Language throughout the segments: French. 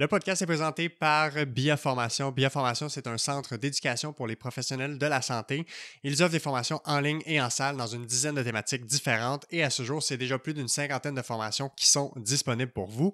Le podcast est présenté par BIA Formation, c'est un centre d'éducation pour les professionnels de la santé. Ils offrent des formations en ligne et en salle dans une dizaine de thématiques différentes et à ce jour, c'est déjà plus d'une cinquantaine de formations qui sont disponibles pour vous.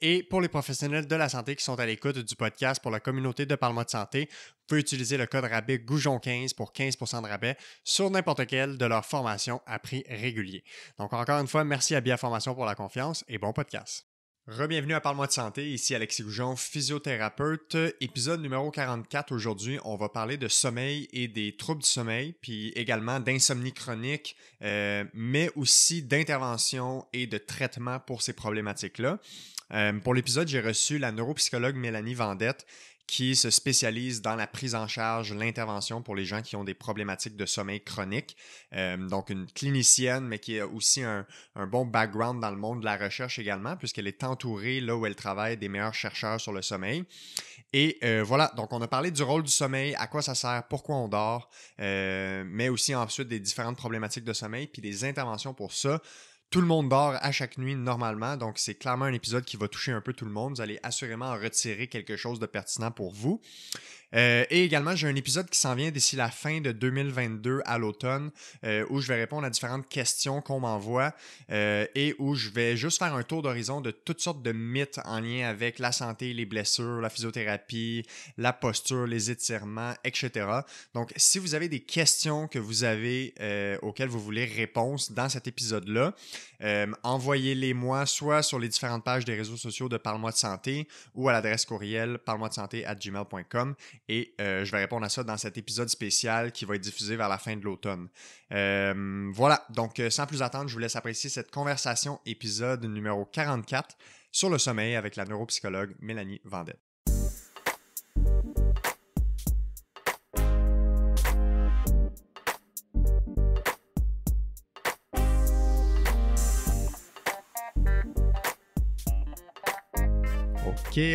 Et pour les professionnels de la santé qui sont à l'écoute du podcast pour la communauté de Parlement de santé, vous pouvez utiliser le code rabais Goujon15 pour 15% de rabais sur n'importe quelle de leurs formations à prix régulier. Donc encore une fois, merci à Formation pour la confiance et bon podcast. Rebienvenue à Parle-moi de santé, ici Alexis Goujon, physiothérapeute. Épisode numéro 44 aujourd'hui, on va parler de sommeil et des troubles du sommeil, puis également d'insomnie chronique, euh, mais aussi d'intervention et de traitement pour ces problématiques-là. Euh, pour l'épisode, j'ai reçu la neuropsychologue Mélanie Vendette qui se spécialise dans la prise en charge, l'intervention pour les gens qui ont des problématiques de sommeil chronique. Euh, donc, une clinicienne, mais qui a aussi un, bon background dans le monde de la recherche également, puisqu'elle est entourée, là où elle travaille, des meilleurs chercheurs sur le sommeil. Et euh, voilà, donc on a parlé du rôle du sommeil, à quoi ça sert, pourquoi on dort, euh, mais aussi ensuite des différentes problématiques de sommeil, puis des interventions pour ça. Tout le monde dort à chaque nuit normalement, donc c'est clairement un épisode qui va toucher un peu tout le monde. Vous allez assurément en retirer quelque chose de pertinent pour vous. Euh, et également, j'ai un épisode qui s'en vient d'ici la fin de 2022 à l'automne, euh, où je vais répondre à différentes questions qu'on m'envoie euh, et où je vais juste faire un tour d'horizon de toutes sortes de mythes en lien avec la santé, les blessures, la physiothérapie, la posture, les étirements, etc. Donc, si vous avez des questions que vous avez auxquelles vous voulez réponse dans cet épisode-là, euh, envoyez-les-moi soit sur les différentes pages des réseaux sociaux de Parle-moi de santé ou à l'adresse courriel parle-moi de santé at gmail.com et euh, je vais répondre à ça dans cet épisode spécial qui va être diffusé vers la fin de l'automne. Euh, voilà, donc sans plus attendre, je vous laisse apprécier cette conversation épisode numéro 44 sur le sommeil avec la neuropsychologue Mélanie Vendette.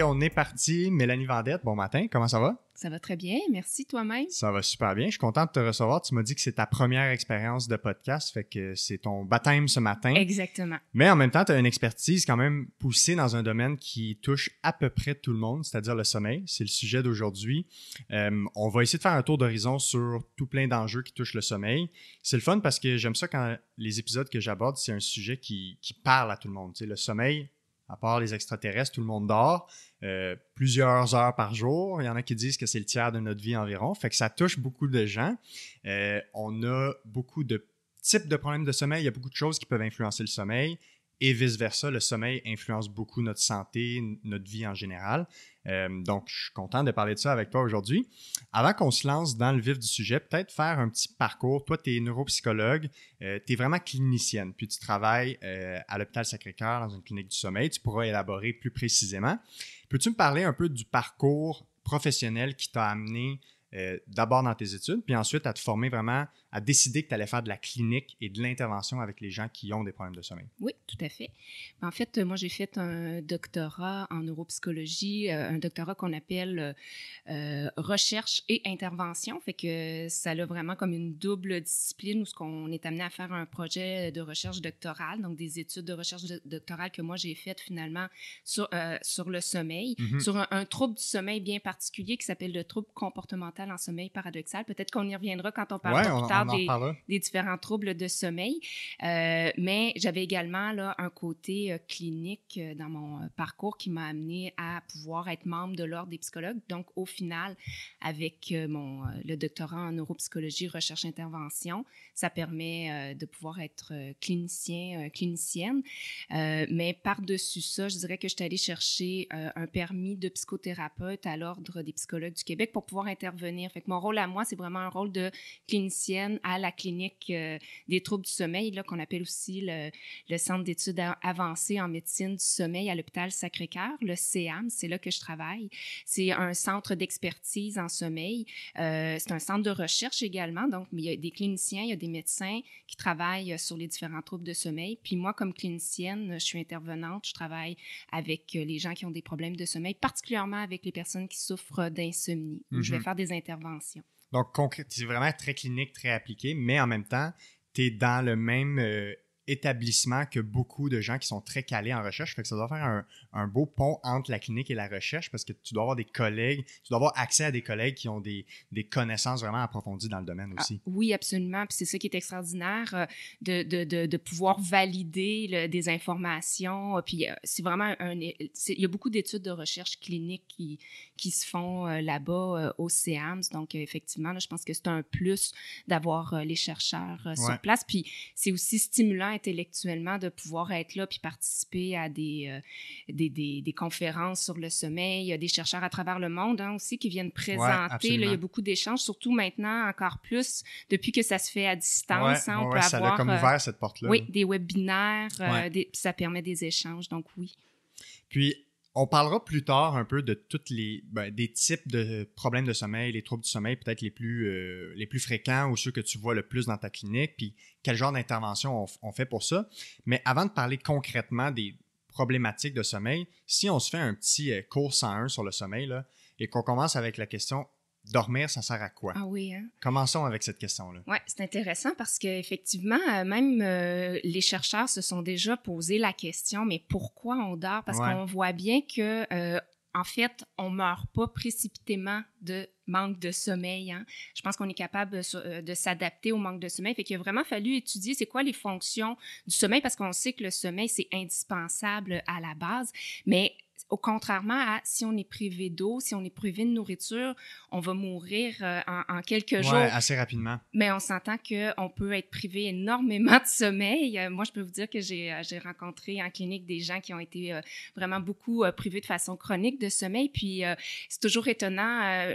on est parti. Mélanie Vendette, bon matin, comment ça va? Ça va très bien, merci toi-même. Ça va super bien, je suis content de te recevoir. Tu m'as dit que c'est ta première expérience de podcast, fait que c'est ton baptême ce matin. Exactement. Mais en même temps, tu as une expertise quand même poussée dans un domaine qui touche à peu près tout le monde, c'est-à-dire le sommeil. C'est le sujet d'aujourd'hui. Euh, on va essayer de faire un tour d'horizon sur tout plein d'enjeux qui touchent le sommeil. C'est le fun parce que j'aime ça quand les épisodes que j'aborde, c'est un sujet qui, qui parle à tout le monde. Tu sais, le sommeil, à part les extraterrestres, tout le monde dort euh, plusieurs heures par jour. Il y en a qui disent que c'est le tiers de notre vie environ. Fait que ça touche beaucoup de gens. Euh, on a beaucoup de types de problèmes de sommeil. Il y a beaucoup de choses qui peuvent influencer le sommeil et vice-versa. Le sommeil influence beaucoup notre santé, notre vie en général. Euh, donc, je suis content de parler de ça avec toi aujourd'hui. Avant qu'on se lance dans le vif du sujet, peut-être faire un petit parcours. Toi, tu es neuropsychologue, euh, tu es vraiment clinicienne, puis tu travailles euh, à l'hôpital Sacré-Cœur dans une clinique du sommeil. Tu pourras élaborer plus précisément. Peux-tu me parler un peu du parcours professionnel qui t'a amené euh, d'abord dans tes études, puis ensuite à te former vraiment, à décider que tu allais faire de la clinique et de l'intervention avec les gens qui ont des problèmes de sommeil. Oui, tout à fait. Ben, en fait, moi, j'ai fait un doctorat en neuropsychologie, euh, un doctorat qu'on appelle euh, recherche et intervention. Fait que ça a vraiment comme une double discipline où ce qu'on est amené à faire un projet de recherche doctorale, donc des études de recherche doctorale que moi, j'ai faites finalement sur, sur le sommeil, mm-hmm. sur un trouble du sommeil bien particulier qui s'appelle le trouble comportemental en sommeil paradoxal. Peut-être qu'on y reviendra quand on parlera plus tard des, différents troubles de sommeil. Euh, mais j'avais également là, un côté euh, clinique euh, dans mon parcours qui m'a amené à pouvoir être membre de l'Ordre des psychologues. Donc, au final, avec mon, le doctorat en neuropsychologie, recherche, intervention, ça permet de pouvoir être clinicien, clinicienne. mais par-dessus ça, je dirais que je suis allée chercher un permis de psychothérapeute à l'Ordre des psychologues du Québec pour pouvoir intervenir fait mon rôle à moi, c'est vraiment un rôle de clinicienne à la clinique euh, des troubles du sommeil, là, qu'on appelle aussi le, Centre d'études avancées en médecine du sommeil à l'hôpital Sacré-Cœur, le CEAM. C'est là que je travaille. C'est un centre d'expertise en sommeil. Euh, c'est un centre de recherche également. Donc, il y a des cliniciens, il y a des médecins qui travaillent euh, sur les différents troubles de sommeil. Puis moi, comme clinicienne, je suis intervenante. Je travaille avec les gens qui ont des problèmes de sommeil, particulièrement avec les personnes qui souffrent d'insomnie. Je vais mhm. faire des intervention. Donc, c'est vraiment très clinique, très appliqué, mais en même temps, tu es dans le même euh, établissement que beaucoup de gens qui sont très calés en recherche. Fait que ça doit faire un, beau pont entre la clinique et la recherche parce que tu dois avoir des collègues, tu dois avoir accès à des collègues qui ont des, connaissances vraiment approfondies dans le domaine ah, aussi. oui, absolument. Puis c'est ça qui est extraordinaire euh, de, pouvoir valider des informations. Euh, puis euh, c'est vraiment un. Il y a beaucoup d'études de recherche clinique qui, qui se font là-bas au CEAMS. Donc effectivement, je pense que c'est un plus d'avoir les chercheurs sur place. Puis c'est aussi stimulant intellectuellement de pouvoir être là puis participer à euh, des, des, des, conférences sur le sommeil. Il y a des chercheurs à travers le monde hein, aussi qui viennent présenter. il y a beaucoup d'échanges, surtout maintenant encore plus depuis que ça se fait à distance. Hein. on peut ça avoir, a comme euh, ouvert cette porte-là. Oui, des webinaires, euh, ça permet des échanges, donc oui. Puis on parlera plus tard un peu de tous les ben, des types de problèmes de sommeil, les troubles du sommeil peut-être les plus euh, les plus fréquents ou ceux que tu vois le plus dans ta clinique, puis quel genre d'intervention on, fait pour ça. Mais avant de parler concrètement des problématiques de sommeil, si on se fait un petit euh, cours 101 sur le sommeil et qu'on commence avec la question Dormir, ça sert à quoi? Ah oui, hein? Commençons avec cette question-là. Oui, c'est intéressant parce qu'effectivement, euh, même euh, les chercheurs se sont déjà posé la question, mais pourquoi on dort? Parce qu'on voit bien que euh, en fait, on ne meurt pas précipitamment de manque de sommeil. Hein. Je pense qu'on est capable de s'adapter au manque de sommeil. Fait qu'il a vraiment fallu étudier c'est quoi les fonctions du sommeil parce qu'on sait que le sommeil, c'est indispensable à la base, mais au contrairement à si on est privé d'eau, si on est privé de nourriture, on va mourir euh, en, quelques jours. assez rapidement. Mais on s'entend qu'on peut être privé énormément de sommeil. Euh, moi, je peux vous dire que euh, j'ai, rencontré en clinique des gens qui ont été vraiment beaucoup privés de façon chronique de sommeil. Puis c'est toujours étonnant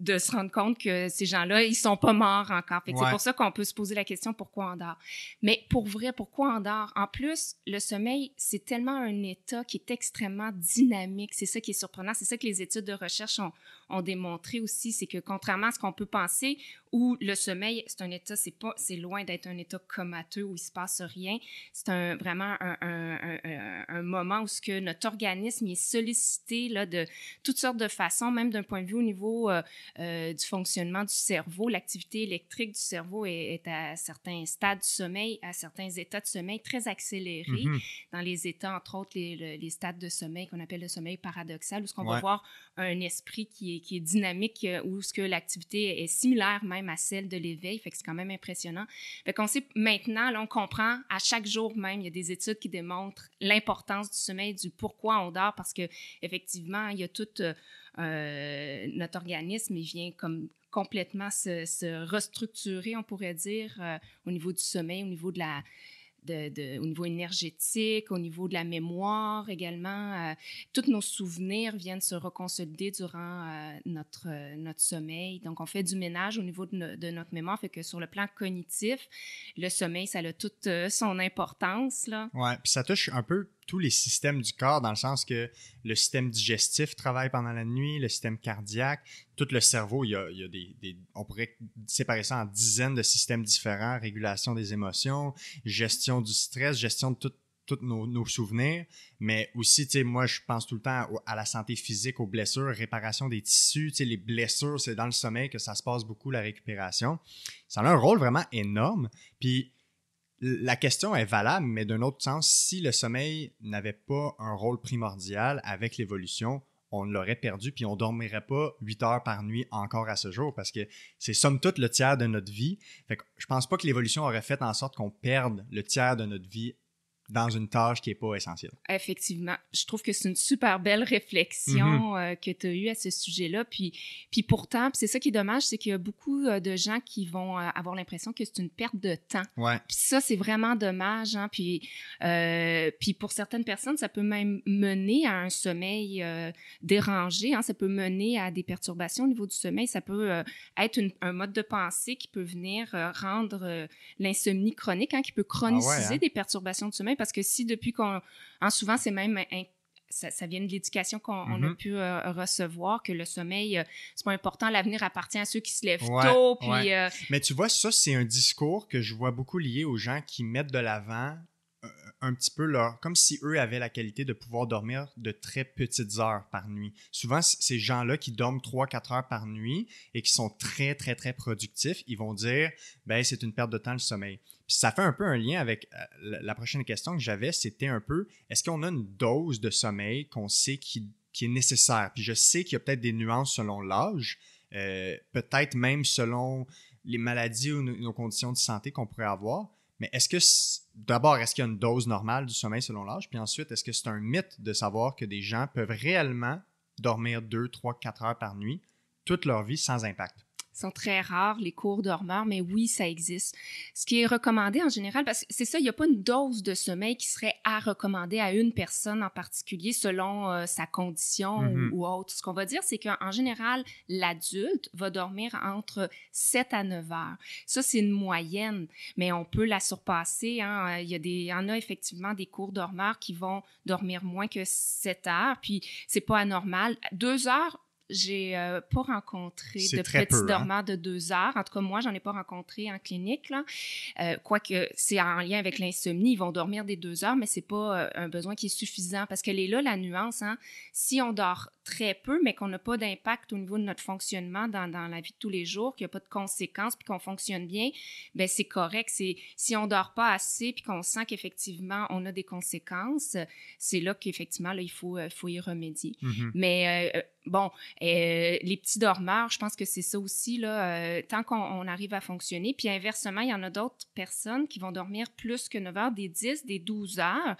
de se rendre compte que ces gens-là, ils sont pas morts encore. C'est pour ça qu'on peut se poser la question pourquoi on dort. Mais pour vrai, pourquoi on dort? En plus, le sommeil, c'est tellement un état qui est extrêmement dynamique. C'est ça qui est surprenant. C'est ça que les études de recherche ont démontré aussi. C'est que contrairement à ce qu'on peut penser, où le sommeil, c'est un état, c'est pas, c'est loin d'être un état comateux où il se passe rien. C'est un, vraiment un, moment où ce que notre organisme est sollicité là, de toutes sortes de façons, même d'un point de vue au niveau euh, euh, du fonctionnement du cerveau. L'activité électrique du cerveau est, à certains stades du sommeil, à certains états de sommeil très accélérés, mhm. dans les états, entre autres, les, stades de sommeil qu'on appelle le sommeil paradoxal, où ce qu'on va voir un esprit qui est, qui est dynamique, euh, où ce que l'activité est similaire même à celle de l'éveil. Fait que c'est quand même impressionnant. Fait qu'on sait maintenant, là, on comprend à chaque jour même, il y a des études qui démontrent l'importance du sommeil, du pourquoi on dort, parce que effectivement, il y a tout euh, euh, notre organisme, il vient comme complètement se, restructurer, on pourrait dire, euh, au niveau du sommeil, au niveau de la au niveau énergétique, au niveau de la mémoire également. toutes euh, tous nos souvenirs viennent se reconsolider durant euh, notre, euh, notre sommeil. Donc, on fait du ménage au niveau de, de, notre mémoire. Fait que sur le plan cognitif, le sommeil, ça a toute son importance. Là. puis ça touche un peu tous les systèmes du corps, dans le sens que le système digestif travaille pendant la nuit, le système cardiaque, tout le cerveau, il y a, des, On pourrait séparer ça en dizaines de systèmes différents, régulation des émotions, gestion du stress, gestion de tous nos, nos, souvenirs, mais aussi, tu sais, moi, je pense tout le temps à la santé physique, aux blessures, réparation des tissus, tu sais, les blessures, c'est dans le sommeil que ça se passe beaucoup, la récupération. Ça a un rôle vraiment énorme. Puis, la question est valable, mais d'un autre sens, si le sommeil n'avait pas un rôle primordial avec l'évolution, on l'aurait perdu, puis on dormirait pas 8 heures par nuit encore à ce jour, parce que c'est somme toute le tiers de notre vie. Fait je pense pas que l'évolution aurait fait en sorte qu'on perde le tiers de notre vie dans une tâche qui n'est pas essentielle. Effectivement. Je trouve que c'est une super belle réflexion mhm. euh, que tu as eue à ce sujet-là. Puis, puis pourtant, c'est ça qui est dommage, c'est qu'il y a beaucoup euh, de gens qui vont euh, avoir l'impression que c'est une perte de temps. Ouais. Puis ça, c'est vraiment dommage. Hein. Puis, puis pour certaines personnes, ça peut même mener à un sommeil dérangé. Hein. Ça peut mener à des perturbations au niveau du sommeil. Ça peut être un mode de pensée qui peut venir rendre l'insomnie chronique, hein, qui peut ah chroniciser des perturbations du sommeil parce que si depuis qu'on... Hein, souvent, c'est même ça, vient de l'éducation qu'on a mm-hmm. pu euh, recevoir, que le sommeil, euh, c'est pas important, l'avenir appartient à ceux qui se lèvent tôt. Euh, Mais tu vois, ça, c'est un discours que je vois beaucoup lié aux gens qui mettent de l'avant un petit peu leur... comme si eux avaient la qualité de pouvoir dormir de très petites heures par nuit. Souvent, ces gens-là qui dorment 3-4 heures par nuit et qui sont très, très, très productifs, ils vont dire, ben c'est une perte de temps le sommeil ça fait un peu un lien avec euh, la prochaine question que j'avais, c'était un peu, est-ce qu'on a une dose de sommeil qu'on sait qui, est nécessaire? Puis je sais qu'il y a peut-être des nuances selon l'âge, euh, peut-être même selon les maladies ou nos, conditions de santé qu'on pourrait avoir. Mais est-ce que, d'abord, est-ce qu'il y a une dose normale du sommeil selon l'âge? Puis ensuite, est-ce que c'est un mythe de savoir que des gens peuvent réellement dormir 2, 3, 4 heures par nuit toute leur vie sans impact? sont très rares, les cours dormeurs, mais oui, ça existe. Ce qui est recommandé en général, parce que c'est ça, il n'y a pas une dose de sommeil qui serait à recommander à une personne en particulier selon euh, sa condition mm-hmm. ou, autre. Ce qu'on va dire, c'est qu'en général, l'adulte va dormir entre 7 à 9 heures. Ça, c'est une moyenne, mais on peut la surpasser. Hein. Il, y a des, en a effectivement des cours dormeurs qui vont dormir moins que 7 heures, puis c'est pas anormal. Deux heures, j'ai euh, pas rencontré de petits peu, hein. dormants de deux heures. En tout cas, moi, j'en ai pas rencontré en clinique. Euh, Quoique c'est en lien avec l'insomnie, ils vont dormir des deux heures, mais c'est pas euh, un besoin qui est suffisant parce qu'elle est là, la nuance. Hein. Si on dort très peu, mais qu'on n'a pas d'impact au niveau de notre fonctionnement dans, dans la vie de tous les jours, qu'il n'y a pas de conséquences, puis qu'on fonctionne bien, ben c'est correct. C'est si on dort pas assez, puis qu'on sent qu'effectivement on a des conséquences, c'est là qu'effectivement il faut, euh, faut y remédier. Mm-hmm. Mais Bon, euh, les petits dormeurs, je pense que c'est ça aussi, là, euh, tant qu'on arrive à fonctionner. Puis inversement, il y en a d'autres personnes qui vont dormir plus que 9 heures, des 10, des 12 heures.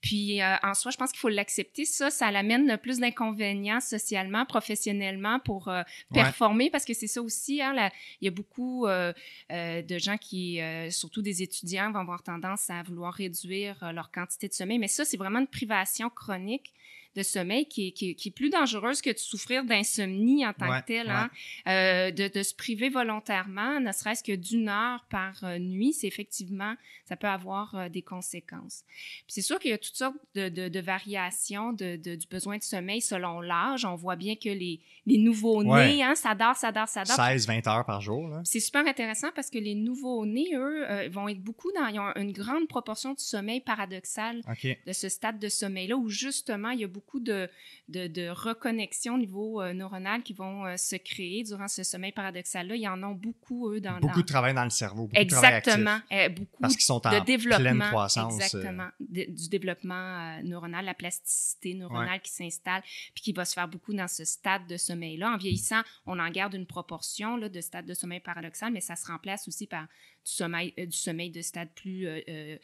Puis euh, en soi, je pense qu'il faut l'accepter. Ça, ça l'amène plus d'inconvénients socialement, professionnellement pour performer parce que c'est ça aussi. Hein, il y a beaucoup de gens qui, surtout des étudiants, vont avoir tendance à vouloir réduire leur quantité de sommeil. Mais ça, c'est vraiment une privation chronique de sommeil qui est, qui, plus dangereuse que de souffrir d'insomnie en tant que telle. Hein. Euh, de, de, se priver volontairement, ne serait-ce que d'une heure par euh, nuit, c'est effectivement, ça peut avoir euh, des conséquences. Puis c'est sûr qu'il y a toutes sortes de, de, de variations du besoin de sommeil selon l'âge. On voit bien que les, les nouveaux-nés, hein, ça dort, ça dort, ça dort. 16-20 heures par jour. C'est super intéressant parce que les nouveaux-nés, eux, vont être beaucoup dans... Ils ont une grande proportion de sommeil paradoxal de ce stade de sommeil-là où justement, il y a beaucoup beaucoup de, de, de reconnexions au niveau euh, neuronal qui vont euh, se créer durant ce sommeil paradoxal-là. y en ont beaucoup, eux, dans Beaucoup de travail dans le cerveau, beaucoup Exactement. travail actif, euh, beaucoup Parce qu'ils sont en de développement, pleine croissance. Exactement. du développement neuronal, la plasticité neuronale qui s'installe, puis qui va se faire beaucoup dans ce stade de sommeil-là. En vieillissant, on en garde une proportion là, de stade de sommeil paradoxal, mais ça se remplace aussi par du sommeil, euh, du sommeil de stade plus euh, euh,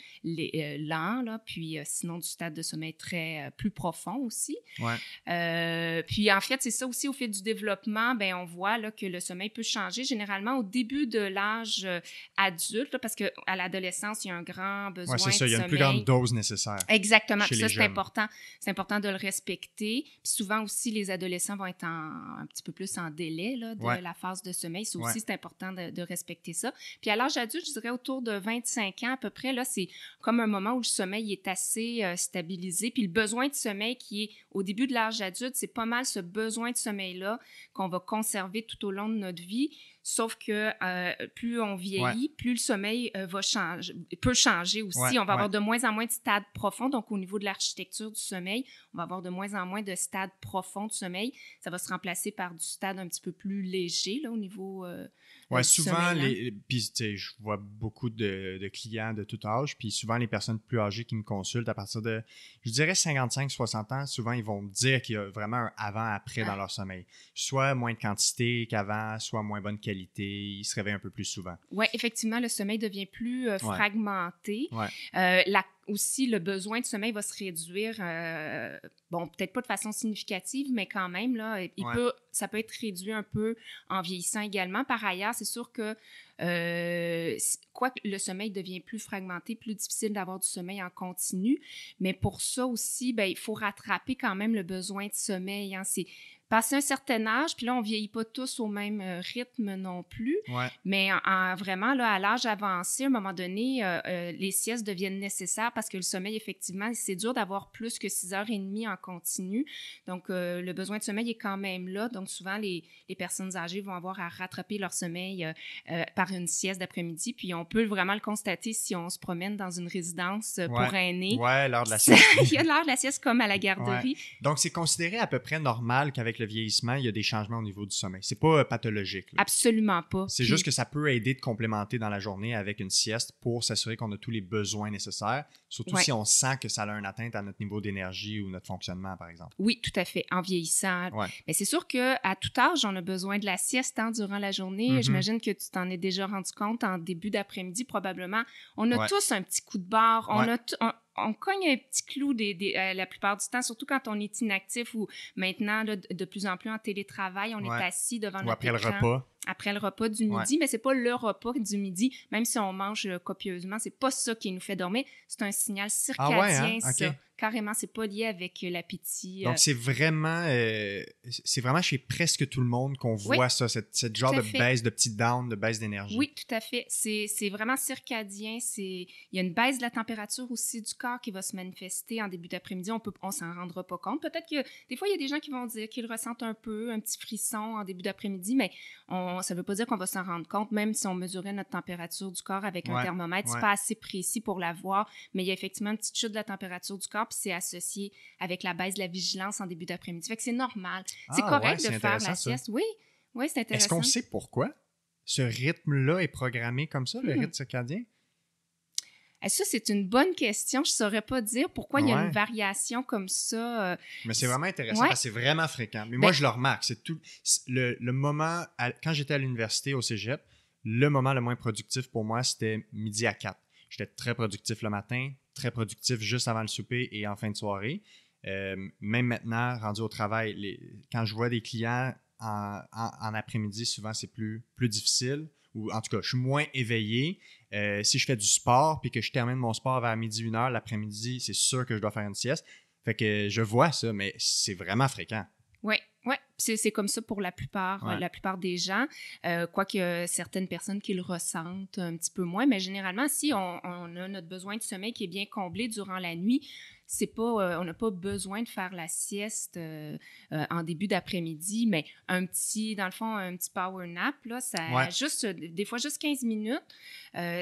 lent, là, puis sinon du stade de sommeil très plus profond aussi. puis en fait, c'est ça aussi au fil du développement, ben on voit là, que le sommeil peut changer généralement au début de l'âge adulte, là, parce qu'à l'adolescence, il y a un grand besoin. Ouais, c'est ça, il y a une plus grande dose nécessaire. Exactement, ça, c'est important. C'est important de le respecter. Puis souvent aussi, les adolescents vont être un petit peu plus en délai là, de la phase de sommeil. c'est aussi, c'est important de, de, respecter ça. Puis à l'âge je dirais autour de 25 ans à peu près, là, c'est comme un moment où le sommeil est assez euh, stabilisé. Puis le besoin de sommeil qui est au début de l'âge adulte, c'est pas mal ce besoin de sommeil-là qu'on va conserver tout au long de notre vie. Sauf que euh, plus on vieillit, plus le sommeil euh, va changer, peut changer aussi. on va avoir de moins en moins de stades profonds. Donc, au niveau de l'architecture du sommeil, on va avoir de moins en moins de stades profonds de sommeil. Ça va se remplacer par du stade un petit peu plus léger là, au niveau. Euh, oui, souvent, hein. puis, je vois beaucoup de, clients de tout âge, puis souvent les personnes plus âgées qui me consultent à partir de, je dirais 55-60 ans, souvent ils vont me dire qu'il y a vraiment un avant-après dans leur sommeil. Soit moins de quantité qu'avant, soit moins bonne qualité il se réveille un peu plus souvent. Oui, effectivement, le sommeil devient plus euh, fragmenté. Euh, la, aussi, le besoin de sommeil va se réduire, euh, bon, peut-être pas de façon significative, mais quand même, là, il peut, ça peut être réduit un peu en vieillissant également. Par ailleurs, c'est sûr que quoi que le sommeil devient plus fragmenté, plus difficile d'avoir du sommeil en continu, mais pour ça aussi, ben il faut rattraper quand même le besoin de sommeil. Hein. C'est Passer un certain âge, puis là, on vieillit pas tous au même euh, rythme non plus. Mais vraiment, là, à l'âge avancé, à un moment donné, euh, euh, les siestes deviennent nécessaires parce que le sommeil, effectivement, c'est dur d'avoir plus que 6 heures et demie en continu. Donc, le besoin de sommeil est quand même là. Donc, souvent, les, personnes âgées vont avoir à rattraper leur sommeil par une sieste d'après-midi. Puis, on peut vraiment le constater si on se promène dans une résidence pour aînés. l'heure de la sieste. Il y a l'heure de la sieste comme à la garderie. Donc, c'est considéré à peu près normal qu'avec le vieillissement, il y a des changements au niveau du sommeil. C'est pas euh, pathologique. Absolument pas. C'est juste que ça peut aider de complémenter dans la journée avec une sieste pour s'assurer qu'on a tous les besoins nécessaires, surtout si on sent que ça a une atteinte à notre niveau d'énergie ou notre fonctionnement, par exemple. Oui, tout à fait. En vieillissant. Mais c'est sûr à tout âge, on a besoin de la sieste hein, durant la journée. Mm-hmm. J'imagine que tu t'en es déjà rendu compte en début d'après-midi, probablement. On a tous un petit coup de barre. On a on cogne un petit clou des, euh, la plupart du temps, surtout quand on est inactif ou maintenant, de, plus en plus en télétravail, on est assis devant ou notre après le repas après le repas du midi, mais c'est pas le repas du midi, même si on mange euh, copieusement, c'est pas ça qui nous fait dormir, c'est un signal ah hein? circadien, ça. Carrément, c'est pas lié avec euh, l'appétit. Euh. Donc, c'est vraiment, vraiment chez presque tout le monde qu'on voit ça, cette, genre de baisse de petite down, de baisse d'énergie. Oui, tout à fait. C'est vraiment circadien. Il y a une baisse de la température aussi du corps qui va se manifester en début d'après-midi. On peut, on s'en rendra pas compte. Peut-être que des fois, il y a des gens qui vont dire qu'ils ressentent un peu, un petit frisson en début d'après-midi, mais on ça ne veut pas dire qu'on va s'en rendre compte, même si on mesurait notre température du corps avec un thermomètre, c'est pas assez précis pour la voir, mais il y a effectivement une petite chute de la température du corps, puis c'est associé avec la baisse de la vigilance en début d'après-midi. Fait que c'est normal. c'est ah, correct de faire la sieste. Oui, oui, c'est intéressant. Est-ce qu'on sait pourquoi ce rythme-là est programmé comme ça, le hmm. rythme circadien? Eh, ça, c'est une bonne question. Je ne saurais pas dire pourquoi il y a une variation comme ça. Euh, Mais c'est vraiment intéressant c'est vraiment fréquent. Mais moi, ben je le remarque. C'est tout le, moment, quand j'étais à l'université au cégep, le moment le moins productif pour moi, c'était midi à 4. J'étais très productif le matin, très productif juste avant le souper et en fin de soirée. Euh, même maintenant, rendu au travail, les, quand je vois des clients en, en après-midi, souvent c'est plus, plus difficile, ou en tout cas, je suis moins éveillé, euh, si je fais du sport puis que je termine mon sport vers midi, une heure, l'après-midi, c'est sûr que je dois faire une sieste. Fait que je vois ça, mais c'est vraiment fréquent. Oui, oui. C'est comme ça pour la plupart, la plupart des gens, euh, quoique euh, certaines personnes qui le ressentent un petit peu moins. Mais généralement, si on, a notre besoin de sommeil qui est bien comblé durant la nuit, c'est pas, euh, on n'a pas besoin de faire la sieste euh, euh, en début d'après-midi, mais un petit, dans le fond, un petit power nap, ça juste, des fois juste 15 minutes.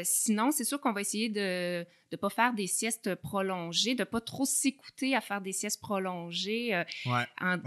sinon, c'est sûr qu'on va essayer de ne pas faire des siestes prolongées, de pas trop s'écouter à faire des siestes prolongées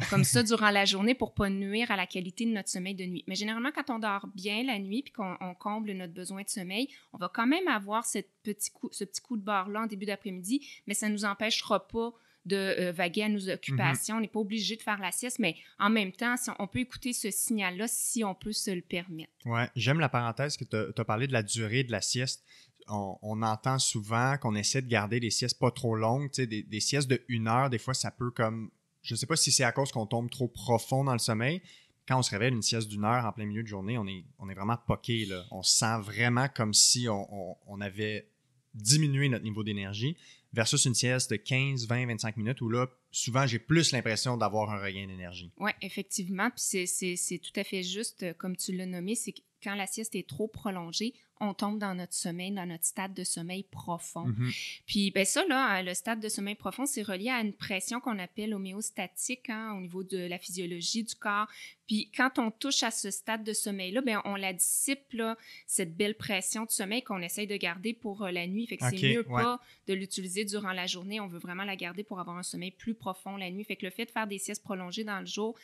comme ça durant la journée pour pas nuire à la qualité de notre sommeil de nuit. Mais généralement, quand on dort bien la nuit puis qu'on comble notre besoin de sommeil, on va quand même avoir cette petit coup, ce petit coup de barre-là en début d'après-midi, mais ça ne nous empêchera pas de euh, vaguer à nos occupations. Mhm. On n'est pas obligé de faire la sieste, mais en même temps, on, peut écouter ce signal-là si on peut se le permettre. Oui, j'aime la parenthèse que tu as, parlé de la durée de la sieste. On, entend souvent qu'on essaie de garder des siestes pas trop longues, des, des siestes de une heure, des fois ça peut comme... Je ne sais pas si c'est à cause qu'on tombe trop profond dans le sommeil. Quand on se réveille une sieste d'une heure en plein milieu de journée, on est, on est vraiment poqué. On se sent vraiment comme si on, on avait diminuer notre niveau d'énergie versus une sieste de 15, 20, 25 minutes où là, souvent, j'ai plus l'impression d'avoir un regain d'énergie. Oui, effectivement. Puis c'est tout à fait juste, euh, comme tu l'as nommé, c'est quand la sieste est trop prolongée, on tombe dans notre sommeil, dans notre stade de sommeil profond. Mm-hmm. Puis ben ça, là, euh, le stade de sommeil profond, c'est relié à une pression qu'on appelle homéostatique hein, au niveau de la physiologie du corps. Puis quand on touche à ce stade de sommeil-là, ben on la dissipe, là, cette belle pression de sommeil qu'on essaye de garder pour euh, la nuit. Fait que c'est mieux pas de l'utiliser durant la journée. On veut vraiment la garder pour avoir un sommeil plus profond la nuit. Fait que le fait de faire des siestes prolongées dans le jour,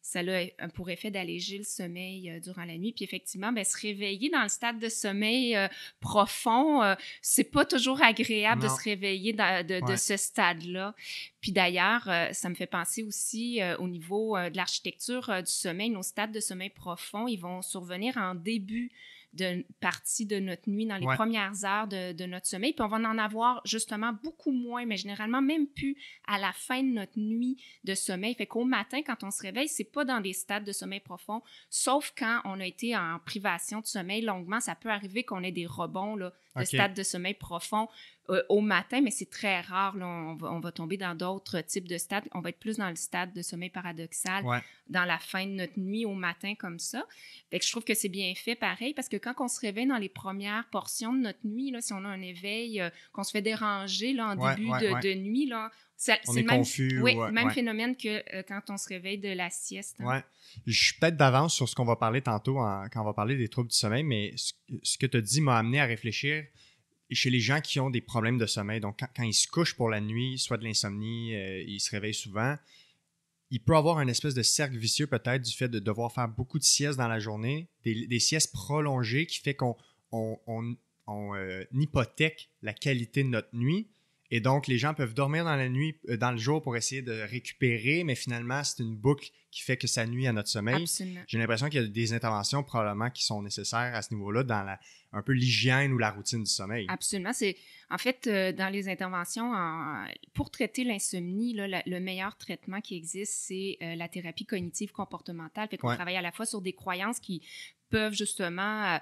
ça a euh, pour effet d'alléger le sommeil durant la nuit. Puis effectivement, ben, se réveiller dans le stade de sommeil, sommeil euh, profond, euh, c'est pas toujours agréable de se réveiller de, de, ce stade-là. Puis d'ailleurs, euh, ça me fait penser aussi au niveau de l'architecture du sommeil, nos stades de sommeil profond, ils vont survenir en début de partie de notre nuit, dans les premières heures de, notre sommeil. Puis on va en avoir justement beaucoup moins, mais généralement même plus à la fin de notre nuit de sommeil. Fait qu'au matin, quand on se réveille, c'est pas dans des stades de sommeil profond, sauf quand on a été en privation de sommeil longuement. Ça peut arriver qu'on ait des rebonds de stades de sommeil profond euh, au matin, mais c'est très rare. on, va, tomber dans d'autres types de stades. On va être plus dans le stade de sommeil paradoxal, dans la fin de notre nuit, au matin, comme ça. je trouve que c'est bien fait pareil, parce que quand on se réveille dans les premières portions de notre nuit, là, si on a un éveil, euh, qu'on se fait déranger là, en début de, nuit, là, c'est même, même phénomène que euh, quand on se réveille de la sieste. Hein. Je suis peut-être d'avance sur ce qu'on va parler tantôt quand on va parler des troubles du sommeil, mais ce, ce que tu as dit m'a amené à réfléchir chez les gens qui ont des problèmes de sommeil, donc quand, ils se couchent pour la nuit, soit de l'insomnie, euh, ils se réveillent souvent, il peut avoir une espèce de cercle vicieux peut-être du fait de devoir faire beaucoup de siestes dans la journée, des, siestes prolongées qui fait qu'on euh, hypothèque la qualité de notre nuit et donc, les gens peuvent dormir dans la nuit, euh, dans le jour pour essayer de récupérer, mais finalement, c'est une boucle qui fait que ça nuit à notre sommeil. J'ai l'impression qu'il y a des interventions probablement qui sont nécessaires à ce niveau-là dans la, un peu l'hygiène ou la routine du sommeil. Absolument. C'est en fait euh, dans les interventions pour traiter l'insomnie, le meilleur traitement qui existe, c'est euh, la thérapie cognitive comportementale. Fait qu'on travaille à la fois sur des croyances qui peuvent justement euh,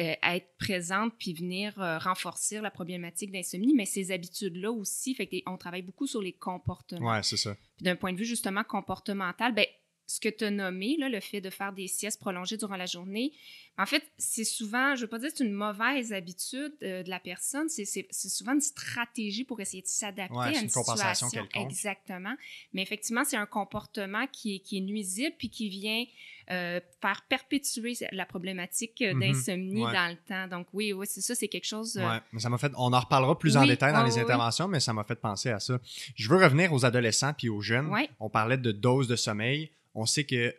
euh, être présentes puis venir euh, renforcer la problématique d'insomnie, mais ces habitudes-là aussi, fait on travaille beaucoup sur les comportements. Oui, c'est ça. d'un point de vue justement comportemental, ben, ce que tu as nommé, là, le fait de faire des siestes prolongées durant la journée, en fait, c'est souvent, je ne veux pas dire c'est une mauvaise habitude euh, de la personne, c'est souvent une stratégie pour essayer de s'adapter à une, une situation. Quelconque. Exactement. Mais effectivement, c'est un comportement qui est, qui est, nuisible puis qui vient euh, faire perpétuer la problématique euh, mm-hmm. d'insomnie dans le temps. Donc oui, oui, c'est ça, c'est quelque chose. mais ça m'a fait. On en reparlera plus en détail dans les interventions, mais ça m'a fait penser à ça. Je veux revenir aux adolescents puis aux jeunes. On parlait de dose de sommeil. On sait que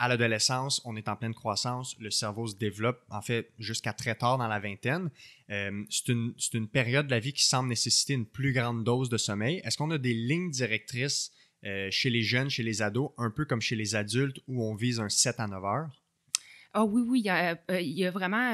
à l'adolescence, on est en pleine croissance, le cerveau se développe, en fait, jusqu'à très tard dans la vingtaine. Euh, c'est, une, une, période de la vie qui semble nécessiter une plus grande dose de sommeil. Est-ce qu'on a des lignes directrices euh, chez les jeunes, chez les ados, un peu comme chez les adultes, où on vise un 7 à 9 heures? Ah oh oui, oui, il y a, euh, il y a vraiment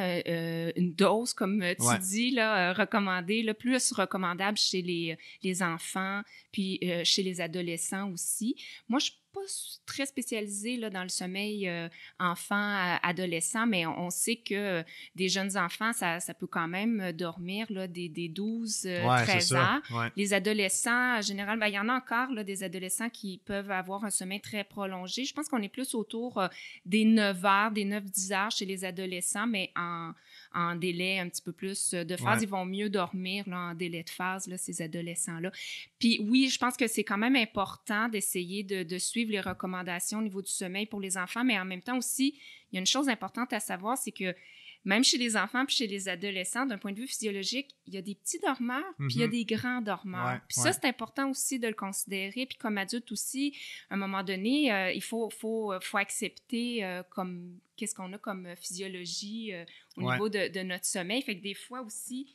une dose, comme tu dis, là, recommandée, le plus recommandable chez les, les enfants, puis chez les adolescents aussi. Moi, je pas très spécialisé dans le sommeil euh, enfant-adolescent, euh, mais on, sait que euh, des jeunes enfants, ça, peut quand même dormir là, des, 12, 13 ans. Les adolescents, en général, ben, il y en a encore là, des adolescents qui peuvent avoir un sommeil très prolongé. Je pense qu'on est plus autour des 9 heures, des 9-10 heures chez les adolescents, mais en, en délai un petit peu plus euh, de phase. Ils vont mieux dormir en délai de phase, ces adolescents-là. Puis oui, je pense que c'est quand même important d'essayer de, de suivre les recommandations au niveau du sommeil pour les enfants, mais en même temps aussi, il y a une chose importante à savoir, c'est que même chez les enfants puis chez les adolescents, d'un point de vue physiologique, il y a des petits dormeurs puis il y a mhm. des grands dormeurs. puis ça, c'est important aussi de le considérer. Puis comme adulte aussi, à un moment donné, euh, il faut, faut, euh, accepter euh, comme qu'est-ce qu'on a comme physiologie au niveau de, de, notre sommeil. Fait que des fois aussi,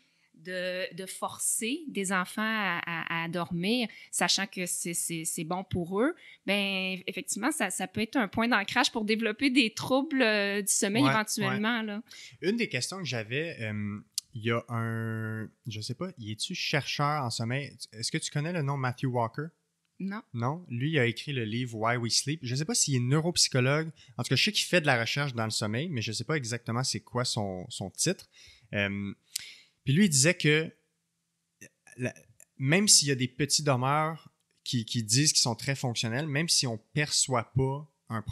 de, forcer des enfants à, dormir, sachant que c'est bon pour eux, ben effectivement, ça, peut être un point d'ancrage pour développer des troubles euh, du sommeil éventuellement. Là. Une des questions que j'avais, euh, il y a un, je sais pas, y es tu chercheur en sommeil? Est-ce que tu connais le nom Matthew Walker? Non. Non, lui il a écrit le livre Why We Sleep. Je ne sais pas s'il est neuropsychologue. En tout cas, je sais qu'il fait de la recherche dans le sommeil, mais je ne sais pas exactement c'est quoi son, titre. Euh, puis lui, il disait que même s'il y a des petits demeures qui, disent qu'ils sont très fonctionnels, même si on ne perçoit pas un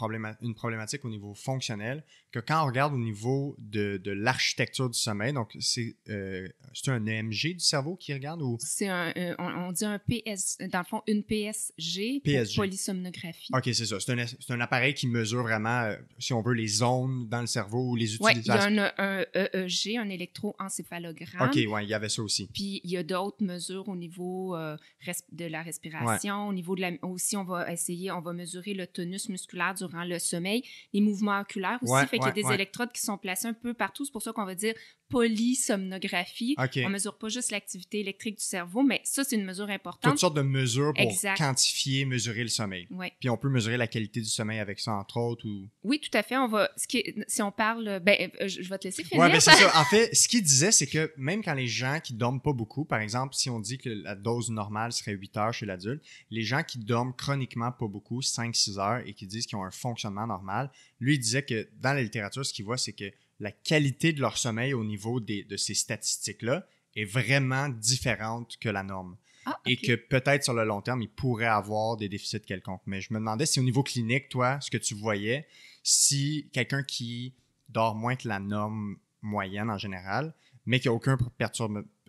une problématique au niveau fonctionnel, que quand on regarde au niveau de, l'architecture du sommeil, donc c'est euh, un EMG du cerveau qui regarde ou C'est un, euh, on, dit un PS, dans le fond une PSG, polysomnographie. Ok, c'est ça. C'est un, appareil qui mesure vraiment, euh, si on veut, les zones dans le cerveau ou les utilisations. Oui, il y a un, EEG, un électroencéphalogramme. Ok, ouais, il y avait ça aussi. Puis il y a d'autres mesures au niveau de la respiration, au niveau de la, aussi on va essayer, on va mesurer le tonus musculaire durant le sommeil, les mouvements oculaires aussi des électrodes qui sont placées un peu partout. C'est pour ça qu'on va dire polysomnographie. On On mesure pas juste l'activité électrique du cerveau, mais ça, c'est une mesure importante. Toutes sorte de mesures pour quantifier, mesurer le sommeil. Puis on peut mesurer la qualité du sommeil avec ça, entre autres. Ou... Oui, tout à fait. On va, ce qui si on parle, ben, euh, je vais te laisser ben, finir. Oui, c'est ça. En fait, ce qu'il disait, c'est que même quand les gens qui dorment pas beaucoup, par exemple, si on dit que la dose normale serait 8 heures chez l'adulte, les gens qui dorment chroniquement pas beaucoup, 5-6 heures, et qui disent qu'ils ont un fonctionnement normal, lui, disait que dans littérature, ce qu'ils voient, c'est que la qualité de leur sommeil au niveau de ces statistiques-là est vraiment différente que la norme. Ah, Et que peut-être sur le long terme, ils pourraient avoir des déficits quelconques. Mais je me demandais si au niveau clinique, toi, ce que tu voyais, si quelqu'un qui dort moins que la norme moyenne en général, mais qui n'a aucun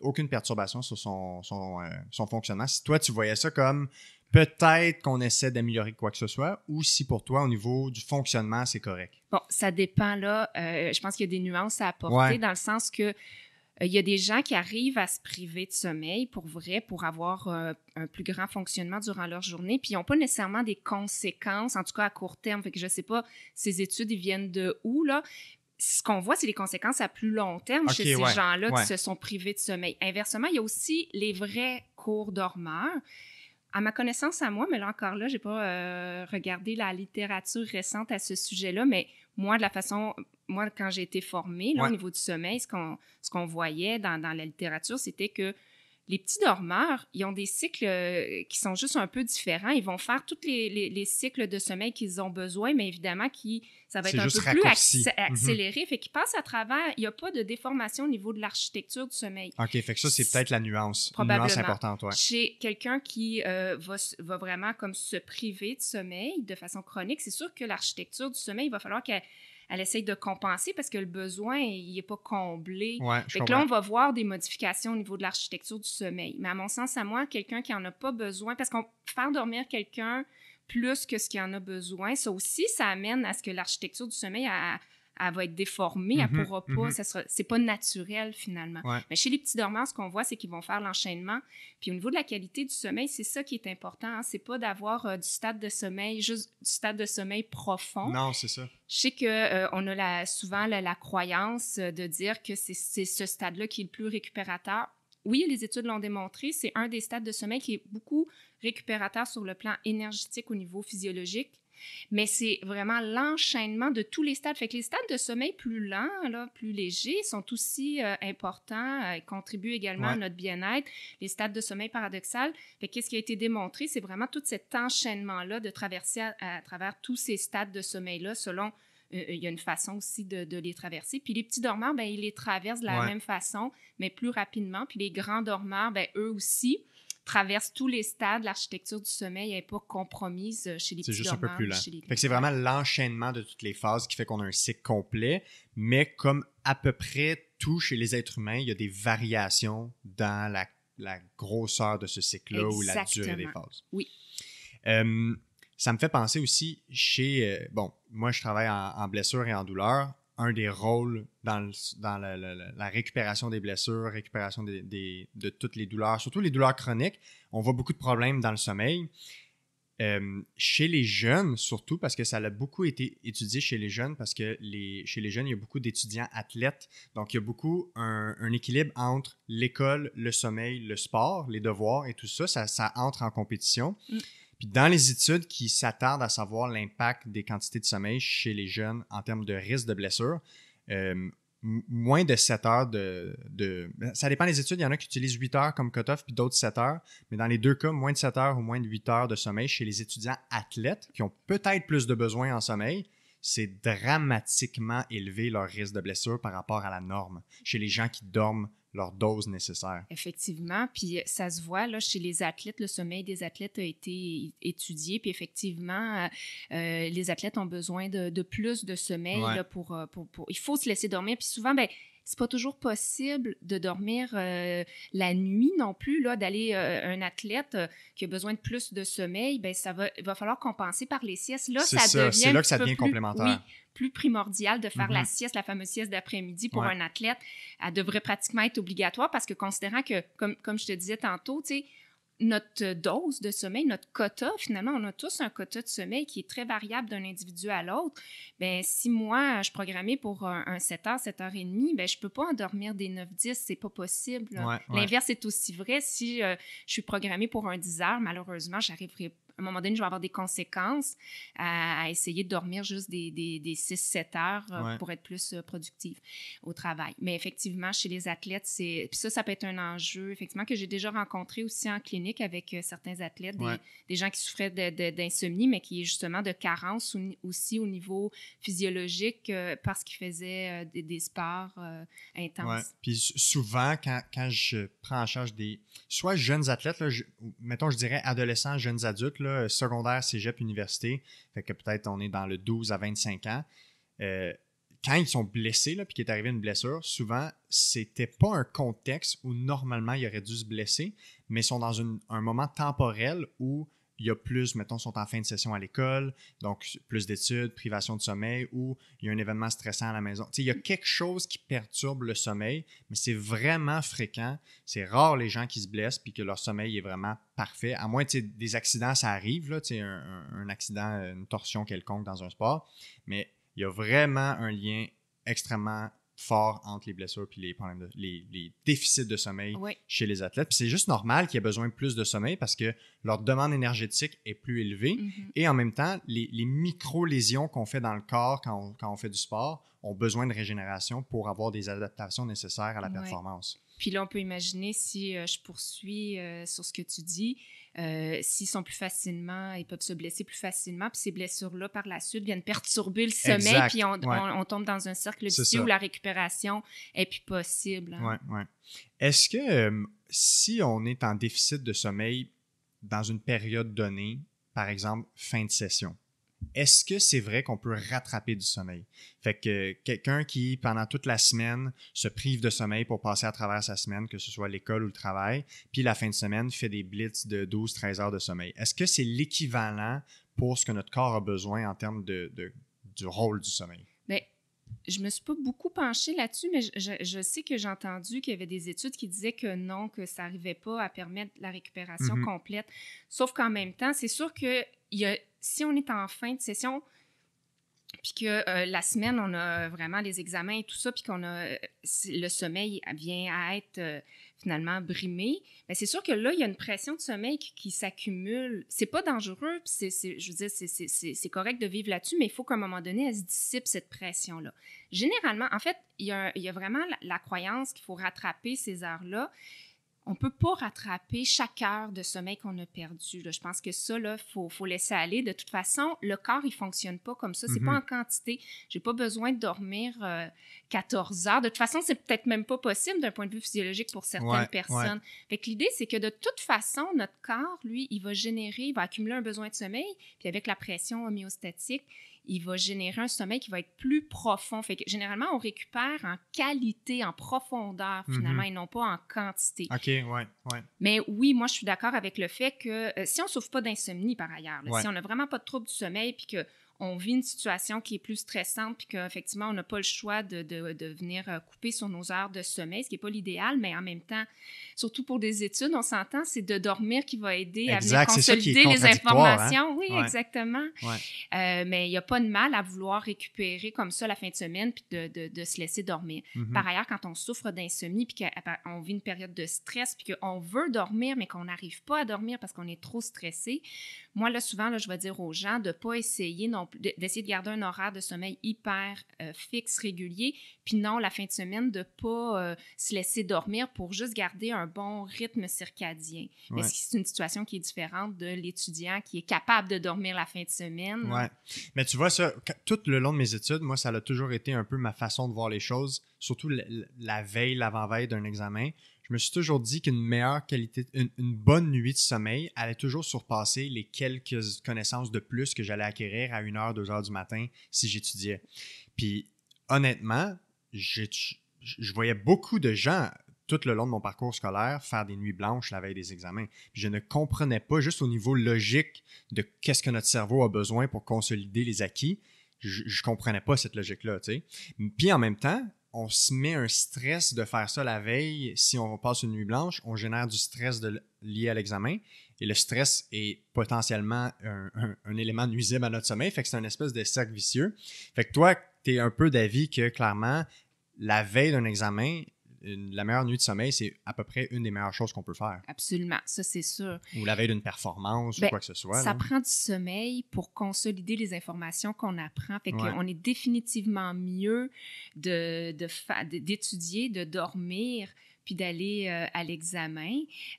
aucune perturbation sur son, euh, son, fonctionnement, si toi, tu voyais ça comme peut-être qu'on essaie d'améliorer quoi que ce soit, ou si pour toi, au niveau du fonctionnement, c'est correct? Bon, ça dépend là. Euh, je pense qu'il y a des nuances à apporter dans le sens que euh, il y a des gens qui arrivent à se priver de sommeil pour vrai, pour avoir euh, un plus grand fonctionnement durant leur journée, puis ils n'ont pas nécessairement des conséquences, en tout cas à court terme. Fait que je ne sais pas, ces études, ils viennent de où, là? Ce qu'on voit, c'est les conséquences à plus long terme chez ces gens-là qui se sont privés de sommeil. Inversement, il y a aussi les vrais cours dormeurs à ma connaissance à moi, mais là encore là, j'ai pas euh, regardé la littérature récente à ce sujet-là, mais moi, de la façon, moi, quand j'ai été formée, au niveau du sommeil, ce qu'on, ce qu'on voyait dans la littérature, c'était que les petits dormeurs, ils ont des cycles euh, qui sont juste un peu différents. Ils vont faire tous les, cycles de sommeil qu'ils ont besoin, mais évidemment, qui, ça va être un peu plus mhm. accéléré. Fait passent à travers. Il n'y a pas de déformation au niveau de l'architecture du sommeil. OK, fait que ça, c'est peut-être la nuance. nuance importante, Chez quelqu'un qui euh, va, va, vraiment comme se priver de sommeil de façon chronique, c'est sûr que l'architecture du sommeil, il va falloir qu'elle elle essaye de compenser parce que le besoin, il n'est pas comblé. fait que là, on va voir des modifications au niveau de l'architecture du sommeil. Mais à mon sens, à moi, quelqu'un qui en a pas besoin, parce qu'on faire dormir quelqu'un plus que ce qu'il en a besoin, ça aussi, ça amène à ce que l'architecture du sommeil, a elle va être déformée, elle ne mm-hmm, pourra pas, mm-hmm. ce n'est pas naturel finalement. Mais chez les petits dormants, ce qu'on voit, c'est qu'ils vont faire l'enchaînement. Puis au niveau de la qualité du sommeil, c'est ça qui est important. Hein. C'est pas d'avoir euh, du stade de sommeil, juste du stade de sommeil profond. Non, c'est ça. Je sais qu'on euh, on a la, souvent la, la, croyance euh, de dire que c'est ce stade-là qui est le plus récupérateur. Oui, les études l'ont démontré, c'est un des stades de sommeil qui est beaucoup récupérateur sur le plan énergétique au niveau physiologique mais c'est vraiment l'enchaînement de tous les stades. Fait que les stades de sommeil plus lents, plus légers, sont aussi euh, importants euh, et contribuent également à notre bien-être. Les stades de sommeil paradoxal, qu'est-ce qui a été démontré, c'est vraiment tout cet enchaînement-là de traverser à, travers tous ces stades de sommeil-là selon euh, il y a une façon aussi de, les traverser. Puis les petits dormeurs, ben, ils les traversent de la même façon, mais plus rapidement. Puis les grands dormeurs, ben, eux aussi traverse tous les stades. L'architecture du sommeil n'est pas compromise euh, chez les petits C'est juste un peu plus lent. C'est vraiment l'enchaînement de toutes les phases qui fait qu'on a un cycle complet, mais comme à peu près tout chez les êtres humains, il y a des variations dans la, grosseur de ce cycle-là ou la durée des phases. Oui. Euh, ça me fait penser aussi chez... Euh, bon, moi, je travaille en blessure et en douleur un des rôles dans, la, récupération des blessures, récupération de toutes les douleurs, surtout les douleurs chroniques. On voit beaucoup de problèmes dans le sommeil. Euh, chez les jeunes, surtout parce que ça a beaucoup été étudié chez les jeunes, parce que chez les jeunes, il y a beaucoup d'étudiants athlètes. Donc, il y a beaucoup un, équilibre entre l'école, le sommeil, le sport, les devoirs et tout ça. Ça, entre en compétition. Mm. Puis dans les études qui s'attardent à savoir l'impact des quantités de sommeil chez les jeunes en termes de risque de blessure, euh, moins de 7 heures de, ben, Ça dépend des études, il y en a qui utilisent 8 heures comme cutoff, puis d'autres 7 heures. Mais dans les deux cas, moins de 7 heures ou moins de 8 heures de sommeil chez les étudiants athlètes qui ont peut-être plus de besoins en sommeil, c'est dramatiquement élevé leur risque de blessure par rapport à la norme chez les gens qui dorment leur dose nécessaire. Effectivement, puis euh, ça se voit là chez les athlètes, le sommeil des athlètes a été étudié, puis effectivement, euh, euh, les athlètes ont besoin de, plus de sommeil pour, pour, Il faut se laisser dormir, puis souvent, ben c'est pas toujours possible de dormir euh, la nuit non plus. Là, d'aller euh, un athlète euh, qui a besoin de plus de sommeil, ben ça va, il va falloir compenser par les siestes. Là, ça, devient. C'est là que ça devient complémentaire. plus primordial de faire la mm-hmm. sieste, la fameuse sieste d'après-midi pour un athlète. Elle devrait pratiquement être obligatoire parce que considérant que, comme, comme je te disais tantôt, tu sais, notre dose de sommeil, notre quota, finalement, on a tous un quota de sommeil qui est très variable d'un individu à l'autre. Ben si moi, je programmais pour un, 7 h, 7 h 30, ben je peux pas endormir des 9, 10, c'est pas possible. L'inverse est aussi vrai. Si euh, je suis programmé pour un 10 h, malheureusement, j'arriverai à un moment donné, je vais avoir des conséquences euh, à, essayer de dormir juste des, 6-7 heures euh, pour être plus euh, productive au travail. Mais effectivement, chez les athlètes, c'est. ça, ça peut être un enjeu, effectivement, que j'ai déjà rencontré aussi en clinique avec certains athlètes, des, gens qui souffraient d'insomnie, mais qui est justement de carence aussi au niveau physiologique parce qu'ils faisaient des, sports intenses. Puis souvent, quand, quand, je prends en charge des. soit jeunes athlètes, mettons, je dirais adolescents, jeunes adultes, euh, secondaire, cégep, université, fait que peut-être on est dans le 12 à 25 ans, euh, quand ils sont blessés, puis qu'il est arrivé une blessure, souvent, c'était pas un contexte où normalement ils auraient dû se blesser, mais ils sont dans un moment temporel où il y a plus, mettons, sont en fin de session à l'école, donc plus d'études, privation de sommeil, ou il y a un événement stressant à la maison. sais, il y a quelque chose qui perturbe le sommeil, mais c'est vraiment fréquent. C'est rare les gens qui se blessent puis que leur sommeil est vraiment parfait. À moins des accidents, ça arrive, là, un, un accident, une torsion quelconque dans un sport, mais il y a vraiment un lien extrêmement fort entre les blessures puis les problèmes de, les, déficits de sommeil chez les athlètes. c'est juste normal qu'il y ait besoin de plus de sommeil parce que leur demande énergétique est plus élevée. Mm-hmm. Et en même temps, les, micro-lésions qu'on fait dans le corps quand on, fait du sport ont besoin de régénération pour avoir des adaptations nécessaires à la performance. Puis là, on peut imaginer si euh, je poursuis euh, sur ce que tu dis, euh, s'ils sont plus facilement, ils peuvent se blesser plus facilement, puis ces blessures-là, par la suite, viennent perturber le sommeil, puis on, tombe dans un cercle vicieux où la récupération est plus possible. Oui, hein. oui. Est-ce que si on est en déficit de sommeil dans une période donnée, par exemple fin de session, est-ce que c'est vrai qu'on peut rattraper du sommeil? Fait que quelqu'un qui, pendant toute la semaine, se prive de sommeil pour passer à travers sa semaine, que ce soit l'école ou le travail, puis la fin de semaine fait des blitz de 12-13 heures de sommeil. Est-ce que c'est l'équivalent pour ce que notre corps a besoin en termes de, du rôle du sommeil? Bien, je me suis pas beaucoup penchée là-dessus, mais je, sais que j'ai entendu qu'il y avait des études qui disaient que non, que ça n'arrivait pas à permettre la récupération mm-hmm. complète. Sauf qu'en même temps, c'est sûr qu'il y a si on est en fin de session, puis que euh, la semaine, on a euh, vraiment les examens et tout ça, puis qu'on a euh, le sommeil vient à être finalement brimé, mais ben, c'est sûr que là, il y a une pression de sommeil qui, s'accumule. C'est pas dangereux, puis je veux dire, c'est, correct de vivre là-dessus, mais il faut qu'à un moment donné, elle se dissipe, cette pression-là. Généralement, en fait, il y a, vraiment la croyance qu'il faut rattraper ces heures-là, on ne peut pas rattraper chaque heure de sommeil qu'on a perdu. Je pense que ça, il faut, laisser aller. De toute façon, le corps, il ne fonctionne pas comme ça. C'est n'est pas mm-hmm. en quantité. J'ai pas besoin de dormir 14 euh, heures. De toute façon, c'est peut-être même pas possible d'un point de vue physiologique pour certaines personnes. l'idée, c'est que de toute façon, notre corps, lui, il va générer, il va accumuler un besoin de sommeil. Puis avec la pression homéostatique, il va générer un sommeil qui va être plus profond. Fait que généralement, on récupère en qualité, en profondeur, mhm. finalement, et non pas en quantité. OK, Mais oui, moi, je suis d'accord avec le fait que euh, si on ne souffre pas d'insomnie, par ailleurs, si on n'a vraiment pas de trouble du sommeil, puis que on vit une situation qui est plus stressante, puis qu'effectivement, on n'a pas le choix de, de, venir euh, couper sur nos heures de sommeil, ce qui n'est pas l'idéal, mais en même temps, surtout pour des études, on s'entend, c'est de dormir qui va aider à venir consolider les hein. informations. Oui, exactement. Euh, mais il n'y a pas de mal à vouloir récupérer comme ça la fin de semaine, puis de, se laisser dormir. Mm-hmm. Par ailleurs, quand on souffre d'insomnie, puis qu'on ben, vit une période de stress, puis qu'on veut dormir, mais qu'on n'arrive pas à dormir parce qu'on est trop stressé, moi, là, souvent, là, je vais dire aux gens de ne pas essayer non d'essayer de garder un horaire de sommeil hyper euh, fixe, régulier, puis non, la fin de semaine, de pas euh, se laisser dormir pour juste garder un bon rythme circadien. mais que c'est une situation qui est différente de l'étudiant qui est capable de dormir la fin de semaine? Oui. Mais tu vois, ça, tout le long de mes études, moi, ça a toujours été un peu ma façon de voir les choses, surtout la veille, l'avant-veille d'un examen je me suis toujours dit qu'une meilleure qualité, une, bonne nuit de sommeil allait toujours surpasser les quelques connaissances de plus que j'allais acquérir à 1h, 2h du matin si j'étudiais. Puis honnêtement, je voyais beaucoup de gens tout le long de mon parcours scolaire faire des nuits blanches la veille des examens. je ne comprenais pas juste au niveau logique de qu'est-ce que notre cerveau a besoin pour consolider les acquis. Je, ne comprenais pas cette logique-là, Puis en même temps, on se met un stress de faire ça la veille. Si on passe une nuit blanche, on génère du stress lié à l'examen. Et le stress est potentiellement un, élément nuisible à notre sommeil. Fait que c'est un espèce de cercle vicieux. Fait que toi, tu es un peu d'avis que clairement, la veille d'un examen, la meilleure nuit de sommeil, c'est à peu près une des meilleures choses qu'on peut faire. Absolument, ça c'est sûr. Ou la veille d'une performance ou ben, quoi que ce soit. Ça prend du sommeil pour consolider les informations qu'on apprend. Fait qu'on est définitivement mieux d'étudier, de, d'étudier de, dormir puis d'aller euh, à l'examen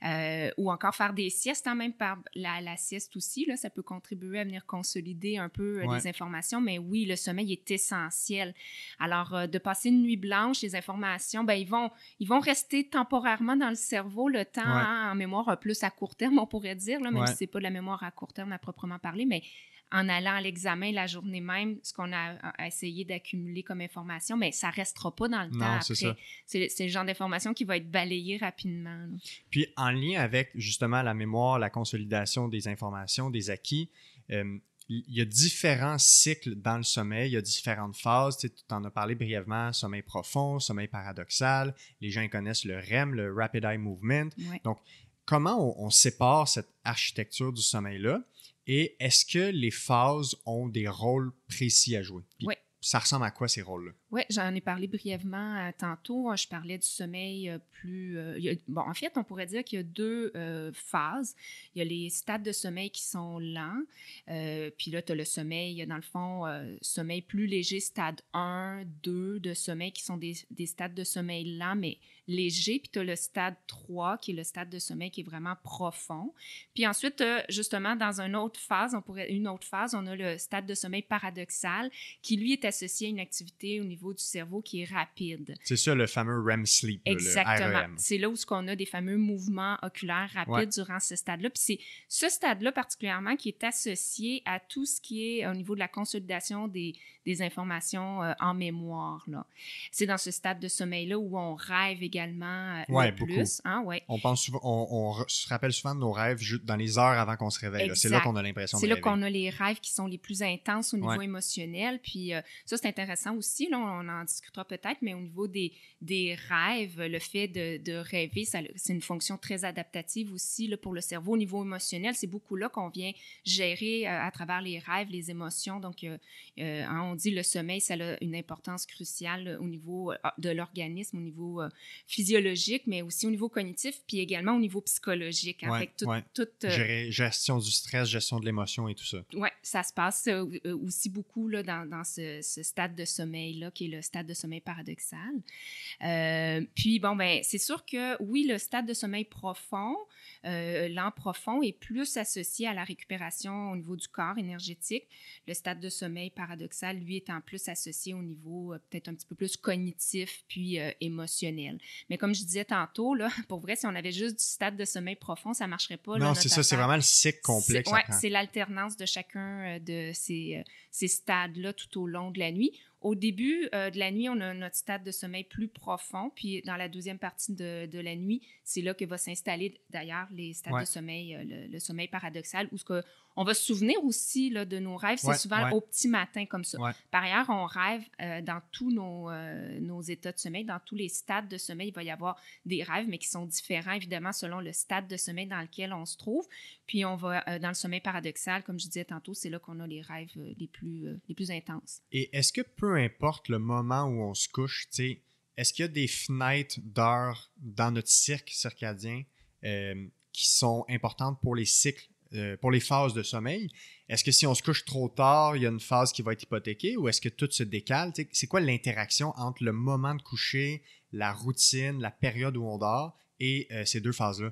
euh, ou encore faire des siestes, hein, même par la, sieste aussi, là, ça peut contribuer à venir consolider un peu euh, les informations, mais oui, le sommeil est essentiel. Alors, de passer une nuit blanche, les informations, ben, ils vont, ils vont rester temporairement dans le cerveau le temps hein, en mémoire plus à court terme, on pourrait dire, même si si c'est pas de la mémoire à court terme à proprement parler, mais en allant à l'examen la journée même, ce qu'on a, essayé d'accumuler comme information, mais ça restera pas dans le temps après. C'est le genre d'information qui va être balayée rapidement. Puis en lien avec justement la mémoire, la consolidation des informations, des acquis, il y a différents cycles dans le sommeil, il y a différentes phases. Tu en as parlé brièvement, sommeil profond, sommeil paradoxal. Les gens connaissent le REM, le Rapid Eye Movement. Donc, comment on, sépare cette architecture du sommeil-là? Et est-ce que les phases ont des rôles précis à jouer? oui ça ressemble à quoi ces rôles-là? Oui, j'en ai parlé brièvement euh, tantôt. Euh, je parlais du sommeil euh, plus... bon, en fait, on pourrait dire qu'il y a deux phases. Il y a les stades de sommeil qui sont lents. puis là, tu as le sommeil, dans le fond, sommeil plus léger, stade 1, 2 de sommeil qui sont des, stades de sommeil lents, mais légers. Puis tu as le stade 3 qui est le stade de sommeil qui est vraiment profond. Puis ensuite, justement, dans une autre phase, on pourrait, une autre phase, on a le stade de sommeil paradoxal qui, lui, est associé à une activité au niveau du cerveau qui est rapide. C'est ça le fameux REM sleep. Exactement. E c'est là où ce qu'on a des fameux mouvements oculaires rapides durant ce stade-là. Puis c'est ce stade-là particulièrement qui est associé à tout ce qui est euh, au niveau de la consolidation des, informations euh, en mémoire. C'est dans ce stade de sommeil-là où on rêve également euh, le plus. Hein, ouais. On pense souvent, on, se rappelle souvent de nos rêves juste dans les heures avant qu'on se réveille. C'est là, qu'on a l'impression. C'est là qu'on a les rêves qui sont les plus intenses au niveau émotionnel. Puis ça, c'est intéressant aussi. Là, on en discutera peut-être, mais au niveau des, des rêves, le fait de, rêver, c'est une fonction très adaptative aussi pour le cerveau. Au niveau émotionnel, c'est beaucoup là qu'on vient gérer euh, à travers les rêves, les émotions. Donc, euh, euh, hein, on dit le sommeil, ça a une importance cruciale au niveau de l'organisme, au niveau physiologique, mais aussi au niveau cognitif, puis également au niveau psychologique, avec toute gestion du stress, gestion de l'émotion et tout ça. Oui, ça se passe aussi beaucoup là, dans, dans ce, ce stade de sommeil-là, qui est le stade de sommeil paradoxal. Euh, puis, bon, ben, c'est sûr que oui, le stade de sommeil profond, euh, lent profond, est plus associé à la récupération au niveau du corps énergétique. Le stade de sommeil paradoxal, lui, est en plus associé au niveau euh, peut-être un petit peu plus cognitif, puis euh, émotionnel. Mais comme je disais tantôt, là, pour vrai, si on avait juste du stade de sommeil profond, ça ne marcherait pas. non, c'est ça, c'est vraiment le cycle complexe. c'est l'alternance de chacun de ces, ces stades-là tout au long de la nuit. Au début euh, de la nuit, on a notre stade de sommeil plus profond, puis dans la deuxième partie de, la nuit, c'est là que va s'installer d'ailleurs les stades de sommeil, euh, le, sommeil paradoxal, où ce que on va se souvenir aussi de nos rêves. c'est souvent au petit matin comme ça. Par ailleurs, on rêve euh, dans tous euh, nos, états de sommeil, dans tous les stades de sommeil. Il va y avoir des rêves, mais qui sont différents, évidemment, selon le stade de sommeil dans lequel on se trouve. Puis on va euh, dans le sommeil paradoxal, comme je disais tantôt, c'est là qu'on a les rêves les, plus, les plus intenses. Et est-ce que peu importe le moment où on se couche, est-ce qu'il y a des fenêtres d'heures dans notre cirque circadien qui sont importantes pour les cycles euh, pour les phases de sommeil, est-ce que si on se couche trop tard, il y a une phase qui va être hypothéquée ou est-ce que tout se décale? C'est quoi l'interaction entre le moment de coucher, la routine, la période où on dort et euh, ces deux phases-là?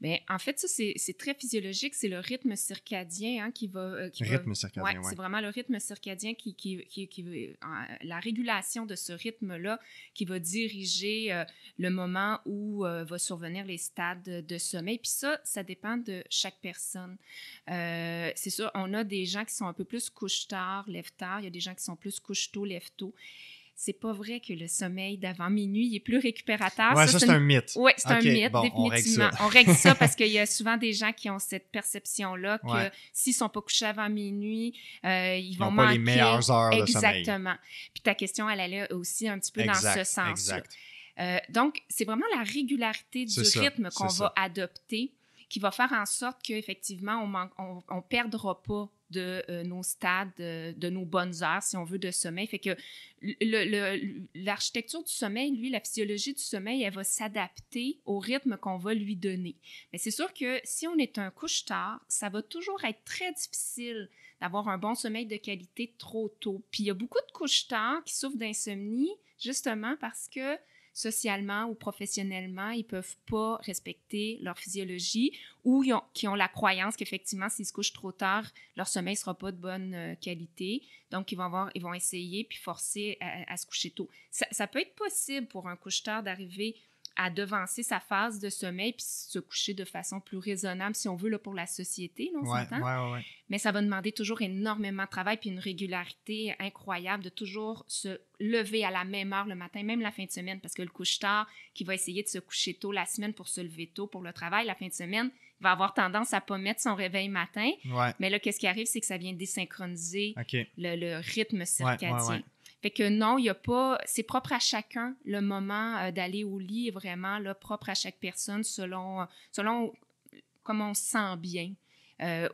Bien, en fait, ça, c'est très physiologique. C'est le rythme circadien hein, qui va... Euh, qui rythme circadien, ouais, C'est vraiment le rythme circadien qui... qui, qui, qui la régulation de ce rythme-là qui va diriger euh, le moment où euh, va survenir les stades de sommeil. Puis ça, ça dépend de chaque personne. c'est sûr, on a des gens qui sont un peu plus couche-tard, lève-tard. Il y a des gens qui sont plus couche-tôt, lève-tôt c'est pas vrai que le sommeil d'avant minuit est plus récupérateur. ça, c'est un mythe. Oui, c'est un mythe, définitivement. On règle ça, parce qu'il y a souvent des gens qui ont cette perception-là que s'ils s'ils sont pas couchés avant minuit, euh, ils, vont manquer. Pas les meilleures heures de sommeil. Exactement. Puis ta question, elle allait aussi un petit peu dans ce sens-là. Euh, donc, c'est vraiment la régularité du rythme qu'on va adopter qui va faire en sorte qu'effectivement, on ne on, on perdra pas de euh, nos stades, euh, de, nos bonnes heures, si on veut, de sommeil. Fait que l'architecture du sommeil, lui, la physiologie du sommeil, elle va s'adapter au rythme qu'on va lui donner. Mais c'est sûr que si on est un couche-tard, ça va toujours être très difficile d'avoir un bon sommeil de qualité trop tôt. Puis il y a beaucoup de couche-tard qui souffrent d'insomnie, justement parce que socialement ou professionnellement, ils peuvent pas respecter leur physiologie ou qui ont la croyance qu'effectivement, s'ils se couchent trop tard, leur sommeil sera pas de bonne euh, qualité. Donc, ils vont, avoir, ils vont essayer puis forcer à, se coucher tôt. Ça, peut être possible pour un couche-tard d'arriver à devancer sa phase de sommeil puis se coucher de façon plus raisonnable, si on veut, là, pour la société, on s'entend. Mais ça va demander toujours énormément de travail puis une régularité incroyable de toujours se lever à la même heure le matin, même la fin de semaine, parce que le couche-tard qui va essayer de se coucher tôt la semaine pour se lever tôt pour le travail, la fin de semaine, va avoir tendance à pas mettre son réveil matin. Mais là, qu'est-ce qui arrive, c'est que ça vient désynchroniser le, le, rythme circadien que non, il a pas. C'est propre à chacun le moment euh, d'aller au lit vraiment propre à chaque personne selon, selon euh, comment on se sent bien. Euh,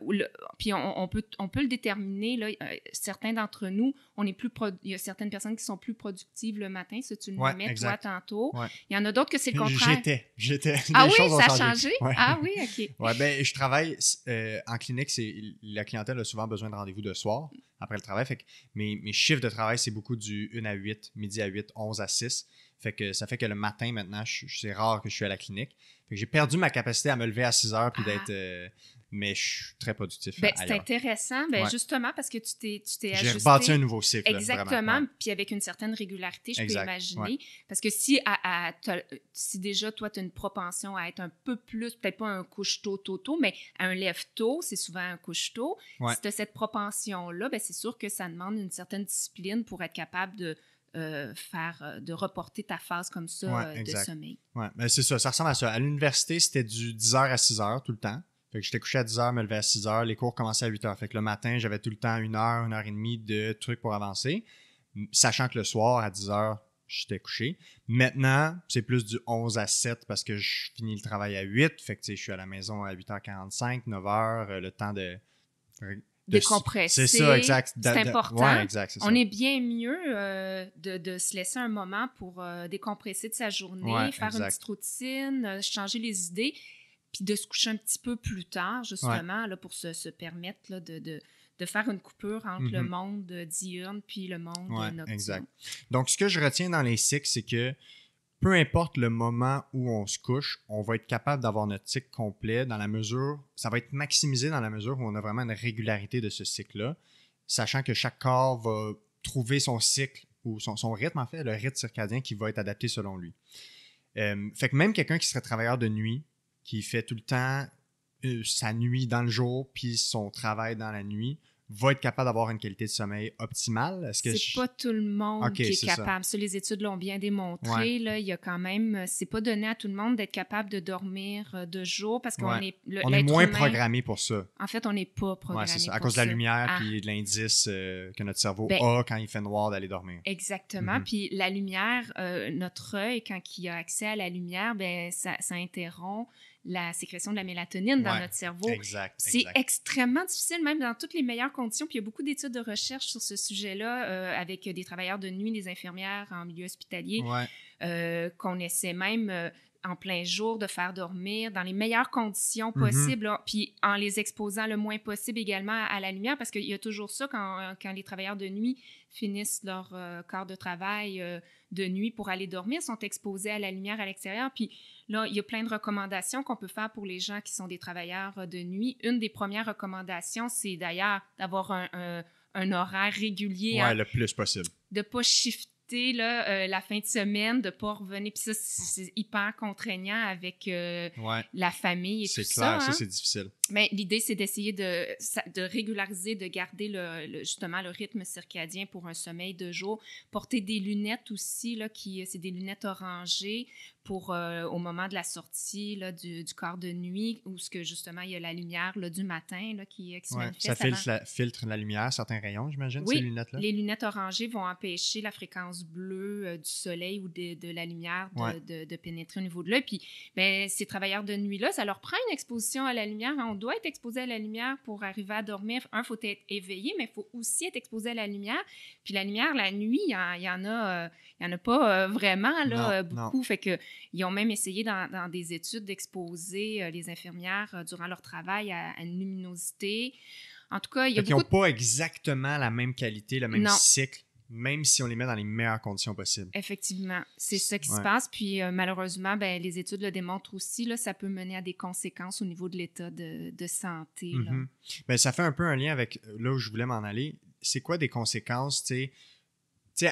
puis on, peut, on le déterminer. Euh, certains d'entre nous, on est plus il y a certaines personnes qui sont plus productives le matin, si tu le mets toi tantôt. Il y en a d'autres que c'est le contraire. J'étais, j'étais. Ah oui, ça a changé. Ah oui, ok. Ben, je travaille euh, en clinique, c'est la clientèle a souvent besoin de rendez-vous de soir après le travail. Fait que mes, chiffres de travail, c'est beaucoup du 1 à 8, midi à 8, 11 à 6. Fait que ça fait que le matin maintenant, c'est rare que je suis à la clinique. j'ai perdu ma capacité à me lever à 6 heures puis ah. d'être mais je suis très productif. Ben, c'est intéressant, ben, justement, parce que tu t'es, tu ajusté. J'ai rebâti un nouveau cycle. Exactement, puis avec une certaine régularité, je peux imaginer. Parce que si, si déjà, toi, tu as une propension à être un peu plus, peut-être pas un couche-tôt, tôt, tôt, mais un lève-tôt, c'est souvent un couche-tôt. Si tu as cette propension-là, ben, c'est sûr que ça demande une certaine discipline pour être capable de, euh, faire, euh, de reporter ta phase comme ça euh, de sommeil. Oui, ben, c'est ça. Ça ressemble à ça. À l'université, c'était du 10h à 6h tout le temps. Fait que j'étais couché à 10h, me levais à 6h, les cours commençaient à 8h. Fait que le matin, j'avais tout le temps une heure, une heure et demie de trucs pour avancer, sachant que le soir, à 10h, j'étais couché. Maintenant, c'est plus du 11 à 7 parce que je finis le travail à 8. Fait que je suis à la maison à 8h45, 9h, euh, le temps de... Euh, décompresser. C'est ça, exact. C'est important. On est bien mieux euh, de, se laisser un moment pour décompresser de sa journée, faire une petite routine, changer les idées puis de se coucher un petit peu plus tard, justement, là, pour se, permettre de, faire une coupure entre le mm-hmm. monde diurne puis le monde nocturne. Exact. Donc, ce que je retiens dans les cycles, c'est que peu importe le moment où on se couche, on va être capable d'avoir notre cycle complet dans la mesure, ça va être maximisé dans la mesure où on a vraiment une régularité de ce cycle-là, sachant que chaque corps va trouver son cycle ou son, rythme, en fait, le rythme circadien qui va être adapté selon lui. Euh, fait que même quelqu'un qui serait travailleur de nuit, qui fait tout le temps euh, sa nuit dans le jour puis son travail dans la nuit va être capable d'avoir une qualité de sommeil optimale? Est-ce que pas tout le monde qui est, capable. Ça. les études l'ont bien démontré. Là, il y a quand même, c'est pas donné à tout le monde d'être capable de dormir euh, de jour parce qu'on est, le, on est moins programmé pour ça. En fait, on n'est pas programmé ouais, ça. À cause de la lumière ah. puis de l'indice euh, que notre cerveau ben a quand il fait noir d'aller dormir. Exactement. Mhm. Puis la lumière, notre œil quand il a accès à la lumière, ben ça, ça interrompt la sécrétion de la mélatonine dans notre cerveau. C'est extrêmement difficile, même dans toutes les meilleures conditions. Puis il y a beaucoup d'études de recherche sur ce sujet-là euh, avec des travailleurs de nuit, des infirmières en milieu hospitalier, euh, qu'on essaie même euh, en plein jour, de faire dormir dans les meilleures conditions mm-hmm. possibles, puis en les exposant le moins possible également à, la lumière, parce qu'il y a toujours ça quand, euh, les travailleurs de nuit finissent leur euh, quart corps de travail euh, de nuit pour aller dormir, sont exposés à la lumière à l'extérieur. Puis là, il y a plein de recommandations qu'on peut faire pour les gens qui sont des travailleurs de nuit. Une des premières recommandations, c'est d'ailleurs d'avoir un, horaire régulier. le plus possible. De ne pas shifter là, euh, la fin de semaine de ne pas revenir. Puis ça, c'est hyper contraignant avec euh, la famille et tout ça. C'est clair, ça, hein. c'est difficile. Mais ben, l'idée, c'est d'essayer de, de, régulariser, de garder le, justement le rythme circadien pour un sommeil de jour. Porter des lunettes aussi, là, qui c'est des lunettes orangées pour euh, au moment de la sortie là, du, corps de nuit, où ce que justement il y a la lumière là, du matin là, qui, euh, qui se Ça filtre la, lumière, certains rayons, j'imagine, ces lunettes-là. Les lunettes orangées vont empêcher la fréquence bleue euh, du soleil ou de, la lumière de, pénétrer au niveau de l'œil. Puis ben, ces travailleurs de nuit-là, ça leur prend une exposition à la lumière. On doit être exposé à la lumière pour arriver à dormir. Un, il faut être éveillé, mais il faut aussi être exposé à la lumière. Puis la lumière, la nuit, il y, en, a il n'y en a pas euh, vraiment là, euh, beaucoup. Fait que, ils ont même essayé dans, des études d'exposer euh, les infirmières durant leur travail à, une luminosité. En tout cas, il y a beaucoup Ils n'ont pas exactement la même qualité, le même cycle même si on les met dans les meilleures conditions possibles. Effectivement, c'est ça qui se passe. Puis malheureusement, ben, les études le démontrent aussi, là, ça peut mener à des conséquences au niveau de l'état de, santé. Mm-hmm. Ben, ça fait un peu un lien avec là où je voulais m'en aller. C'est quoi des conséquences, tu sais?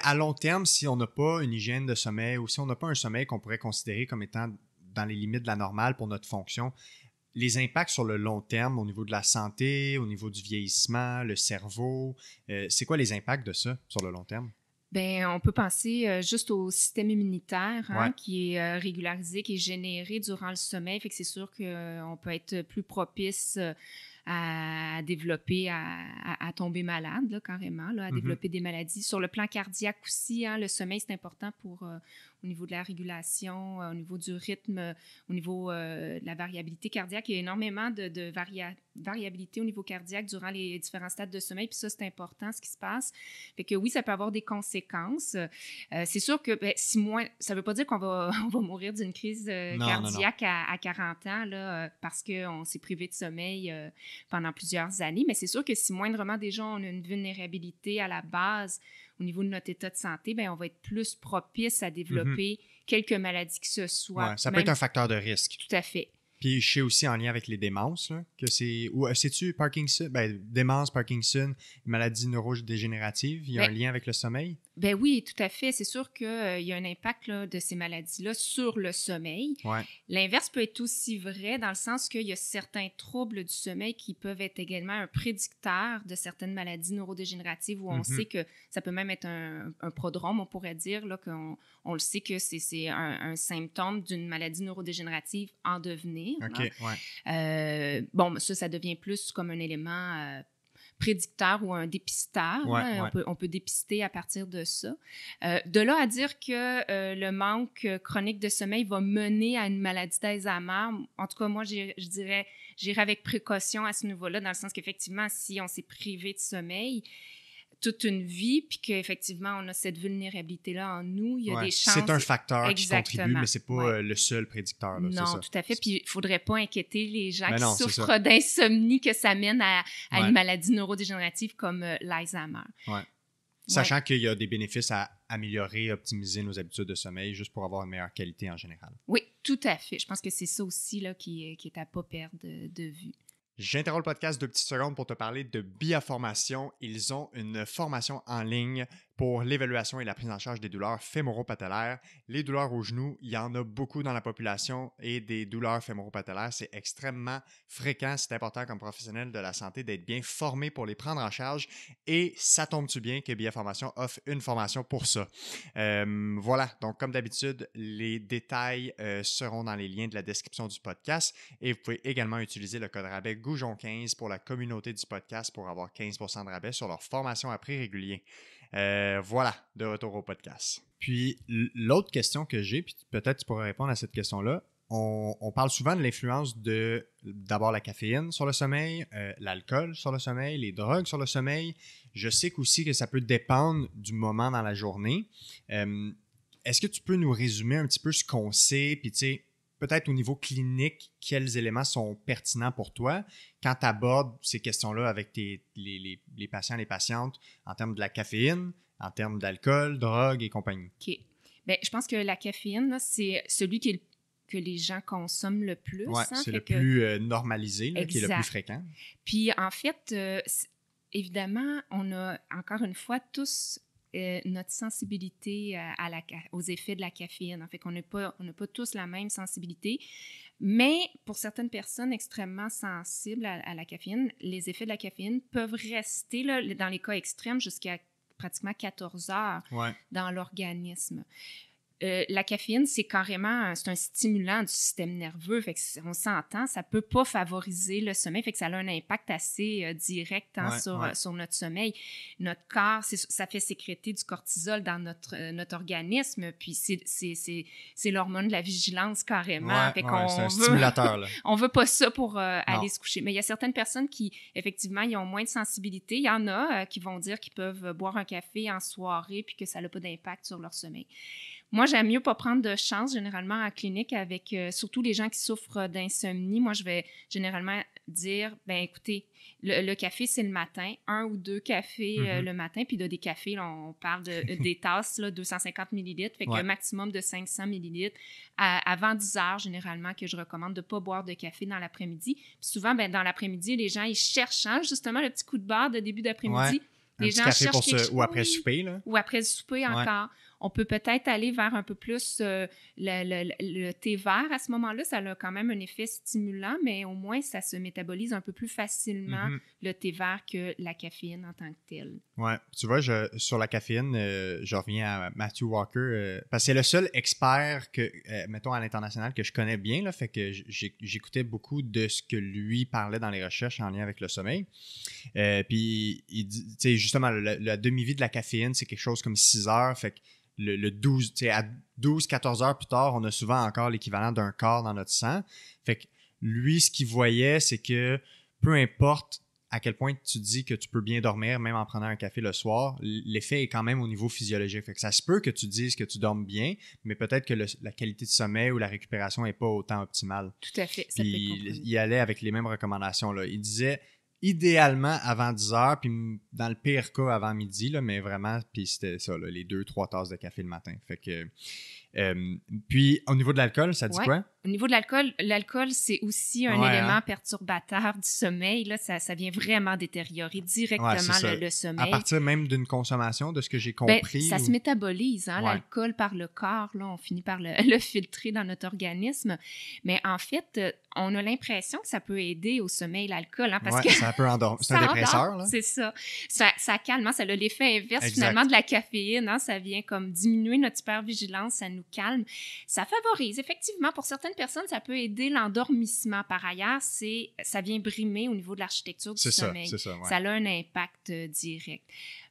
à long terme, si on n'a pas une hygiène de sommeil ou si on n'a pas un sommeil qu'on pourrait considérer comme étant dans les limites de la normale pour notre fonction, les impacts sur le long terme au niveau de la santé, au niveau du vieillissement, le cerveau, euh, c'est quoi les impacts de ça sur le long terme? Bien, on peut penser euh, juste au système immunitaire hein, qui est euh, régularisé, qui est généré durant le sommeil. Fait que c'est sûr qu'on peut être plus propice à développer, à, tomber malade, carrément, là, à mm-hmm. développer des maladies. Sur le plan cardiaque aussi, hein, le sommeil, c'est important pour, euh, au niveau de la régulation, euh, au niveau du rythme, euh, au niveau euh, de la variabilité cardiaque. Il y a énormément de, variabilité au niveau cardiaque durant les différents stades de sommeil. Puis ça, c'est important ce qui se passe. Fait que oui, ça peut avoir des conséquences. c'est sûr que ben, si moins, ça ne veut pas dire qu'on va, va mourir d'une crise cardiaque À, 40 ans là, parce qu'on s'est privé de sommeil pendant plusieurs années. Mais c'est sûr que si moindrement déjà on a une vulnérabilité à la base au niveau de notre état de santé, ben, on va être plus propice à développer mm-hmm. quelques maladies que ce soit. ça peut être un facteur de risque. Tout à fait. Puis je sais aussi en lien avec les démences, que c'est. Ou euh, sais-tu Parkinson? Ben, démence, Parkinson, maladie neurodégénérative, il y a un ben, lien avec le sommeil? Ben oui, tout à fait. C'est sûr qu'il euh, y a un impact de ces maladies-là sur le sommeil. L'inverse peut être aussi vrai dans le sens qu'il y a certains troubles du sommeil qui peuvent être également un prédicteur de certaines maladies neurodégénératives où on mm-hmm. sait que ça peut même être un, prodrome, on pourrait dire, qu'on on le sait que c'est un symptôme d'une maladie neurodégénérative en devenir. Euh, bon, ça, ça devient plus comme un élément euh, prédicteur ou un dépisteur. Hein. On, peut, dépister à partir de ça. Euh, de là à dire que le manque chronique de sommeil va mener à une maladie d'Alzheimer, en tout cas, moi, je dirais, j'irai avec précaution à ce niveau-là, dans le sens qu'effectivement, si on s'est privé de sommeil, toute une vie, puis qu'effectivement, on a cette vulnérabilité-là en nous. Il y a des chances. C'est un facteur qui contribue, mais c'est pas euh, le seul prédicteur. non, tout à fait. Puis il faudrait pas inquiéter les gens qui souffrent d'insomnie que ça mène à, une maladie neurodégénérative comme euh, l'Alzheimer. Sachant qu'il y a des bénéfices à améliorer, optimiser nos habitudes de sommeil juste pour avoir une meilleure qualité en général. Oui, tout à fait. Je pense que c'est ça aussi là, qui, euh, qui est à pas perdre de vue. J'interromps le podcast deux petites secondes pour te parler de Biaformation. Ils ont une formation en ligne pour l'évaluation et la prise en charge des douleurs fémoropatellaires. Les douleurs au genou, il y en a beaucoup dans la population et des douleurs fémoropatellaires, c'est extrêmement fréquent. C'est important comme professionnel de la santé d'être bien formé pour les prendre en charge et ça tombe-tu bien que BIA Formation offre une formation pour ça. Euh, voilà, donc comme d'habitude, les détails euh, seront dans les liens de la description du podcast et vous pouvez également utiliser le code rabais Goujon 15 pour la communauté du podcast pour avoir 15% de rabais sur leur formation à prix régulier. Euh, voilà, de retour au podcast. Puis l'autre question que j'ai, puis peut-être tu pourrais répondre à cette question-là, on, parle souvent de l'influence de d'abord la caféine sur le sommeil, euh, l'alcool sur le sommeil, les drogues sur le sommeil. Je sais aussi que ça peut dépendre du moment dans la journée. Euh, est-ce que tu peux nous résumer un petit peu ce qu'on sait, puis tu sais, peut-être au niveau clinique, quels éléments sont pertinents pour toi quand tu abordes ces questions-là avec tes, les, les, les, patients, les patientes, en termes de la caféine, en termes d'alcool, drogue et compagnie? OK. Bien, je pense que la caféine, c'est celui que les gens consomment le plus. Hein, c'est le plus euh, normalisé, qui est le plus fréquent. Puis en fait, euh, évidemment, on a encore une fois tous euh, notre sensibilité euh, à la, aux effets de la caféine. En fait, on n'a pas, tous la même sensibilité, mais pour certaines personnes extrêmement sensibles à, la caféine, les effets de la caféine peuvent rester, dans les cas extrêmes, jusqu'à pratiquement 14 heures dans l'organisme. Euh, la caféine, c'est carrément euh, c'est un stimulant du système nerveux. on s'entend, ça peut pas favoriser le sommeil. Fait que ça a un impact assez euh, direct hein, sur, notre sommeil. Notre corps, ça fait sécréter du cortisol dans notre, organisme. Puis c'est l'hormone de la vigilance carrément. on un veut, on veut pas ça pour aller se coucher. Mais il y a certaines personnes qui, effectivement, ils ont moins de sensibilité. Il y en a qui vont dire qu'ils peuvent boire un café en soirée puis que ça n'a pas d'impact sur leur sommeil. Moi, j'aime mieux pas prendre de chance généralement en clinique avec euh, surtout les gens qui souffrent d'insomnie. Moi, je vais généralement dire, ben écoutez, le, café, c'est le matin, un ou deux cafés euh, mm-hmm. le matin, puis de des cafés, on parle de, euh, des tasses, là, 250 millilitres, fait un maximum de 500 millilitres avant 10 heures, généralement, que je recommande de ne pas boire de café dans l'après-midi. souvent, ben, dans l'après-midi, les gens, ils cherchent hein, justement le petit coup de barre de début d'après-midi. Les gens cherchent ou après souper là. Ou après souper encore on peut peut-être aller vers un peu plus euh, le, thé vert à ce moment-là. Ça a quand même un effet stimulant, mais au moins ça se métabolise un peu plus facilement mm-hmm. le thé vert que la caféine en tant que telle. Ouais, tu vois, je, sur la caféine, euh, je reviens à Matthew Walker, euh, parce que c'est le seul expert que, euh, mettons, à l'international que je connais bien, là, fait que j'écoutais beaucoup de ce que lui parlait dans les recherches en lien avec le sommeil. puis, il dit, justement, la, demi-vie de la caféine, c'est quelque chose comme 6 heures, fait que le, le 12, à 12-14 heures plus tard, on a souvent encore l'équivalent d'un quart dans notre sang. Fait que lui, ce qu'il voyait, c'est que peu importe à quel point tu dis que tu peux bien dormir même en prenant un café le soir, l'effet est quand même au niveau physiologique. Fait que ça se peut que tu dises que tu dormes bien, mais peut-être que la qualité de sommeil ou la récupération n'est pas autant optimale. Tout à fait. Ça puis il, allait avec les mêmes recommandations. Là. Il disait idéalement avant 10 heures, puis dans le pire cas avant midi, là, mais vraiment, puis c'était ça, les deux, trois tasses de café le matin. Fait que, euh, puis au niveau de l'alcool, ça dit quoi? Au niveau de l'alcool, l'alcool, c'est aussi un élément hein. perturbateur du sommeil. Là, ça, ça vient vraiment détériorer directement le, sommeil. À partir même d'une consommation, de ce que j'ai ben, compris. ça se métabolise, hein, l'alcool par le corps. Là, on finit par le, filtrer dans notre organisme. Mais en fait, euh, on a l'impression que ça peut aider au sommeil, l'alcool. Hein, parce que ça C'est un dépresseur. C'est ça. ça. ça. calme. ça a l'effet inverse, finalement, de la caféine. ça vient comme diminuer notre hypervigilance. Ça nous calme. Ça favorise, effectivement, pour certaines personne ça peut aider l'endormissement. Par ailleurs, c'est ça vient brimer au niveau de l'architecture du sommeil. Ça, a un impact euh, direct.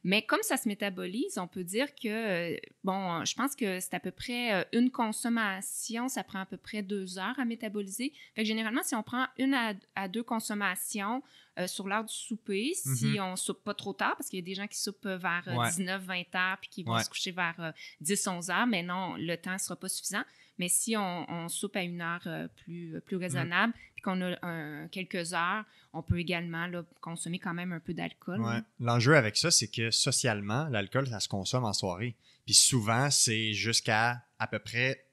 Mais comme ça se métabolise, on peut dire que, euh, bon, je pense que c'est à peu près euh, une consommation, ça prend à peu près deux heures à métaboliser. Fait que généralement, si on prend une à, deux consommations sur l'heure du souper, si mm-hmm. on soupe pas trop tard, parce qu'il y a des gens qui soupent vers 19, 20 heures, puis qui vont se coucher vers 10, 11 heures, mais non, le temps sera pas suffisant. Mais si on, soupe à une heure euh, plus, euh, plus mm-hmm. raisonnable, puis qu'on a quelques heures, on peut également consommer quand même un peu d'alcool. L'enjeu avec ça, c'est que socialement, l'alcool, ça se consomme en soirée. Puis souvent, c'est jusqu'à à peu près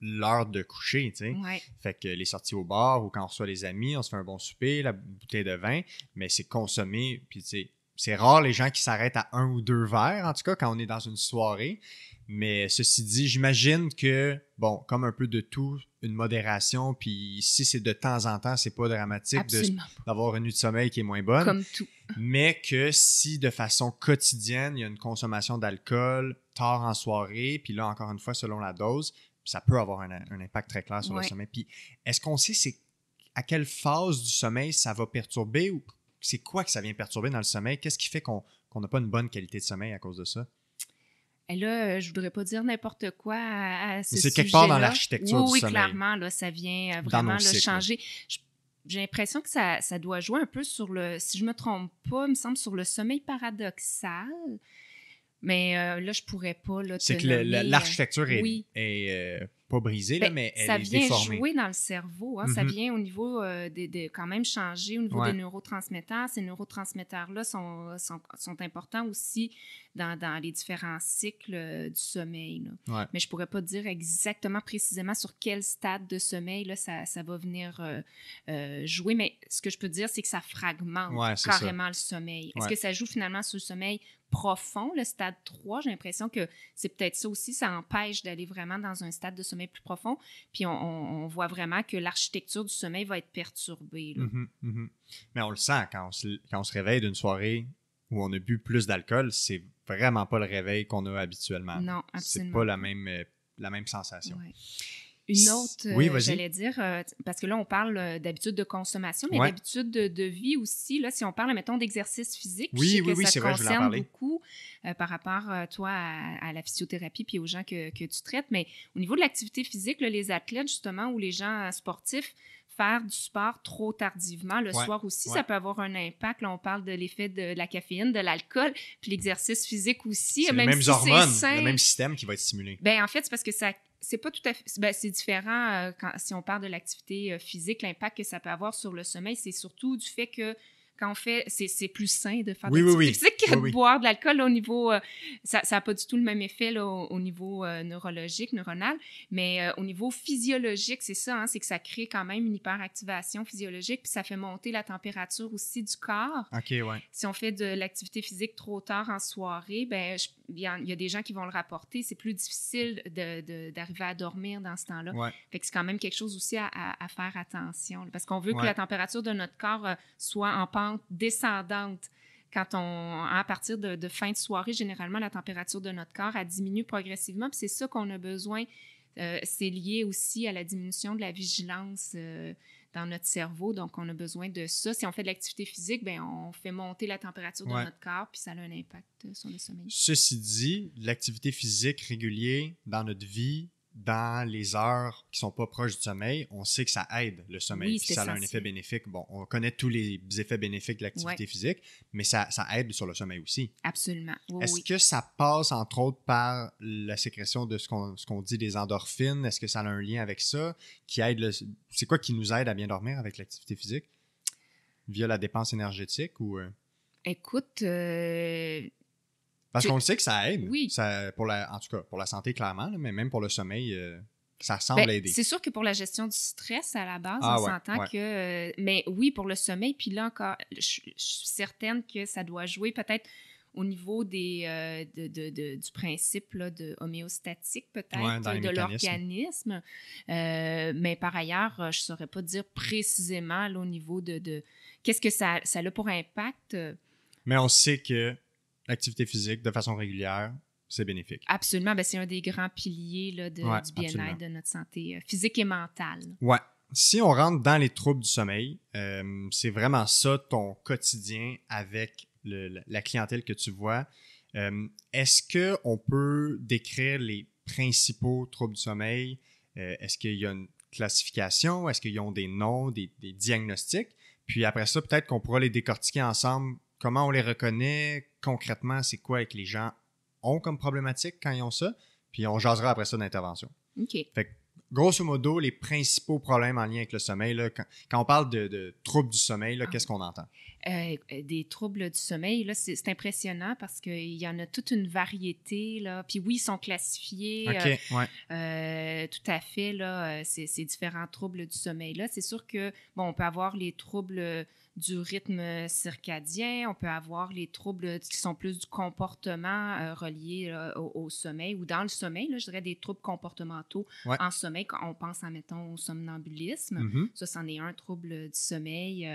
l'heure de coucher, tu sais. Fait que les sorties au bar ou quand on reçoit les amis, on se fait un bon souper, la bouteille de vin, mais c'est consommé, puis tu sais, c'est rare les gens qui s'arrêtent à un ou deux verres, en tout cas, quand on est dans une soirée. Mais ceci dit, j'imagine que, bon, comme un peu de tout, une modération, puis si c'est de temps en temps, c'est pas dramatique d'avoir une nuit de sommeil qui est moins bonne. Comme tout. Mais que si de façon quotidienne, il y a une consommation d'alcool tard en soirée, puis là, encore une fois, selon la dose, ça peut avoir un, impact très clair sur le sommeil. Puis est-ce qu'on sait c'est à quelle phase du sommeil ça va perturber ou c'est quoi que ça vient perturber dans le sommeil? Qu'est-ce qui fait qu'on n'a pas une bonne qualité de sommeil à cause de ça? Et eh là, euh, je voudrais pas dire n'importe quoi C'est quelque part dans l'architecture oui, du sommeil. Oui, clairement, là, ça vient euh, vraiment le changer. J'ai l'impression que ça, doit jouer un peu sur le, si je me trompe pas, me semble sur le sommeil paradoxal. Mais euh, là, je pourrais pas. C'est que l'architecture est, pas brisée, là, ben, mais elle ça vient jouer dans le cerveau. Hein. Ça mhm. vient au niveau euh, des, quand même changer au niveau des neurotransmetteurs. Ces neurotransmetteurs-là sont, sont, importants aussi dans, les différents cycles euh, du sommeil. Mais je ne pourrais pas dire exactement précisément sur quel stade de sommeil ça, va venir euh, jouer. Mais ce que je peux dire, c'est que ça fragmente carrément le sommeil. Est-ce que ça joue finalement sur le sommeil? profond, le stade 3, j'ai l'impression que c'est peut-être ça aussi, ça empêche d'aller vraiment dans un stade de sommeil plus profond. Puis on, voit vraiment que l'architecture du sommeil va être perturbée. Mhm, mhm. Mais on le sent quand on se, réveille d'une soirée où on a bu plus d'alcool, c'est vraiment pas le réveil qu'on a habituellement. Non, absolument. C'est pas la même, euh, la même sensation. Une autre, euh, j'allais dire, euh, parce que là, on parle euh, d'habitude de consommation, mais d'habitude de, vie aussi. Là, si on parle, mettons, d'exercice physique, que ça concerne beaucoup par rapport, toi, à, la physiothérapie puis aux gens que, que, tu traites. Mais au niveau de l'activité physique, les athlètes, justement, ou les gens sportifs, faire du sport trop tardivement le soir aussi, ça peut avoir un impact. Là, on parle de l'effet de, la caféine, de l'alcool, puis l'exercice physique aussi. Même les le même système qui va être stimulé. Ben, en fait, c'est parce que ça c'est pas tout à fait. Ben, c'est différent euh, quand, si on parle de l'activité euh, physique. L'impact que ça peut avoir sur le sommeil, c'est surtout du fait que quand on fait, c'est plus sain de faire oui, de oui, physique que de boire de l'alcool au niveau, euh, ça n'a pas du tout le même effet au, niveau euh, neurologique, neuronal, mais euh, au niveau physiologique, c'est ça, hein, c'est que ça crée quand même une hyperactivation physiologique, puis ça fait monter la température aussi du corps. OK, ouais. Si on fait de l'activité physique trop tard en soirée, ben il y, a des gens qui vont le rapporter, c'est plus difficile d'arriver à dormir dans ce temps-là. Fait que c'est quand même quelque chose aussi à, faire attention, parce qu'on veut que la température de notre corps soit en pente descendante. Quand on, à partir de, fin de soirée, généralement, la température de notre corps, a diminué progressivement. c'est ça qu'on a besoin. Euh, c'est lié aussi à la diminution de la vigilance euh, dans notre cerveau. Donc, on a besoin de ça. Si on fait de l'activité physique, ben on fait monter la température de notre corps, puis ça a un impact euh, sur le sommeil. Ceci dit, l'activité physique régulière dans notre vie, dans les heures qui sont pas proches du sommeil, on sait que ça aide le sommeil, ça a un effet bénéfique. Bon, on connaît tous les effets bénéfiques de l'activité physique, mais ça, ça, aide sur le sommeil aussi. Absolument. Est-ce que ça passe entre autres par la sécrétion de ce qu'on dit des endorphines? Est-ce que ça a un lien avec ça qui aide le... C'est quoi qui nous aide à bien dormir avec l'activité physique? Via la dépense énergétique ou... Euh? Écoute, euh, parce qu'on le sait que ça aide. Oui. Ça, pour la, en tout cas, pour la santé, clairement, mais même pour le sommeil, euh, ça semble ben, aider. C'est sûr que pour la gestion du stress, à la base, ah on s'entend que. Euh, mais oui, pour le sommeil, puis là encore, je, suis certaine que ça doit jouer peut-être au niveau des, euh, de, de, du principe là, de homéostatique, peut-être, de l'organisme. mais par ailleurs, je ne saurais pas dire précisément au niveau de. qu'est-ce que ça, ça a pour impact. Mais on sait que l'activité physique de façon régulière, c'est bénéfique. Absolument. Ben, c'est un des grands piliers de, du bien-être, de notre santé euh, physique et mentale. Ouais. Si on rentre dans les troubles du sommeil, euh, c'est vraiment ça ton quotidien avec la clientèle que tu vois. Euh, est-ce qu'on peut décrire les principaux troubles du sommeil? Est-ce qu'il y a une classification? Est-ce qu'ils ont des noms, des, des diagnostics? Puis après ça, peut-être qu'on pourra les décortiquer ensemble comment on les reconnaît, concrètement, c'est quoi que les gens ont comme problématique quand ils ont ça, puis on jasera après ça d'intervention. OK. Fait que, grosso modo, les principaux problèmes en lien avec le sommeil, là, quand, on parle de, troubles du sommeil, ah. qu'est-ce qu'on entend? Euh, euh, des troubles du sommeil, là, c'est, impressionnant parce qu'il y en a toute une variété, là. Puis oui, ils sont classifiés. OK, euh, tout à fait, là, c'est ces différents troubles du sommeil, là. C'est sûr que, bon, on peut avoir les troubles du rythme circadien, on peut avoir les troubles qui sont plus du comportement euh, relié euh, au, sommeil ou dans le sommeil, je dirais des troubles comportementaux en sommeil. Quand on pense, à, mettons, au somnambulisme, mm-hmm. ça, c'en est un trouble du sommeil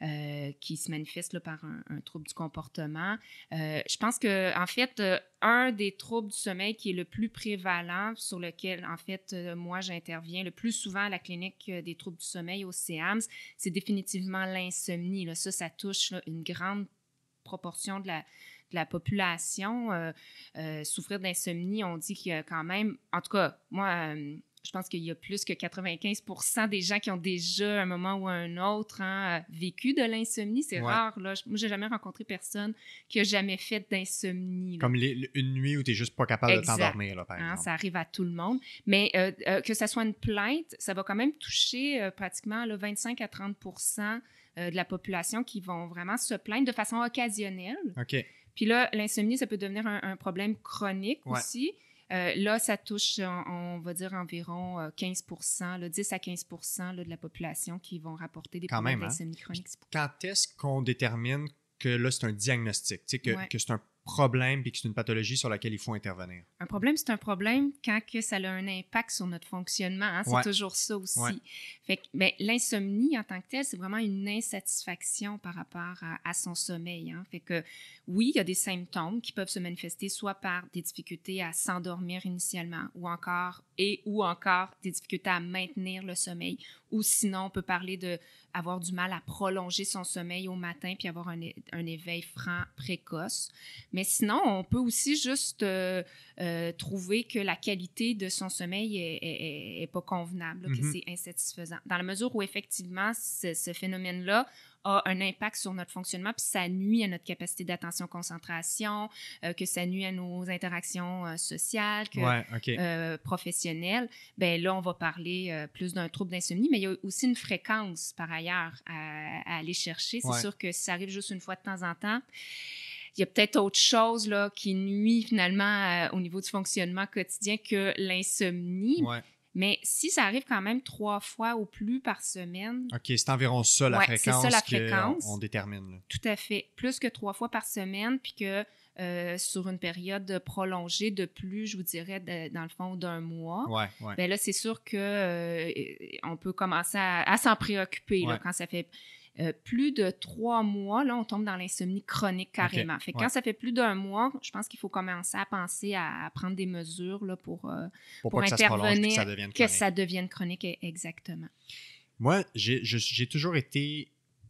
euh, qui se manifeste par un, trouble du comportement. je pense que, en fait, un des troubles du sommeil qui est le plus prévalent, sur lequel, en fait, moi, j'interviens le plus souvent à la clinique des troubles du sommeil au CEAMS, c'est définitivement l'insomnie ça, ça touche une grande proportion de la, la population. Euh, euh, souffrir d'insomnie, on dit qu'il y a quand même, en tout cas, moi, euh, je pense qu'il y a plus que 95 des gens qui ont déjà, à un moment ou à un autre, hein, vécu de l'insomnie. C'est rare. Là. Moi, j'ai jamais rencontré personne qui a jamais fait d'insomnie. Comme une nuit où tu n'es juste pas capable de t'endormir, par hein, exemple. ça arrive à tout le monde. Mais que ça soit une plainte, ça va quand même toucher pratiquement là, 25 à 30 euh, de la population qui vont vraiment se plaindre de façon occasionnelle. Puis là, l'insomnie, ça peut devenir un, problème chronique aussi. Euh, là, ça touche, on, va dire, environ 15 euh, là, 10 à 15 de la population qui vont rapporter des problèmes hein. d'insomnie chronique. Quand est-ce qu'on détermine que là, c'est un diagnostic, que, que c'est un problème puis que c'est une pathologie sur laquelle il faut intervenir. Un problème, c'est un problème quand que ça a un impact sur notre fonctionnement. Hein, c'est toujours ça aussi. Ben, l'insomnie en tant que telle, c'est vraiment une insatisfaction par rapport à, son sommeil. Hein. Fait que oui, il y a des symptômes qui peuvent se manifester soit par des difficultés à s'endormir initialement ou encore et ou encore des difficultés à maintenir le sommeil ou sinon on peut parler de avoir du mal à prolonger son sommeil au matin puis avoir un, éveil franc précoce. Mais sinon, on peut aussi juste euh, euh, trouver que la qualité de son sommeil est, pas convenable, que mm-hmm. c'est insatisfaisant. Dans la mesure où effectivement ce phénomène-là, a un impact sur notre fonctionnement, puis ça nuit à notre capacité d'attention-concentration, euh, que ça nuit à nos interactions euh, sociales, euh, professionnelles, ben là, on va parler plus d'un trouble d'insomnie, mais il y a aussi une fréquence, par ailleurs, à, aller chercher. C'est sûr que ça arrive juste une fois de temps en temps il y a peut-être autre chose là, qui nuit finalement au niveau du fonctionnement quotidien que l'insomnie. Ouais. Mais si ça arrive quand même trois fois ou plus par semaine. OK, c'est environ ça la fréquence, ça, On, détermine. Tout à fait. Plus que trois fois par semaine, puis que euh, sur une période prolongée de plus, je vous dirais, dans le fond, d'un mois. Ouais, ouais. Ben là, c'est sûr qu'on euh, peut commencer à, s'en préoccuper quand ça fait euh, plus de trois mois, là, on tombe dans l'insomnie chronique carrément. Fait quand ça fait plus d'un mois, je pense qu'il faut commencer à penser à, prendre des mesures là, pour, euh, intervenir, que ça, devienne chronique, e-, exactement. Moi, j'ai toujours été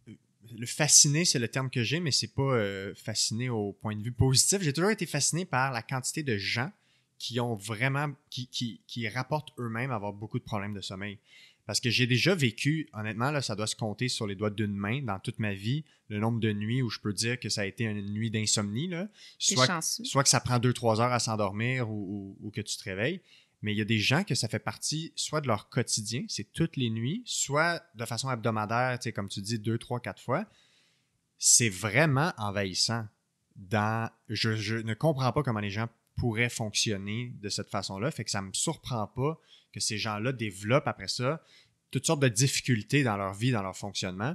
euh, le fasciné, c'est le terme que j'ai, mais c'est pas fasciné au point de vue positif. J'ai toujours été fasciné par la quantité de gens qui ont vraiment, qui, qui rapportent eux-mêmes avoir beaucoup de problèmes de sommeil. Parce que j'ai déjà vécu, honnêtement, là, ça doit se compter sur les doigts d'une main dans toute ma vie, le nombre de nuits où je peux dire que ça a été une nuit d'insomnie. Soit, soit que ça prend deux trois heures à s'endormir ou, que tu te réveilles. Mais il y a des gens que ça fait partie soit de leur quotidien, c'est toutes les nuits, soit de façon hebdomadaire, comme tu dis, deux trois quatre fois. C'est vraiment envahissant. Dans, je, ne comprends pas comment les gens pourraient fonctionner de cette façon-là, fait que ça ne me surprend pas que ces gens-là développent après ça toutes sortes de difficultés dans leur vie, dans leur fonctionnement.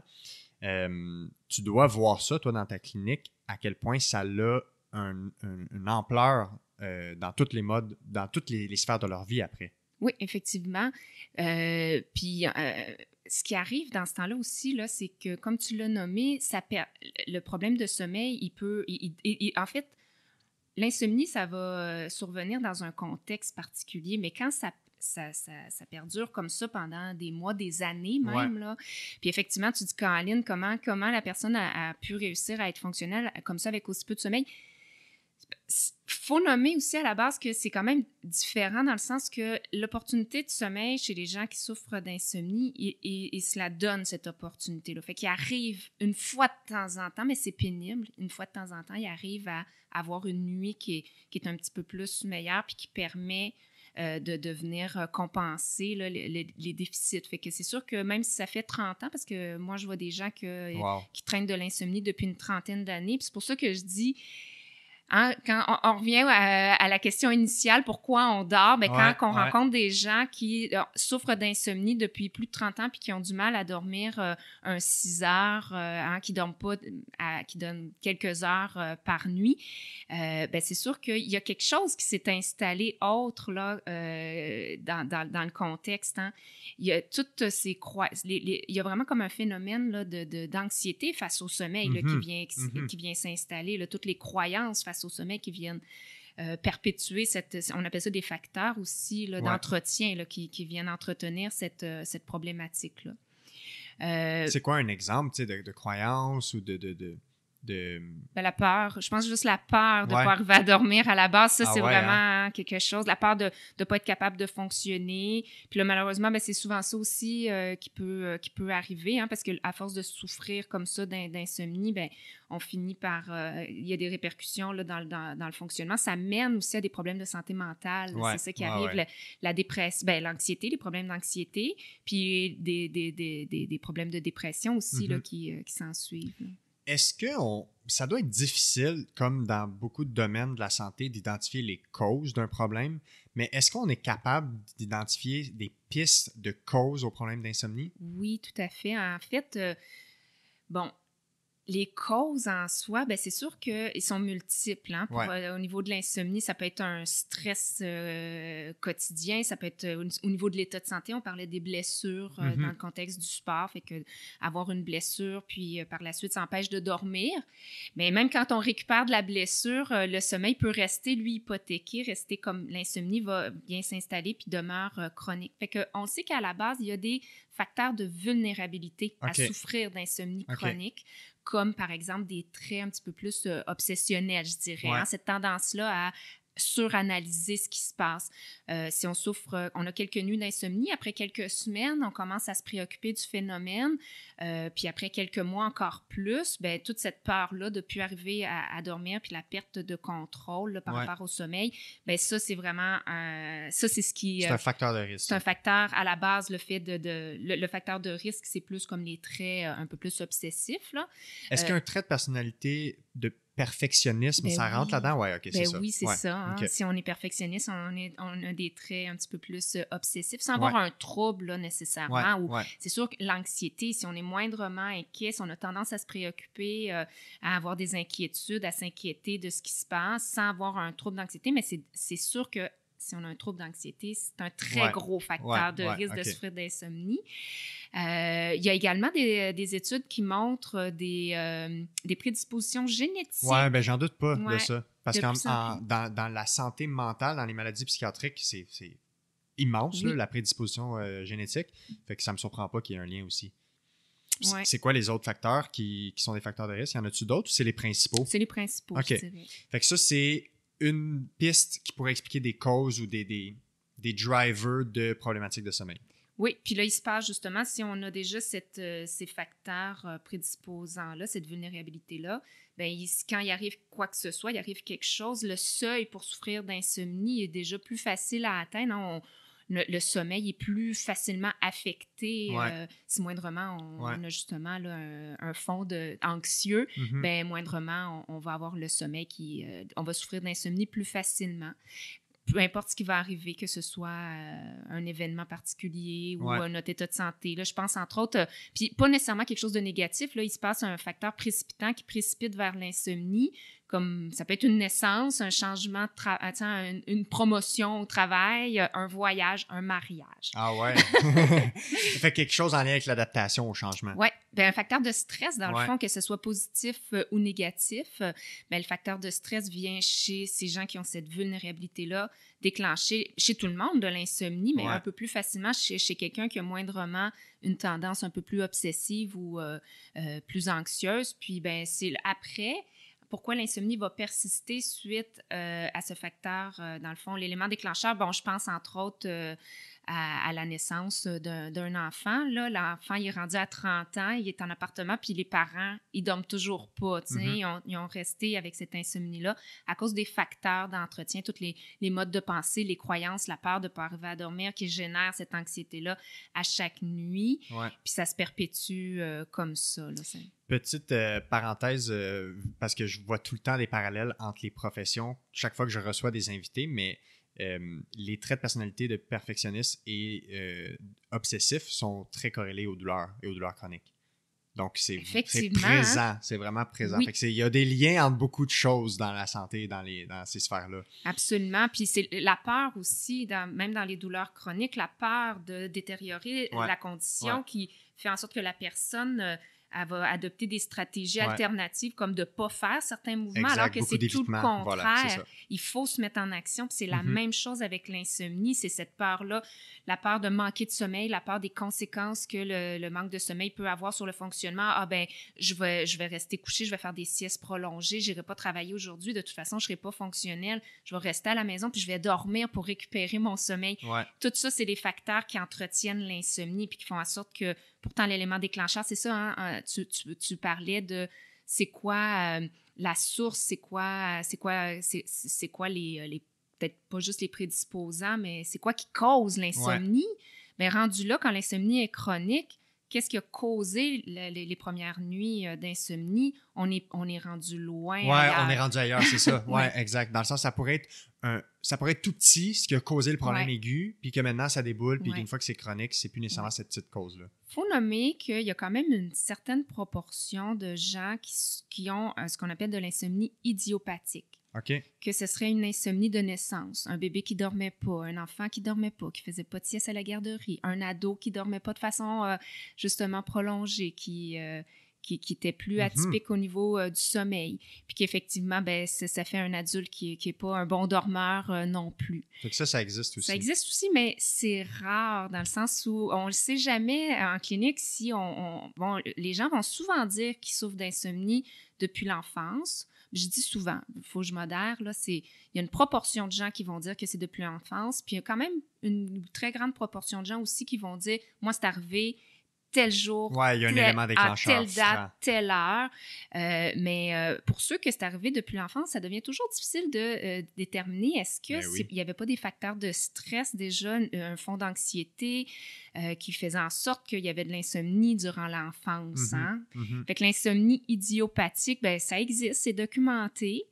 Euh, tu dois voir ça, toi, dans ta clinique, à quel point ça a un, une ampleur euh, dans toutes les modes, dans toutes les, sphères de leur vie après. Oui, effectivement. Euh, puis ce qui arrive dans ce temps-là aussi, là, c'est que, comme tu l'as nommé, ça le problème de sommeil, il peut. en fait, l'insomnie, ça va survenir dans un contexte particulier, mais quand ça ça, perdure comme ça pendant des mois, des années même. Là. Puis effectivement, tu dis, Caroline, comment, comment la personne a, pu réussir à être fonctionnelle euh, comme ça avec aussi peu de sommeil? faut nommer aussi à la base que c'est quand même différent dans le sens que l'opportunité de sommeil chez les gens qui souffrent d'insomnie, et cela donne cette opportunité-là. Fait qu'ils arrive une fois de temps en temps, mais c'est pénible, une fois de temps en temps, il arrive à avoir une nuit qui est, qui est un petit peu plus meilleure puis qui permet euh, de, devenir venir euh, compenser les, déficits. Fait que c'est sûr que même si ça fait 30 ans, parce que moi, je vois des gens que, qui traînent de l'insomnie depuis une trentaine d'années, puis c'est pour ça que je dis Hein, quand on, revient à, la question initiale, pourquoi on dort? Ben, quand on rencontre des gens qui euh, souffrent d'insomnie depuis plus de 30 ans puis qui ont du mal à dormir euh, un 6 heures, euh, hein, qui dorment pas, qui donnent quelques heures par nuit, ben, c'est sûr qu'il y a quelque chose qui s'est installé autre là, dans, le contexte. Hein. Il y a toutes ces Il y a vraiment comme un phénomène de, d'anxiété face au sommeil qui, mm-hmm. vient, mm-hmm. qui, vient s'installer, toutes les croyances face au sommet qui viennent euh, perpétuer cette, on appelle ça des facteurs aussi d'entretien qui, qui, viennent entretenir cette, euh, cette problématique-là. Euh, c'est quoi un exemple de, croyance ou de, de... Ben, la peur, je pense juste la peur de ne pas arriver à dormir à la base, ça, ah c'est hein. vraiment quelque chose. La peur de ne pas être capable de fonctionner. Puis là, malheureusement, ben, c'est souvent ça aussi euh, qui, peut, euh, qui peut arriver, hein, parce qu'à force de souffrir comme ça d'insomnie, ben, on finit par... Euh, il y a des répercussions dans, le fonctionnement. Ça mène aussi à des problèmes de santé mentale. C'est ça qui arrive, la, dépression, ben, l'anxiété, les problèmes d'anxiété, puis des problèmes de dépression aussi mm-hmm. qui, qui s'en est-ce que on, ça doit être difficile, comme dans beaucoup de domaines de la santé, d'identifier les causes d'un problème, mais est-ce qu'on est capable d'identifier des pistes de causes au problème d'insomnie? Oui, tout à fait. En fait, euh, bon, les causes en soi, ben, c'est sûr qu'ils sont multiples. Hein, euh, au niveau de l'insomnie, ça peut être un stress euh, quotidien, ça peut être euh, au niveau de l'état de santé, on parlait des blessures mm-hmm. dans le contexte du sport, fait que avoir une blessure, puis par la suite, s'empêche de dormir. Mais même quand on récupère de la blessure, le sommeil peut rester, lui, hypothéqué, rester comme l'insomnie va bien s'installer, puis demeure chronique. Fait que on sait qu'à la base, il y a des facteurs de vulnérabilité à souffrir d'insomnie chronique comme par exemple des traits un petit peu plus euh, obsessionnels, je dirais. Hein. cette tendance-là à suranalyser ce qui se passe. Euh, si on souffre, on a quelques nuits d'insomnie, après quelques semaines, on commence à se préoccuper du phénomène, euh, puis après quelques mois encore plus, ben, toute cette peur-là de ne plus arriver à, dormir, puis la perte de contrôle par rapport au sommeil, ben, ça, c'est vraiment un, euh, ça, c'est ce qui... C'est un facteur de risque. C'est un facteur, à la base, le fait de... le, facteur de risque, c'est plus comme les traits un peu plus obsessifs. Est-ce qu'un trait de personnalité de perfectionnisme, ben ça rentre là-dedans? Ouais, OK, c'est ben Oui, c'est ça. Hein. Si on est perfectionniste, on, est, on a des traits un petit peu plus euh, obsessifs, sans avoir un trouble nécessairement. C'est sûr que l'anxiété, si on est moindrement inquiet, on a tendance à se préoccuper, euh, à avoir des inquiétudes, à s'inquiéter de ce qui se passe, sans avoir un trouble d'anxiété, mais c'est sûr que si on a un trouble d'anxiété, c'est un très gros facteur de risque de souffrir d'insomnie. Euh, il y a également des, euh, études qui montrent euh, des, prédispositions génétiques. Oui, ben j'en doute pas de ça. Parce que dans, la santé mentale, dans les maladies psychiatriques, c'est immense, la prédisposition génétique. Fait que ça me surprend pas qu'il y ait un lien aussi. C'est quoi les autres facteurs qui, sont des facteurs de risque? Y en a-tu d'autres ou c'est les principaux? C'est les principaux, Ok. Fait que ça, c'est une piste qui pourrait expliquer des causes ou des, des, drivers de problématiques de sommeil. Oui, puis là, il se passe justement, si on a déjà cette, euh, ces facteurs euh, prédisposants-là, cette vulnérabilité-là, bien, quand il arrive quoi que ce soit, il arrive quelque chose, le seuil pour souffrir d'insomnie est déjà plus facile à atteindre. Hein le, sommeil est plus facilement affecté. Euh, si moindrement on, a justement un, fond de, anxieux, mm-hmm. ben, moindrement on, va avoir le sommeil qui. Euh, on va souffrir d'insomnie plus facilement. Peu importe ce qui va arriver, que ce soit euh, un événement particulier ou notre état de santé. Là, je pense entre autres, puis pas nécessairement quelque chose de négatif. Là, il se passe un facteur précipitant qui précipite vers l'insomnie comme ça peut être une naissance, un changement de ah, une, promotion au travail, euh, un voyage, un mariage. Ah ouais. ça fait quelque chose en lien avec l'adaptation au changement. Oui. Ben, un facteur de stress, dans le fond, que ce soit positif euh, ou négatif, mais euh, ben, le facteur de stress vient chez ces gens qui ont cette vulnérabilité-là déclencher chez tout le monde de l'insomnie, mais un peu plus facilement chez, chez quelqu'un qui a moindrement une tendance un peu plus obsessive ou plus anxieuse. Puis, ben, c'est après pourquoi l'insomnie va persister suite euh, à ce facteur, euh, dans le fond, l'élément déclencheur. Bon, je pense entre autres euh, à, la naissance d'un enfant. Là, l'enfant, il est rendu à 30 ans, il est en appartement, puis les parents, ils dorment toujours pas. Mm-hmm. ils, ont, resté avec cette insomnie-là à cause des facteurs d'entretien, tous les, modes de pensée, les croyances, la peur de ne pas arriver à dormir qui génère cette anxiété-là à chaque nuit. Puis ça se perpétue euh, comme ça. Petite euh, parenthèse, euh, parce que je vois tout le temps des parallèles entre les professions, chaque fois que je reçois des invités, mais euh, les traits de personnalité de perfectionniste et euh, obsessif sont très corrélés aux douleurs et aux douleurs chroniques. Donc, c'est hein. présent, c'est vraiment présent. il y a des liens entre beaucoup de choses dans la santé, dans, les, dans ces sphères-là. Absolument. Puis c'est la peur aussi, même dans les douleurs chroniques, la peur de détériorer la condition qui fait en sorte que la personne euh, elle va adopter des stratégies alternatives comme de ne pas faire certains mouvements, alors que c'est tout le contraire. il faut se mettre en action. C'est la mhm. même chose avec l'insomnie, c'est cette peur-là, la peur de manquer de sommeil, la peur des conséquences que le, manque de sommeil peut avoir sur le fonctionnement. Ah ben, je vais, je vais rester couché, je vais faire des siestes prolongées, je n'irai pas travailler aujourd'hui, de toute façon, je ne serai pas fonctionnel, je vais rester à la maison, puis je vais dormir pour récupérer mon sommeil. Tout ça, c'est des facteurs qui entretiennent l'insomnie, puis qui font en sorte que Pourtant, l'élément déclencheur, c'est ça, hein, euh, tu, parlais de c'est quoi euh, la source, c'est quoi, c'est quoi, c'est, quoi les, euh, les peut-être pas juste les prédisposants, mais c'est quoi qui cause l'insomnie. Mais ben, rendu là, quand l'insomnie est chronique, qu'est-ce qui a causé les, premières nuits euh, d'insomnie, on est, on est rendu loin. Oui, on est rendu ailleurs, c'est ça. Oui, exact. Dans le sens, ça pourrait être ça pourrait être tout petit, ce qui a causé le problème aigu, puis que maintenant ça déboule, puis qu'une fois que c'est chronique, c'est plus nécessairement cette petite cause-là. Il faut nommer qu'il y a quand même une certaine proportion de gens qui, qui ont euh, ce qu'on appelle de l'insomnie idiopathique. Que ce serait une insomnie de naissance, un bébé qui dormait pas, un enfant qui dormait pas, qui faisait pas de sieste à la garderie, un ado qui dormait pas de façon euh, justement prolongée, qui euh, était plus mm-hmm. atypique au niveau euh, du sommeil. Puis qu'effectivement, ben, ça fait un adulte qui n'est pas un bon dormeur non plus. ça, ça existe aussi. Ça existe aussi, mais c'est rare dans le sens où on ne le sait jamais en clinique si les gens vont souvent dire qu'ils souffrent d'insomnie depuis l'enfance je dis souvent, il faut que je modère, là, c'est, il y a une proportion de gens qui vont dire que c'est depuis l'enfance, puis il y a quand même une très grande proportion de gens aussi qui vont dire, moi, c'est arrivé tel jour, à telle date, telle heure. Euh, mais euh, pour ceux que c'est arrivé depuis l'enfance, ça devient toujours difficile de euh, déterminer est-ce qu'il ben n'y avait pas des facteurs de stress déjà, un fond d'anxiété qui faisait en sorte qu'il y avait de l'insomnie durant l'enfance. Mm-hmm. Hein? Mm-hmm. Avec l'insomnie idiopathique, ben, ça existe, c'est documenté.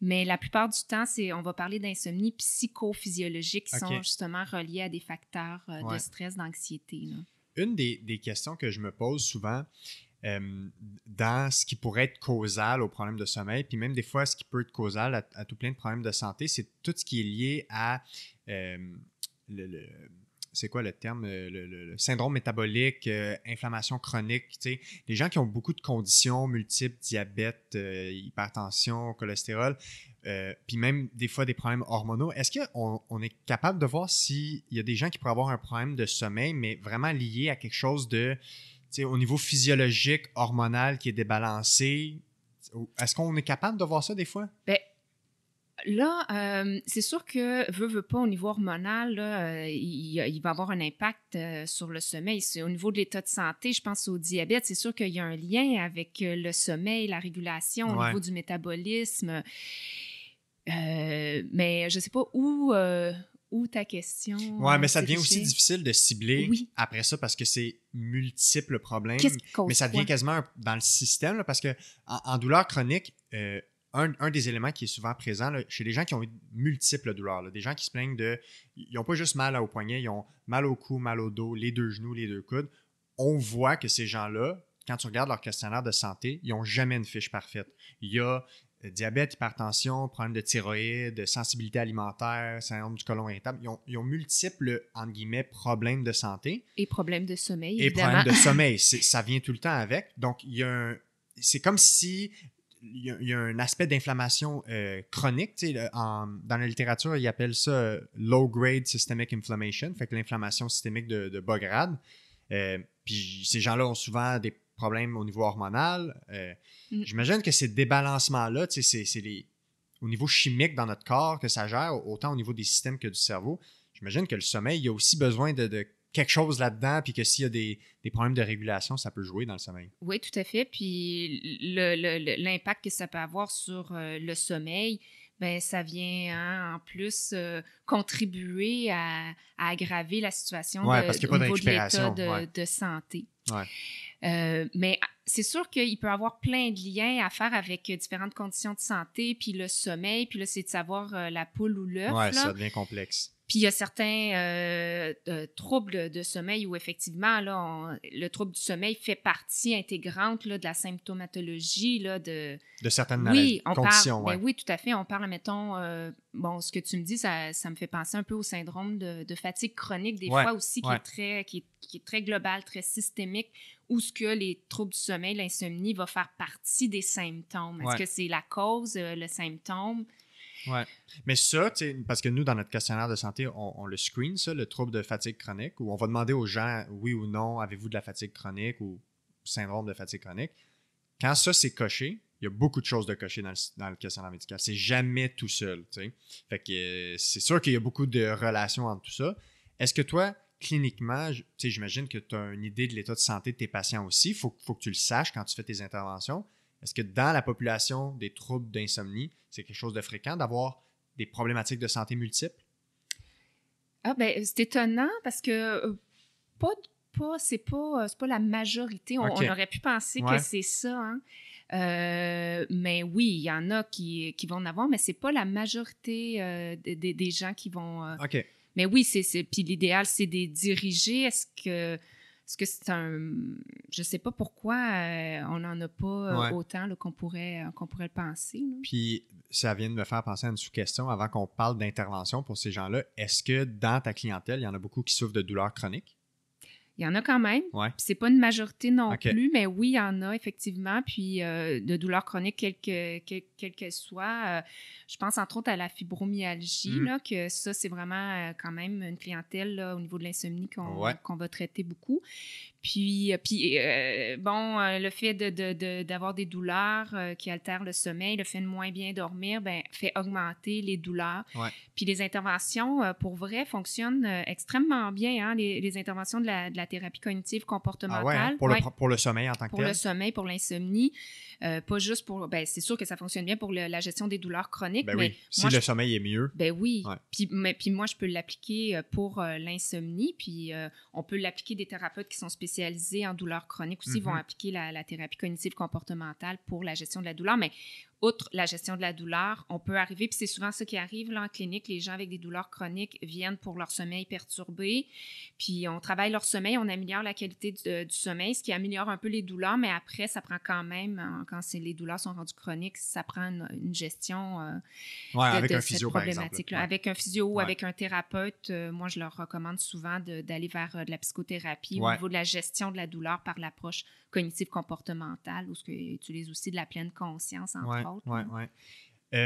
Mais la plupart du temps, c'est on va parler d'insomnie psychophysiologique qui sont justement reliés à des facteurs de stress, d'anxiété une des, questions que je me pose souvent euh, dans ce qui pourrait être causal au problème de sommeil, puis même des fois ce qui peut être causal à, tout plein de problèmes de santé, c'est tout ce qui est lié à euh, le, c'est quoi le terme, euh, le, syndrome métabolique, inflammation chronique, tu les gens qui ont beaucoup de conditions multiples, diabète, hypertension, cholestérol, euh, puis même des fois des problèmes hormonaux. Est-ce qu'on on est capable de voir s'il y a des gens qui pourraient avoir un problème de sommeil, mais vraiment lié à quelque chose de, au niveau physiologique, hormonal, qui est débalancé? Est-ce qu'on est capable de voir ça des fois? Ben, Là, euh, c'est sûr que veut, veut pas, au niveau hormonal, euh, il, va avoir un impact sur le sommeil. Au niveau de l'état de santé, je pense au diabète, c'est sûr qu'il y a un lien avec le sommeil, la régulation, au niveau du métabolisme. Euh, mais je sais pas où, euh, ta question. Oui, mais ça devient aussi difficile de cibler après ça parce que c'est multiples problèmes. mais ça devient quasiment dans le système parce que en, douleur chronique, euh, un, des éléments qui est souvent présent chez les gens qui ont eu multiples douleurs, des gens qui se plaignent de. Ils n'ont pas juste mal au poignet, ils ont mal au cou, mal au dos, les deux genoux, les deux coudes. On voit que ces gens-là, quand tu regardes leur questionnaire de santé, ils n'ont jamais une fiche parfaite. Il y a euh, diabète, hypertension, problème de thyroïde, sensibilité alimentaire, syndrome du côlon irritable. Ils ont, ils ont multiples, entre guillemets, problèmes de santé. Et problèmes de sommeil, évidemment. Et problèmes de sommeil. Ça vient tout le temps avec. Donc, il y a C'est comme si il y, a, un aspect d'inflammation euh, chronique. dans la littérature, ils appellent ça euh, low grade systemic inflammation, fait que l'inflammation systémique de, bas grade. puis ces gens-là ont souvent des problèmes au niveau hormonal. Euh, mm. J'imagine que ces débalancements-là, c'est au niveau chimique dans notre corps que ça gère, autant au niveau des systèmes que du cerveau. J'imagine que le sommeil, il y a aussi besoin de, quelque chose là-dedans, puis que s'il y a des, des, problèmes de régulation, ça peut jouer dans le sommeil. Oui, tout à fait. Puis l'impact que ça peut avoir sur euh, le sommeil, ben ça vient hein, en plus euh, contribuer à, aggraver la situation ouais, de, parce de, de santé. Euh, mais c'est sûr qu'il peut avoir plein de liens à faire avec euh, différentes conditions de santé, puis le sommeil, puis là, c'est de savoir euh, la poule ou l'œuf. Oui, ça devient complexe. Puis il y a certains euh, euh, troubles de sommeil où effectivement, là, le trouble du sommeil fait partie intégrante là, de la symptomatologie. Là, de... de certaines oui, on conditions. Parle, ben oui, tout à fait. On parle, mettons, euh, bon, ce que tu me dis, ça, me fait penser un peu au syndrome de, fatigue chronique, des fois aussi, qui, est très, qui, est, très global, très systémique, où ce que les troubles du sommeil, l'insomnie, va faire partie des symptômes. Est-ce que c'est la cause, le symptôme? Oui. Mais ça, parce que nous, dans notre questionnaire de santé, on, le screen, ça, le trouble de fatigue chronique, où on va demander aux gens, oui ou non, avez-vous de la fatigue chronique ou syndrome de fatigue chronique. Quand ça, c'est coché, il y a beaucoup de choses de cocher dans le, questionnaire médical. C'est jamais tout seul. Euh, c'est sûr qu'il y a beaucoup de relations entre tout ça. Est-ce que toi, cliniquement, j'imagine que tu as une idée de l'état de santé de tes patients aussi. Il faut, que tu le saches quand tu fais tes interventions. Est-ce que dans la population des troubles d'insomnie, c'est quelque chose de fréquent d'avoir des problématiques de santé multiples? Ah ben, c'est étonnant parce que euh, pas, pas c'est pas, euh, pas la majorité. On, aurait pu penser que c'est ça. Hein. Euh, mais oui, il y en a qui, qui vont en avoir, mais c'est pas la majorité des, gens qui vont. OK. Mais oui, c'est puis l'idéal, c'est des diriger. Est-ce que est-ce que c'est un. Je sais pas pourquoi euh, on n'en a pas euh, autant qu'on pourrait, euh, qu'on pourrait le penser. Puis ça vient de me faire penser à une sous-question avant qu'on parle d'intervention pour ces gens-là. Est-ce que dans ta clientèle, il y en a beaucoup qui souffrent de douleurs chroniques? Il y en a quand même. Ce C'est pas une majorité non plus, mais oui, il y en a effectivement. Puis euh, de douleurs chroniques, quelles qu'elles soient, euh, je pense entre autres à la fibromyalgie, mm. là, que ça, c'est vraiment euh, quand même une clientèle au niveau de l'insomnie qu'on va traiter beaucoup. Puis, euh, puis euh, bon, euh, le fait d'avoir de, des douleurs qui altèrent le sommeil, le fait de moins bien dormir, ben, fait augmenter les douleurs. Puis les interventions, pour vrai, fonctionnent extrêmement bien, hein, les, interventions de la, la thérapie cognitive comportementale. Ah ouais, hein? pour, le, sommeil en tant que tel. Pour le sommeil, pour l'insomnie. Euh, pas juste pour. Ben, c'est sûr que ça fonctionne bien pour la gestion des douleurs chroniques. Ben mais Si le sommeil est mieux. Ben oui. Puis, mais, puis moi, je peux l'appliquer euh, pour euh, l'insomnie. Puis on peut l'appliquer des thérapeutes qui sont spécialisés en douleurs chroniques aussi. vont mhm. appliquer la, la thérapie cognitive comportementale pour la gestion de la douleur. Mais outre la gestion de la douleur, on peut arriver, puis c'est souvent ce qui arrive là, en clinique, les gens avec des douleurs chroniques viennent pour leur sommeil perturbé, puis on travaille leur sommeil, on améliore la qualité du, euh, sommeil, ce qui améliore un peu les douleurs, mais après, ça prend quand même, quand les douleurs sont rendues chroniques, ça prend une, gestion euh, avec un physio, problématique. Avec un physio ou avec un thérapeute, euh, moi, je leur recommande souvent d'aller vers de la psychothérapie au niveau de la gestion de la douleur par l'approche cognitive comportementale, ou ce qu'ils utilisent aussi de la pleine conscience, entre oui,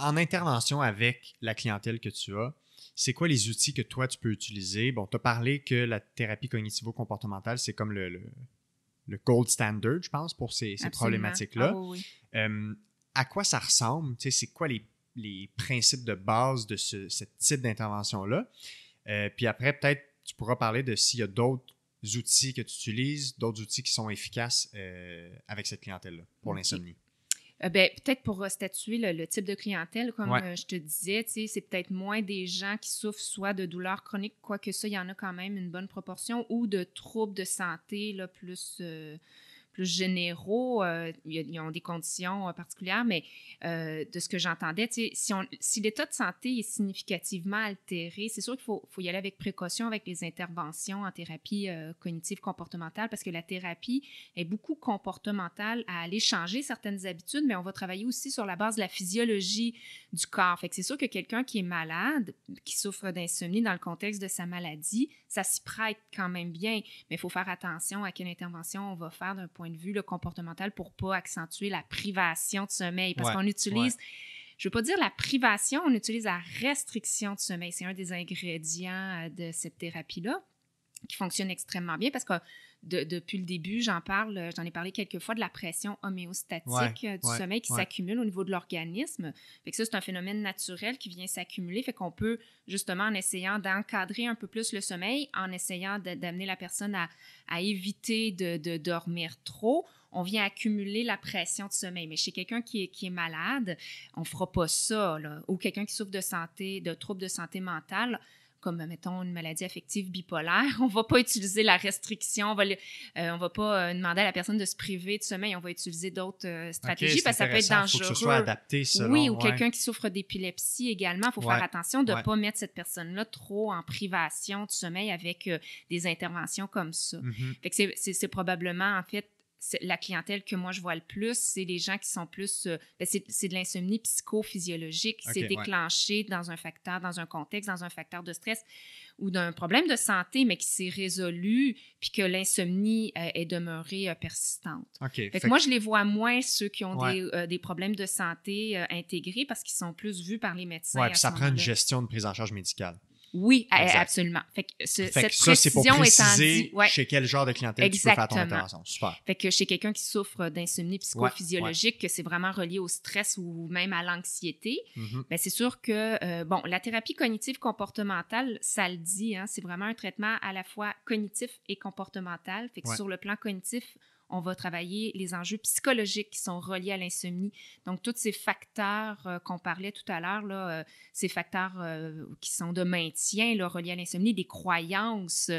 en intervention avec la clientèle que tu as, c'est quoi les outils que toi, tu peux utiliser? Bon, tu as parlé que la thérapie cognitivo-comportementale, c'est comme le, le, gold standard, je pense, pour ces, problématiques-là. Ah à quoi ça ressemble? Tu sais, C'est quoi les, principes de base de ce, type d'intervention-là? Euh, puis après, peut-être, tu pourras parler de s'il y a d'autres outils que tu utilises, d'autres outils qui sont efficaces euh, avec cette clientèle-là pour l'insomnie. Euh, ben, peut-être pour statuer le, type de clientèle, comme euh, je te disais, c'est peut-être moins des gens qui souffrent soit de douleurs chroniques, quoique ça, il y en a quand même une bonne proportion, ou de troubles de santé là, plus. Euh, plus généraux, euh, ils ont des conditions euh, particulières, mais euh, de ce que j'entendais, si, si l'état de santé est significativement altéré, c'est sûr qu'il faut, faut, y aller avec précaution avec les interventions en thérapie cognitive comportementale parce que la thérapie est beaucoup comportementale à aller changer certaines habitudes, mais on va travailler aussi sur la base de la physiologie du corps. Fait que c'est sûr que quelqu'un qui est malade, qui souffre d'insomnie dans le contexte de sa maladie, ça s'y prête quand même bien, mais il faut faire attention à quelle intervention on va faire d'un point vue le comportemental pour pas accentuer la privation de sommeil. Parce qu'on utilise, je veux pas dire la privation, on utilise la restriction de sommeil. C'est un des ingrédients euh, de cette thérapie-là qui fonctionne extrêmement bien parce que depuis le début, j'en parle, euh, j'en ai parlé quelques fois de la pression homéostatique euh, du sommeil qui s'accumule au niveau de l'organisme. Et ça, c'est un phénomène naturel qui vient s'accumuler. Fait qu'on peut, justement, en essayant d'encadrer un peu plus le sommeil, en essayant d'amener la personne à, éviter de, dormir trop, on vient accumuler la pression de sommeil. Mais chez quelqu'un qui est, malade, on ne fera pas ça. Ou quelqu'un qui souffre de santé, de troubles de santé mentale, comme mettons une maladie affective bipolaire, on va pas utiliser la restriction, on va, euh, on va pas euh, demander à la personne de se priver de sommeil, on va utiliser d'autres euh, stratégies parce que ça peut être dangereux. Faut que ce soit adapté selon, oui, ou quelqu'un qui souffre d'épilepsie également, il faut faire attention de ne pas mettre cette personne-là trop en privation de sommeil avec des interventions comme ça. Mm-hmm. c'est probablement en fait la clientèle que moi je vois le plus, c'est les gens qui sont plus. Euh, ben, c'est de l'insomnie psychophysiologique. qui s'est déclenchée dans un facteur, dans un contexte, dans un facteur de stress ou d'un problème de santé, mais qui s'est résolu, puis que l'insomnie euh, est demeurée euh, persistante. Okay, fait moi, je les vois moins, ceux qui ont des, problèmes de santé intégrés, parce qu'ils sont plus vus par les médecins. Oui, ça prend une gestion de prise en charge médicale. Oui, absolument. que cette ça, c'est chez quel genre de clientèle tu peux faire ton Super. Fait que chez quelqu'un qui souffre d'insomnie psychophysiologique, que c'est vraiment relié au stress ou même à l'anxiété, mais mm-hmm. ben, c'est sûr que, euh, bon, la thérapie cognitive comportementale, ça le dit, hein, c'est vraiment un traitement à la fois cognitif et comportemental. Fait que sur le plan cognitif, on va travailler les enjeux psychologiques qui sont reliés à l'insomnie. Donc, tous ces facteurs euh, qu'on parlait tout à l'heure, là, euh, ces facteurs euh, qui sont de maintien là, reliés à l'insomnie, des croyances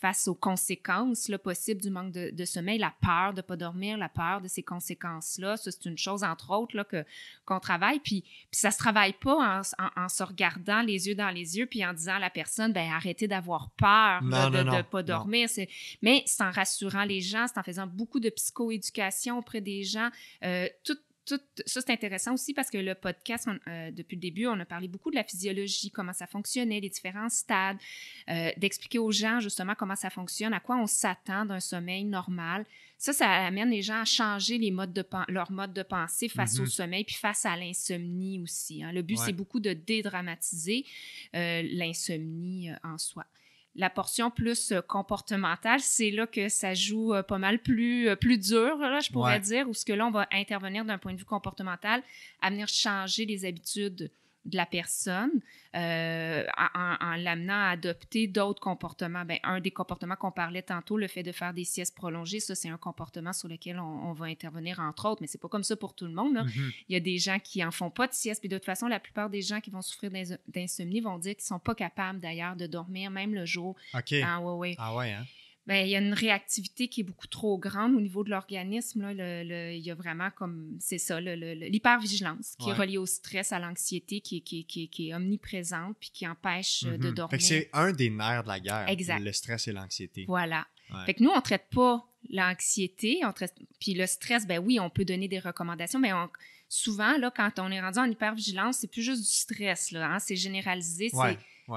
face aux conséquences là, possibles du manque de, de sommeil, la peur de ne pas dormir, la peur de ces conséquences-là. c'est une chose, entre autres, là, que, qu'on travaille. Puis, ça ne se travaille pas en, se regardant les yeux dans les yeux puis en disant à la personne, ben arrêtez d'avoir peur de ne pas dormir. Mais c'est en rassurant les gens, c'est en faisant beaucoup de psychoéducation auprès des gens, euh, tout ça, c'est intéressant aussi parce que le podcast, euh, depuis le début, on a parlé beaucoup de la physiologie, comment ça fonctionnait, les différents stades, euh, d'expliquer aux gens justement comment ça fonctionne, à quoi on s'attend d'un sommeil normal. Ça, ça amène les gens à changer les modes de leur mode de pensée face au mm-hmm. sommeil puis face à l'insomnie aussi. Hein. Le but, c'est beaucoup de dédramatiser l'insomnie en soi la portion plus euh, comportementale, c'est là que ça joue euh, pas mal plus, euh, plus dur, je pourrais dire, où ce que là, on va intervenir d'un point de vue comportemental à venir changer les habitudes de la personne euh, en, l'amenant à adopter d'autres comportements. Ben, un des comportements qu'on parlait tantôt, le fait de faire des siestes prolongées, ça, c'est un comportement sur lequel on, va intervenir, entre autres, mais c'est pas comme ça pour tout le monde. Mm-hmm. Il y a des gens qui en font pas de sieste, puis de toute façon, la plupart des gens qui vont souffrir d'insomnie vont dire qu'ils sont pas capables, d'ailleurs, de dormir, même le jour. OK. Ah, ouais, ouais. Ah, ouais, hein? Ben, il y a une réactivité qui est beaucoup trop grande au niveau de l'organisme. il y a vraiment comme, c'est ça, l'hypervigilance qui est reliée au stress, à l'anxiété, qui, est omniprésente puis qui empêche euh, de mhm. dormir. c'est un des nerfs de la guerre, le stress et l'anxiété. Voilà. Fait que nous, on ne traite pas l'anxiété, puis le stress, ben oui, on peut donner des recommandations, mais souvent, là, quand on est rendu en hypervigilance, c'est plus juste du stress, là, hein. c'est généralisé,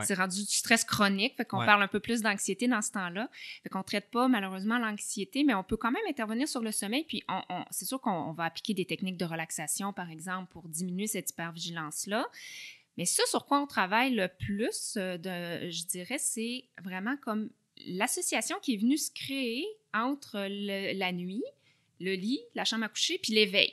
c'est rendu du stress chronique, fait qu'on parle un peu plus d'anxiété dans ce temps-là, fait qu'on traite pas malheureusement l'anxiété, mais on peut quand même intervenir sur le sommeil, puis on, c'est sûr qu'on va appliquer des techniques de relaxation, par exemple, pour diminuer cette hypervigilance-là, mais ce sur quoi on travaille le plus, euh, de, je dirais, c'est vraiment comme l'association qui est venue se créer entre la nuit, le lit, la chambre à coucher, puis l'éveil.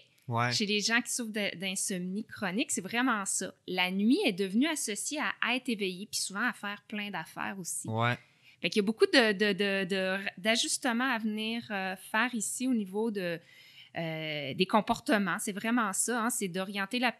Chez les gens qui souffrent d'insomnie chronique, c'est vraiment ça. La nuit est devenue associée à être éveillé, puis souvent à faire plein d'affaires aussi. Ouais. Fait qu'il y a beaucoup d'ajustements à venir euh, faire ici au niveau euh, des comportements. C'est vraiment ça, hein. c'est d'orienter la,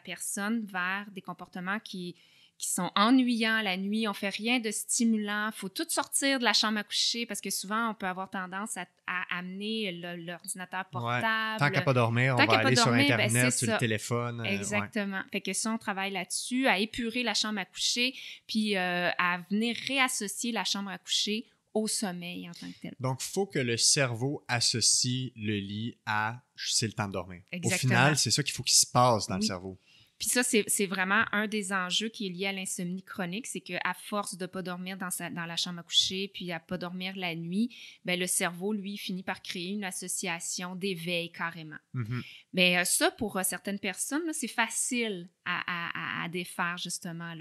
personne vers des comportements qui qui sont ennuyants la nuit, on fait rien de stimulant, faut tout sortir de la chambre à coucher parce que souvent on peut avoir tendance à, amener l'ordinateur portable. Tant qu'à pas dormir, on va aller sur ben, internet, sur le téléphone. Euh, Exactement. Fait que ça on travaille là-dessus, à épurer la chambre à coucher, puis euh, à venir réassocier la chambre à coucher au sommeil en tant que tel. Donc, il faut que le cerveau associe le lit à c'est le temps de dormir. Au final, c'est ça qu'il faut qu'il se passe dans le cerveau. Puis ça, c'est vraiment un des enjeux qui est lié à l'insomnie chronique, c'est qu'à force de ne pas dormir dans, dans la chambre à coucher, puis à pas dormir la nuit, ben le cerveau, lui, finit par créer une association d'éveil carrément. Mais mm-hmm. ben, euh, ça, pour euh, certaines personnes, c'est facile à, défaire, justement,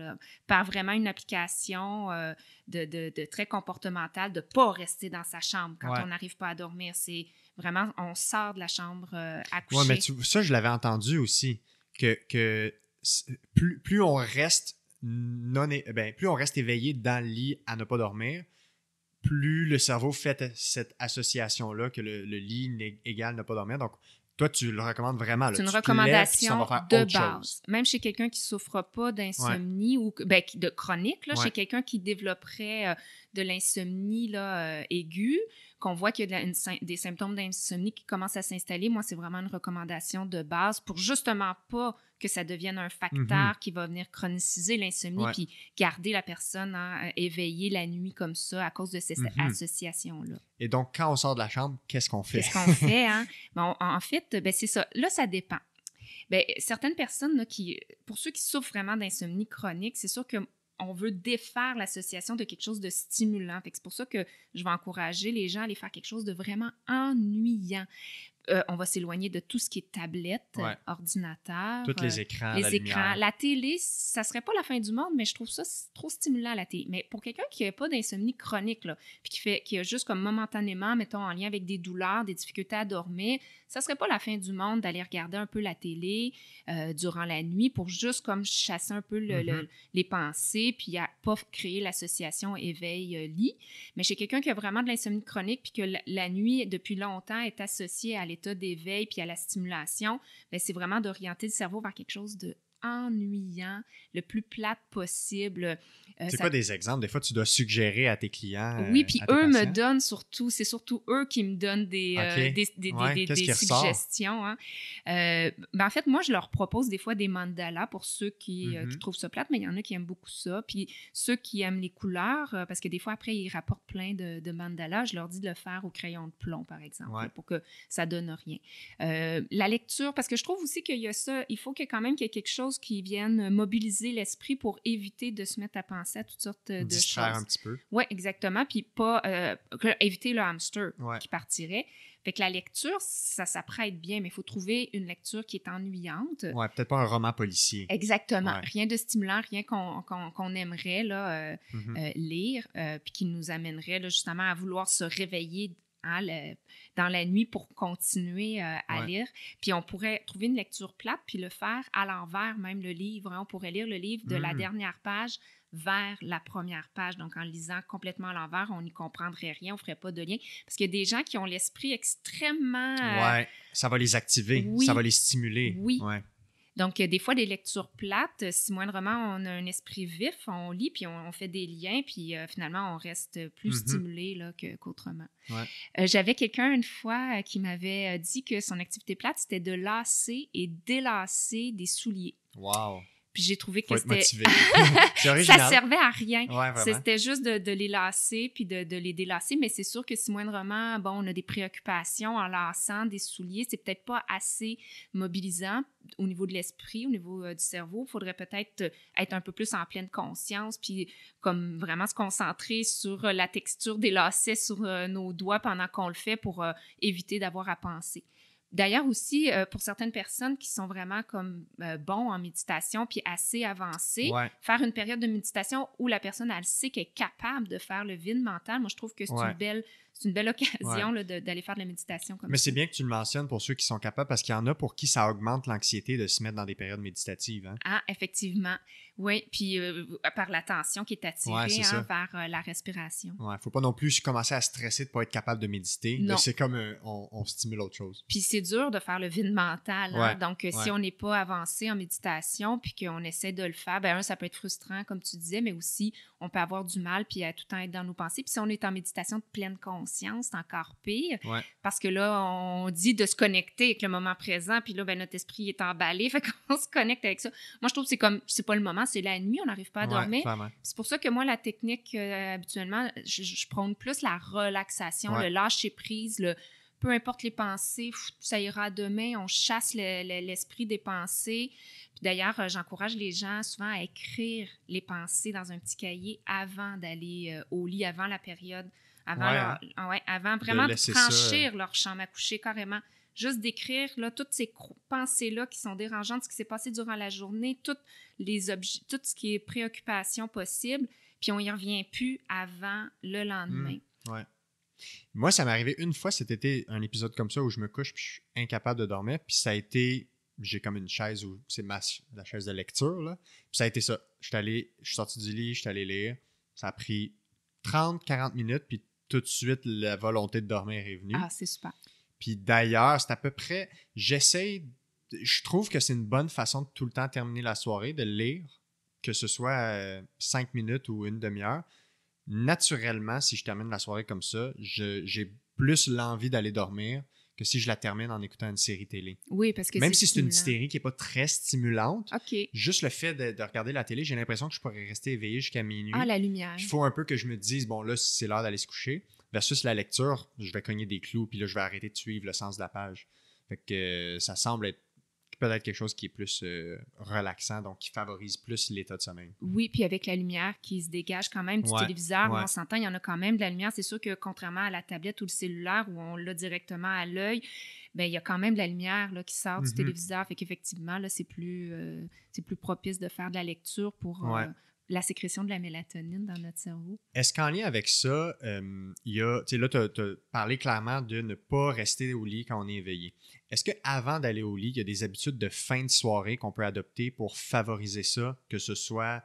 par vraiment une application euh, de, très comportementale, de ne pas rester dans sa chambre quand on n'arrive pas à dormir. C'est vraiment, on sort de la chambre à coucher. Oui, mais ça, je l'avais entendu aussi que, plus, on reste non, ben, plus on reste éveillé dans le lit à ne pas dormir, plus le cerveau fait cette association-là que le, le lit égale ne pas dormir. Donc, toi, tu le recommandes vraiment. C'est une recommandation de base. Même chez quelqu'un qui ne souffre pas d'insomnie ou ben, de chronique, là, chez quelqu'un qui développerait euh, de l'insomnie euh, aiguë, qu'on voit qu'il y a des symptômes d'insomnie qui commencent à s'installer, moi, c'est vraiment une recommandation de base pour justement pas que ça devienne un facteur mm-hmm. qui va venir chroniciser l'insomnie puis garder la personne hein, euh, éveillée la nuit comme ça à cause de cette mm-hmm. association-là. Et donc, quand on sort de la chambre, qu'est-ce qu'on fait? Qu'est-ce qu'on fait? Hein? bon, en fait, ben, c'est ça. Là, ça dépend. Ben certaines personnes, là, qui, pour ceux qui souffrent vraiment d'insomnie chronique, c'est sûr que on veut défaire l'association de quelque chose de stimulant. C'est pour ça que je vais encourager les gens à aller faire quelque chose de vraiment ennuyant. Euh, on va s'éloigner de tout ce qui est tablette, ordinateur. Tous les euh, écrans. les la écrans. La télé, ça serait pas la fin du monde, mais je trouve ça trop stimulant, la télé. Mais pour quelqu'un qui n'a pas d'insomnie chronique, là, puis qui, fait, qui a juste comme momentanément, mettons, en lien avec des douleurs, des difficultés à dormir, ça serait pas la fin du monde d'aller regarder un peu la télé euh, durant la nuit pour juste comme chasser un peu mm-hmm. les pensées, puis pas créer l'association éveil-lit. Mais chez quelqu'un qui a vraiment de l'insomnie chronique, puis que la, nuit, depuis longtemps, est associée à état d'éveil puis à la stimulation, ben, c'est vraiment d'orienter le cerveau vers quelque chose de ennuyant, le plus plate possible. Euh, c'est pas des exemples? Des fois, tu dois suggérer à tes clients. oui, euh, puis eux me donnent surtout, c'est surtout eux qui me donnent des, euh, suggestions. Hein. Ben, en fait, moi, je leur propose des fois des mandalas pour ceux qui, mm-hmm. trouvent ça plate, mais il y en a qui aiment beaucoup ça. Puis ceux qui aiment les couleurs, parce que des fois, après, ils rapportent plein de, mandalas, je leur dis de le faire au crayon de plomb, par exemple, pour que ça donne rien. la lecture, parce que je trouve aussi qu'il y a ça, il faut que quand même qu'il y ait quelque chose qui viennent mobiliser l'esprit pour éviter de se mettre à penser à toutes sortes euh, de Distraire choses. un petit peu. Oui, exactement. Puis pas euh, éviter le hamster qui partirait. Fait que la lecture, ça s'apprête bien, mais il faut trouver une lecture qui est ennuyante. Ouais, peut-être pas un roman policier. Exactement. Rien de stimulant, rien qu'on aimerait là, euh, mm-hmm. lire, puis qui nous amènerait justement à vouloir se réveiller Hein, dans la nuit pour continuer euh, à lire. Puis on pourrait trouver une lecture plate puis le faire à l'envers, même le livre. Hein. On pourrait lire le livre de la hmm. dernière page vers la première page. Donc, en lisant complètement à l'envers, on n'y comprendrait rien, on ne ferait pas de lien. Parce qu'il y a des gens qui ont l'esprit extrêmement. Oui, euh, Ouais, ça va les activer, ça va les stimuler. Oui. Donc, euh, des fois, des lectures plates, euh, si moins de romans, on a un esprit vif, on lit, puis on, fait des liens, puis euh, finalement, on reste plus mhm. stimulé qu'autrement. j'avais quelqu'un une fois qui m'avait dit que son activité plate, c'était de lasser et délasser des souliers. Wow! Puis j'ai trouvé que c'était. ça servait à rien. c'était juste de, les lasser puis de, les délasser. Mais c'est sûr que si moindrement, bon, on a des préoccupations en lassant des souliers, c'est peut-être pas assez mobilisant au niveau de l'esprit, au niveau euh, du cerveau. Il faudrait peut-être euh, être un peu plus en pleine conscience puis comme vraiment se concentrer sur euh, la texture des lacets sur nos doigts pendant qu'on le fait pour éviter d'avoir à penser. D'ailleurs aussi, euh, pour certaines personnes qui sont vraiment comme euh, bons en méditation, puis assez avancées, faire une période de méditation où la personne, elle sait qu'elle est capable de faire le vide mental, moi je trouve que c'est une belle c'est une belle occasion d'aller faire de la méditation. Comme Mais c'est bien que tu le mentionnes pour ceux qui sont capables, parce qu'il y en a pour qui ça augmente l'anxiété de se mettre dans des périodes méditatives. Hein. Ah, effectivement. Oui, puis euh, euh, par l'attention qui est attirée par hein, vers euh, la respiration. Il ouais, ne faut pas non plus commencer à stresser de ne pas être capable de méditer. C'est comme on, stimule autre chose. Puis c'est dur de faire le vide mental. Hein. Donc, si on n'est pas avancé en méditation puis qu'on essaie de le faire, ben un, ça peut être frustrant, comme tu disais, mais aussi, on peut avoir du mal puis à tout le temps être dans nos pensées. Puis si on est en méditation de pleine conscience, conscience, c'est encore pire. Parce que là, on dit de se connecter avec le moment présent, puis là, ben, notre esprit est emballé, fait qu'on se connecte avec ça. Moi, je trouve que c'est comme, c'est pas le moment, c'est la nuit, on n'arrive pas à dormir. c'est pour ça que moi, la technique, euh, habituellement, je, prône plus la relaxation, le lâcher prise, le peu importe les pensées, ça ira demain, on chasse l'esprit des pensées. Puis d'ailleurs, euh, j'encourage les gens souvent à écrire les pensées dans un petit cahier avant d'aller euh, au lit, avant la période avant, hein. ah avant vraiment de, franchir euh, leur chambre à coucher carrément. Juste d'écrire là, toutes ces pensées-là qui sont dérangeantes, ce qui s'est passé durant la journée, toutes les objets, tout ce qui est préoccupation possible, puis on n'y revient plus avant le lendemain. Mmh, ouais. Moi, ça m'est arrivé une fois c'était été, un épisode comme ça où je me couche puis je suis incapable de dormir, puis ça a été j'ai comme une chaise où c'est ma la chaise de lecture Puis ça a été ça. Je suis allé, je suis sorti du lit, je suis allé lire. Ça a pris 30 40 minutes puis tout de suite, la volonté de dormir est venue. Ah, c'est super. Puis d'ailleurs, c'est à peu près. J'essaie. Je trouve que c'est une bonne façon de tout le temps terminer la soirée, de lire, que ce soit euh, cinq minutes ou une demi-heure. Naturellement, si je termine la soirée comme ça, j'ai plus l'envie d'aller dormir que si je la termine en écoutant une série télé. Oui, parce que Même si c'est une série qui n'est pas très stimulante, juste le fait de, regarder la télé, j'ai l'impression que je pourrais rester éveillé jusqu'à minuit. Ah, la lumière. Il faut un peu que je me dise, bon, là, c'est l'heure d'aller se coucher. Versus la lecture, je vais cogner des clous, puis là, je vais arrêter de suivre le sens de la page. Fait que euh, ça semble être peut-être quelque chose qui est plus euh, relaxant, donc qui favorise plus l'état de sommeil. Oui, puis avec la lumière qui se dégage quand même du téléviseur, on s'entend, il y en a quand même de la lumière. C'est sûr que contrairement à la tablette ou le cellulaire où on l'a directement à l'œil, ben il y a quand même de la lumière là, qui sort du mhm. téléviseur. Fait qu'effectivement, c'est plus, euh, plus propice de faire de la lecture pour, euh, la sécrétion de la mélatonine dans notre cerveau. Est-ce qu'en lien avec ça, euh, il y a, tu là, tu as, parlé clairement de ne pas rester au lit quand on est éveillé. Est-ce qu'avant d'aller au lit, il y a des habitudes de fin de soirée qu'on peut adopter pour favoriser ça, que ce soit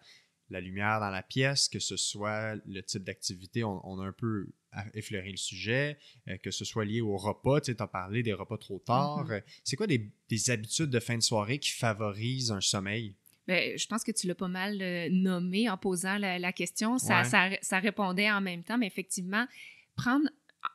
la lumière dans la pièce, que ce soit le type d'activité, on, a un peu effleuré le sujet, euh, que ce soit lié au repas, tu sais, as parlé des repas trop tard. Mm-hmm. Euh, c'est quoi des, des habitudes de fin de soirée qui favorisent un sommeil? Ben, je pense que tu l'as pas mal euh, nommé en posant la, question. Ça, ça répondait en même temps, mais effectivement, prendre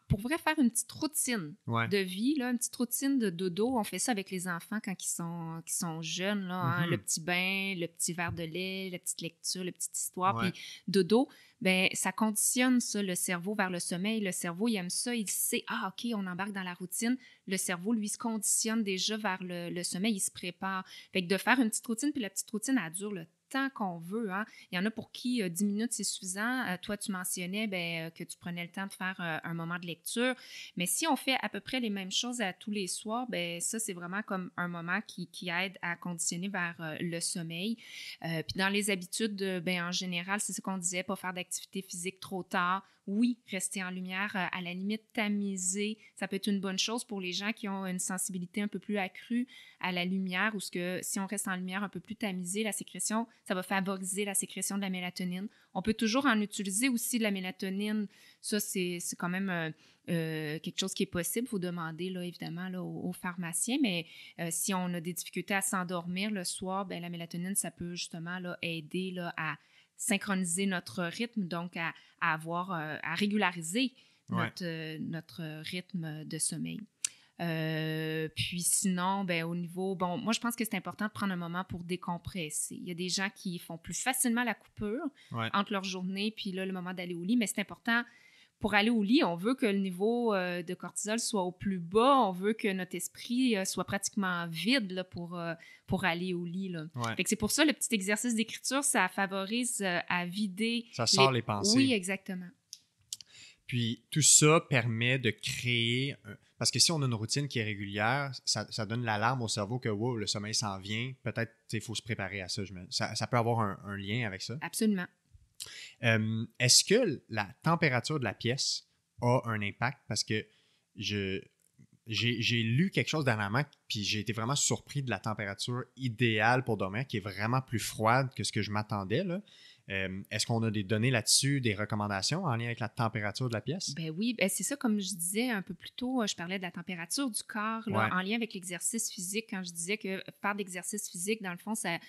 pour vrai, faire une petite routine de vie, là, une petite routine de dodo. On fait ça avec les enfants quand ils sont, sont jeunes, hein, mhm. le petit bain, le petit verre de lait, la petite lecture, la petite histoire. Puis dodo, ben, ça conditionne ça, le cerveau vers le sommeil. Le cerveau, il aime ça, il sait, ah, OK, on embarque dans la routine. Le cerveau, lui, se conditionne déjà vers le, sommeil, il se prépare. Fait que de faire une petite routine, puis la petite routine, elle dure le qu'on veut. Hein. Il y en a pour qui 10 euh, minutes, c'est suffisant. Euh, toi, tu mentionnais ben, euh, que tu prenais le temps de faire un moment de lecture. Mais si on fait à peu près les mêmes choses à tous les soirs, ben, ça, c'est vraiment comme un moment qui, aide à conditionner vers le sommeil. puis dans les habitudes, ben, en général, c'est ce qu'on disait, pas faire d'activité physique trop tard, oui, rester en lumière, euh, à la limite tamisée, ça peut être une bonne chose pour les gens qui ont une sensibilité un peu plus accrue à la lumière ou ce que si on reste en lumière un peu plus tamisée, la sécrétion, ça va favoriser la sécrétion de la mélatonine. On peut toujours en utiliser aussi de la mélatonine. Ça, c'est quand même euh, euh, quelque chose qui est possible. Il faut demander, là, évidemment, aux, pharmaciens. Mais si on a des difficultés à s'endormir le soir, ben, la mélatonine, ça peut justement là, aider là, à synchroniser notre rythme, donc à, avoir, euh, à régulariser euh, notre, rythme de sommeil. Euh, puis sinon, ben, au niveau, bon, moi je pense que c'est important de prendre un moment pour décompresser. Il y a des gens qui font plus facilement la coupure entre leur journée puis là le moment d'aller au lit, mais c'est important pour aller au lit, on veut que le niveau euh, de cortisol soit au plus bas, on veut que notre esprit euh, soit pratiquement vide pour, euh, pour aller au lit. c'est pour ça le petit exercice d'écriture, ça favorise à vider. Ça sort les... pensées. Oui, exactement. Puis tout ça permet de créer. Parce que si on a une routine qui est régulière, ça, donne l'alarme au cerveau que le sommeil s'en vient. Peut-être il faut se préparer à ça. ça, peut avoir un lien avec ça. Absolument. Euh, est-ce que la température de la pièce a un impact? Parce que j'ai lu quelque chose dernièrement, puis j'ai été vraiment surpris de la température idéale pour dormir, qui est vraiment plus froide que ce que je m'attendais. Euh, est-ce qu'on a des données là-dessus, des recommandations en lien avec la température de la pièce? Ben oui, ben c'est ça, comme je disais un peu plus tôt, euh, je parlais de la température du corps en lien avec l'exercice physique, quand je disais que faire d'exercice physique, dans le fond, ça,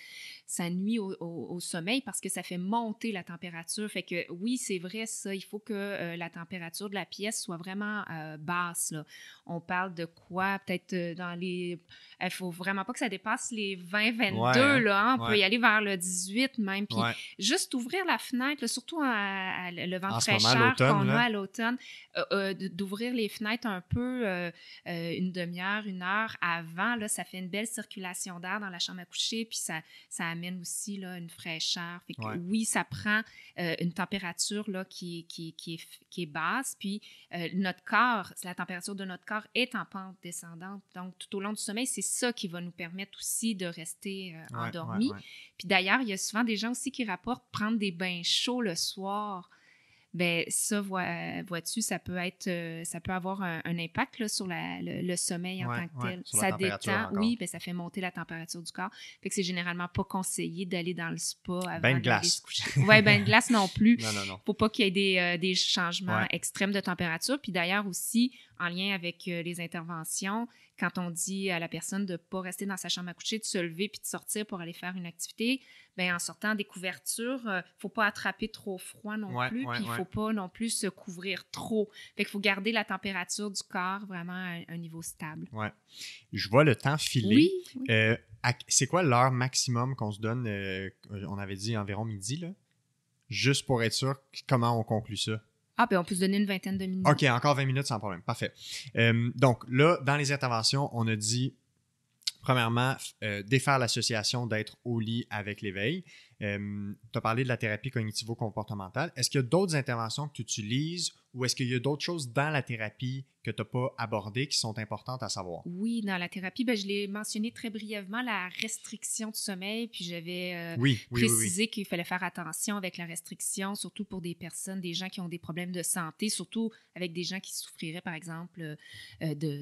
ça nuit au, sommeil parce que ça fait monter la température. Fait que oui, c'est vrai ça, il faut que euh, la température de la pièce soit vraiment basse. Là. On parle de quoi? Peut-être dans les... Il faut vraiment pas que ça dépasse les 20-22, hein? là. Hein? On peut y aller vers le 18 même. Puis juste ouvrir la fenêtre, surtout le vent très qu'on a à l'automne, euh, euh, d'ouvrir les fenêtres un peu euh, une demi-heure, une heure avant, là, ça fait une belle circulation d'air dans la chambre à coucher, puis ça, ça amène aussi là, une fraîcheur. Oui, ça prend une température là, qui, qui, qui, est, basse, puis notre corps, la température de notre corps est en pente descendante. Donc, tout au long du sommeil, c'est ça qui va nous permettre aussi de rester endormi. puis d'ailleurs, il y a souvent des gens aussi qui rapportent prendre des bains chauds le soir, ben ça, vois-tu, ça peut être, euh, ça peut avoir un, impact sur le, sommeil en tant que tel. ça détend, oui, ben, ça fait monter la température du corps. Fait que c'est généralement pas conseillé d'aller dans le spa avant de glace. se coucher. Ouais, ben de glace non plus. Non, non, Faut pas qu'il y ait des, euh, changements extrêmes de température. Puis d'ailleurs aussi, en lien avec euh, les interventions, quand on dit à la personne de ne pas rester dans sa chambre à coucher, de se lever puis de sortir pour aller faire une activité, bien, en sortant des couvertures, il euh, ne faut pas attraper trop froid non plus, puis il ne faut pas non plus se couvrir trop. Fait qu'il faut garder la température du corps vraiment à un niveau stable. Ouais. Je vois le temps filer. Oui, euh, c'est quoi l'heure maximum qu'on se donne? Euh, on avait dit environ midi, là? Juste pour être sûr, comment on conclut ça? Ah, ben on peut se donner une vingtaine de minutes. OK, encore 20 minutes sans problème. Parfait. Euh, donc là, dans les interventions, on a dit, premièrement, euh, défaire l'association d'être au lit avec l'éveil. Euh, tu as parlé de la thérapie cognitivo-comportementale. Est-ce qu'il y a d'autres interventions que tu utilises ou est-ce qu'il y a d'autres choses dans la thérapie que tu n'as pas abordées qui sont importantes à savoir? Oui, dans la thérapie, ben, je l'ai mentionné très brièvement, la restriction du sommeil, puis j'avais euh, précisé qu'il fallait faire attention avec la restriction, surtout pour des personnes, des gens qui ont des problèmes de santé, surtout avec des gens qui souffriraient, par exemple, euh, euh, de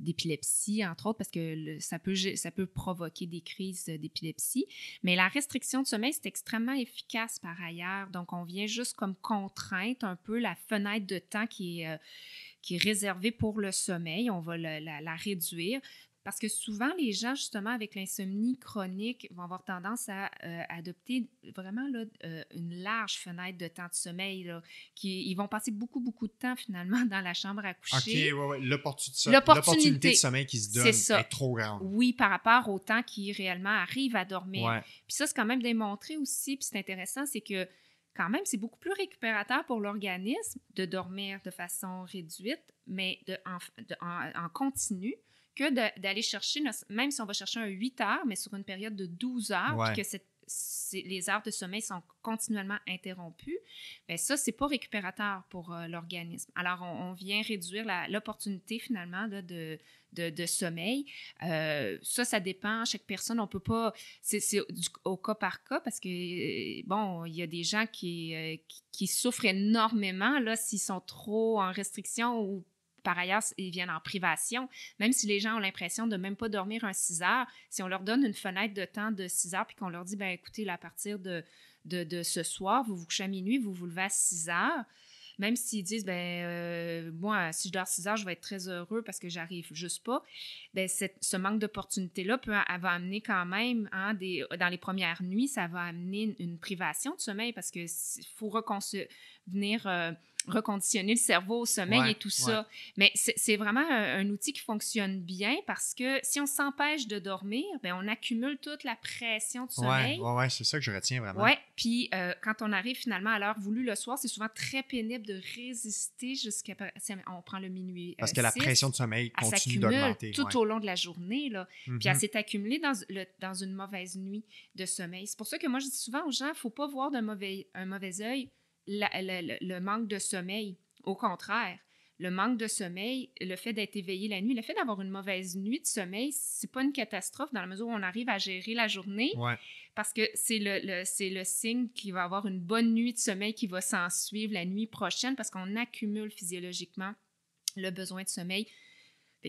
d'épilepsie, entre autres, parce que ça, peut, ça peut provoquer des crises d'épilepsie. Mais la restriction de sommeil, c'est extrêmement efficace par ailleurs. Donc, on vient juste comme contrainte un peu la fenêtre de temps qui est, euh, qui est réservé pour le sommeil. On va la, réduire. Parce que souvent, les gens, justement, avec l'insomnie chronique, vont avoir tendance à euh, adopter vraiment euh, une large fenêtre de temps de sommeil. qui, ils vont passer beaucoup, beaucoup de temps, finalement, dans la chambre à coucher. OK, L'opportunité de sommeil qui se donne est, trop grande. Oui, par rapport au temps qui réellement arrive à dormir. Puis ça, c'est quand même démontré aussi, puis c'est intéressant, c'est que quand même, c'est beaucoup plus récupérateur pour l'organisme de dormir de façon réduite, mais en, continu, que d'aller chercher, même si on va chercher un 8 heures, mais sur une période de 12 heures, que les heures de sommeil sont continuellement interrompues, bien ça, c'est pas récupérateur pour euh, l'organisme. Alors, on, vient réduire l'opportunité finalement de de, sommeil. Euh, ça, ça dépend. Chaque personne, on peut pas. C'est au cas par cas parce que, euh, bon, il y a des gens euh, qui, qui, souffrent énormément là s'ils sont trop en restriction ou par ailleurs, ils viennent en privation. Même si les gens ont l'impression de même pas dormir un 6 heures, si on leur donne une fenêtre de temps de 6 heures puis qu'on leur dit, ben écoutez, à partir de, de, ce soir, vous vous couchez à minuit, vous vous levez à 6 heures, même s'ils disent, ben, euh, moi, si je dors 6 heures, je vais être très heureux parce que j'arrive juste pas, ben, ce manque d'opportunité-là peut, avoir va amener quand même, hein, dans les premières nuits, ça va amener une, privation de sommeil parce qu'il faut venir euh, reconditionner le cerveau au sommeil et tout ça. Mais c'est vraiment un, outil qui fonctionne bien parce que si on s'empêche de dormir, ben, on accumule toute la pression de sommeil. Oui, c'est ça que je retiens vraiment. puis euh, quand on arrive finalement à l'heure voulue le soir, c'est souvent très pénible de résister jusqu'à... On prend le minuit. Euh, parce que la pression de sommeil continue d'augmenter. tout au long de la journée. Là. Puis elle mhm. s'est accumulée dans, le, dans une mauvaise nuit de sommeil. C'est pour ça que moi, je dis souvent aux gens, il ne faut pas voir d'un mauvais, un mauvais œil le manque de sommeil. Au contraire, le manque de sommeil, le fait d'être éveillé la nuit, le fait d'avoir une mauvaise nuit de sommeil, c'est pas une catastrophe dans la mesure où on arrive à gérer la journée. Parce que c'est le, le signe qu'il va avoir une bonne nuit de sommeil qui va s'en suivre la nuit prochaine parce qu'on accumule physiologiquement le besoin de sommeil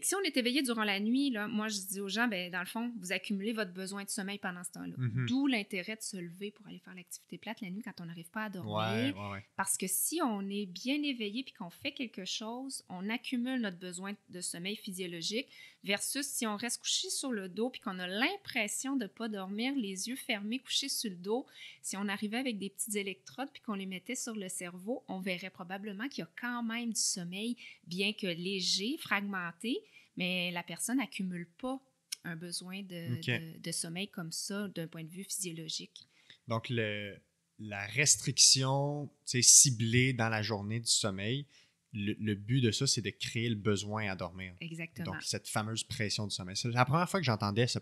si on est éveillé durant la nuit, moi, je dis aux gens, ben, dans le fond, vous accumulez votre besoin de sommeil pendant ce temps-là. Mhm. D'où l'intérêt de se lever pour aller faire l'activité plate la nuit quand on n'arrive pas à dormir. Parce que si on est bien éveillé puis qu'on fait quelque chose, on accumule notre besoin de sommeil physiologique versus si on reste couché sur le dos puis qu'on a l'impression de ne pas dormir, les yeux fermés, couché sur le dos, si on arrivait avec des petites électrodes puis qu'on les mettait sur le cerveau, on verrait probablement qu'il y a quand même du sommeil, bien que léger, fragmenté, mais la personne n'accumule pas un besoin de, sommeil comme ça d'un point de vue physiologique. Donc, le, la restriction ciblée dans la journée du sommeil, le, le, but de ça, c'est de créer le besoin à dormir. Exactement. Donc, cette fameuse pression du sommeil. C'est la première fois que j'entendais ce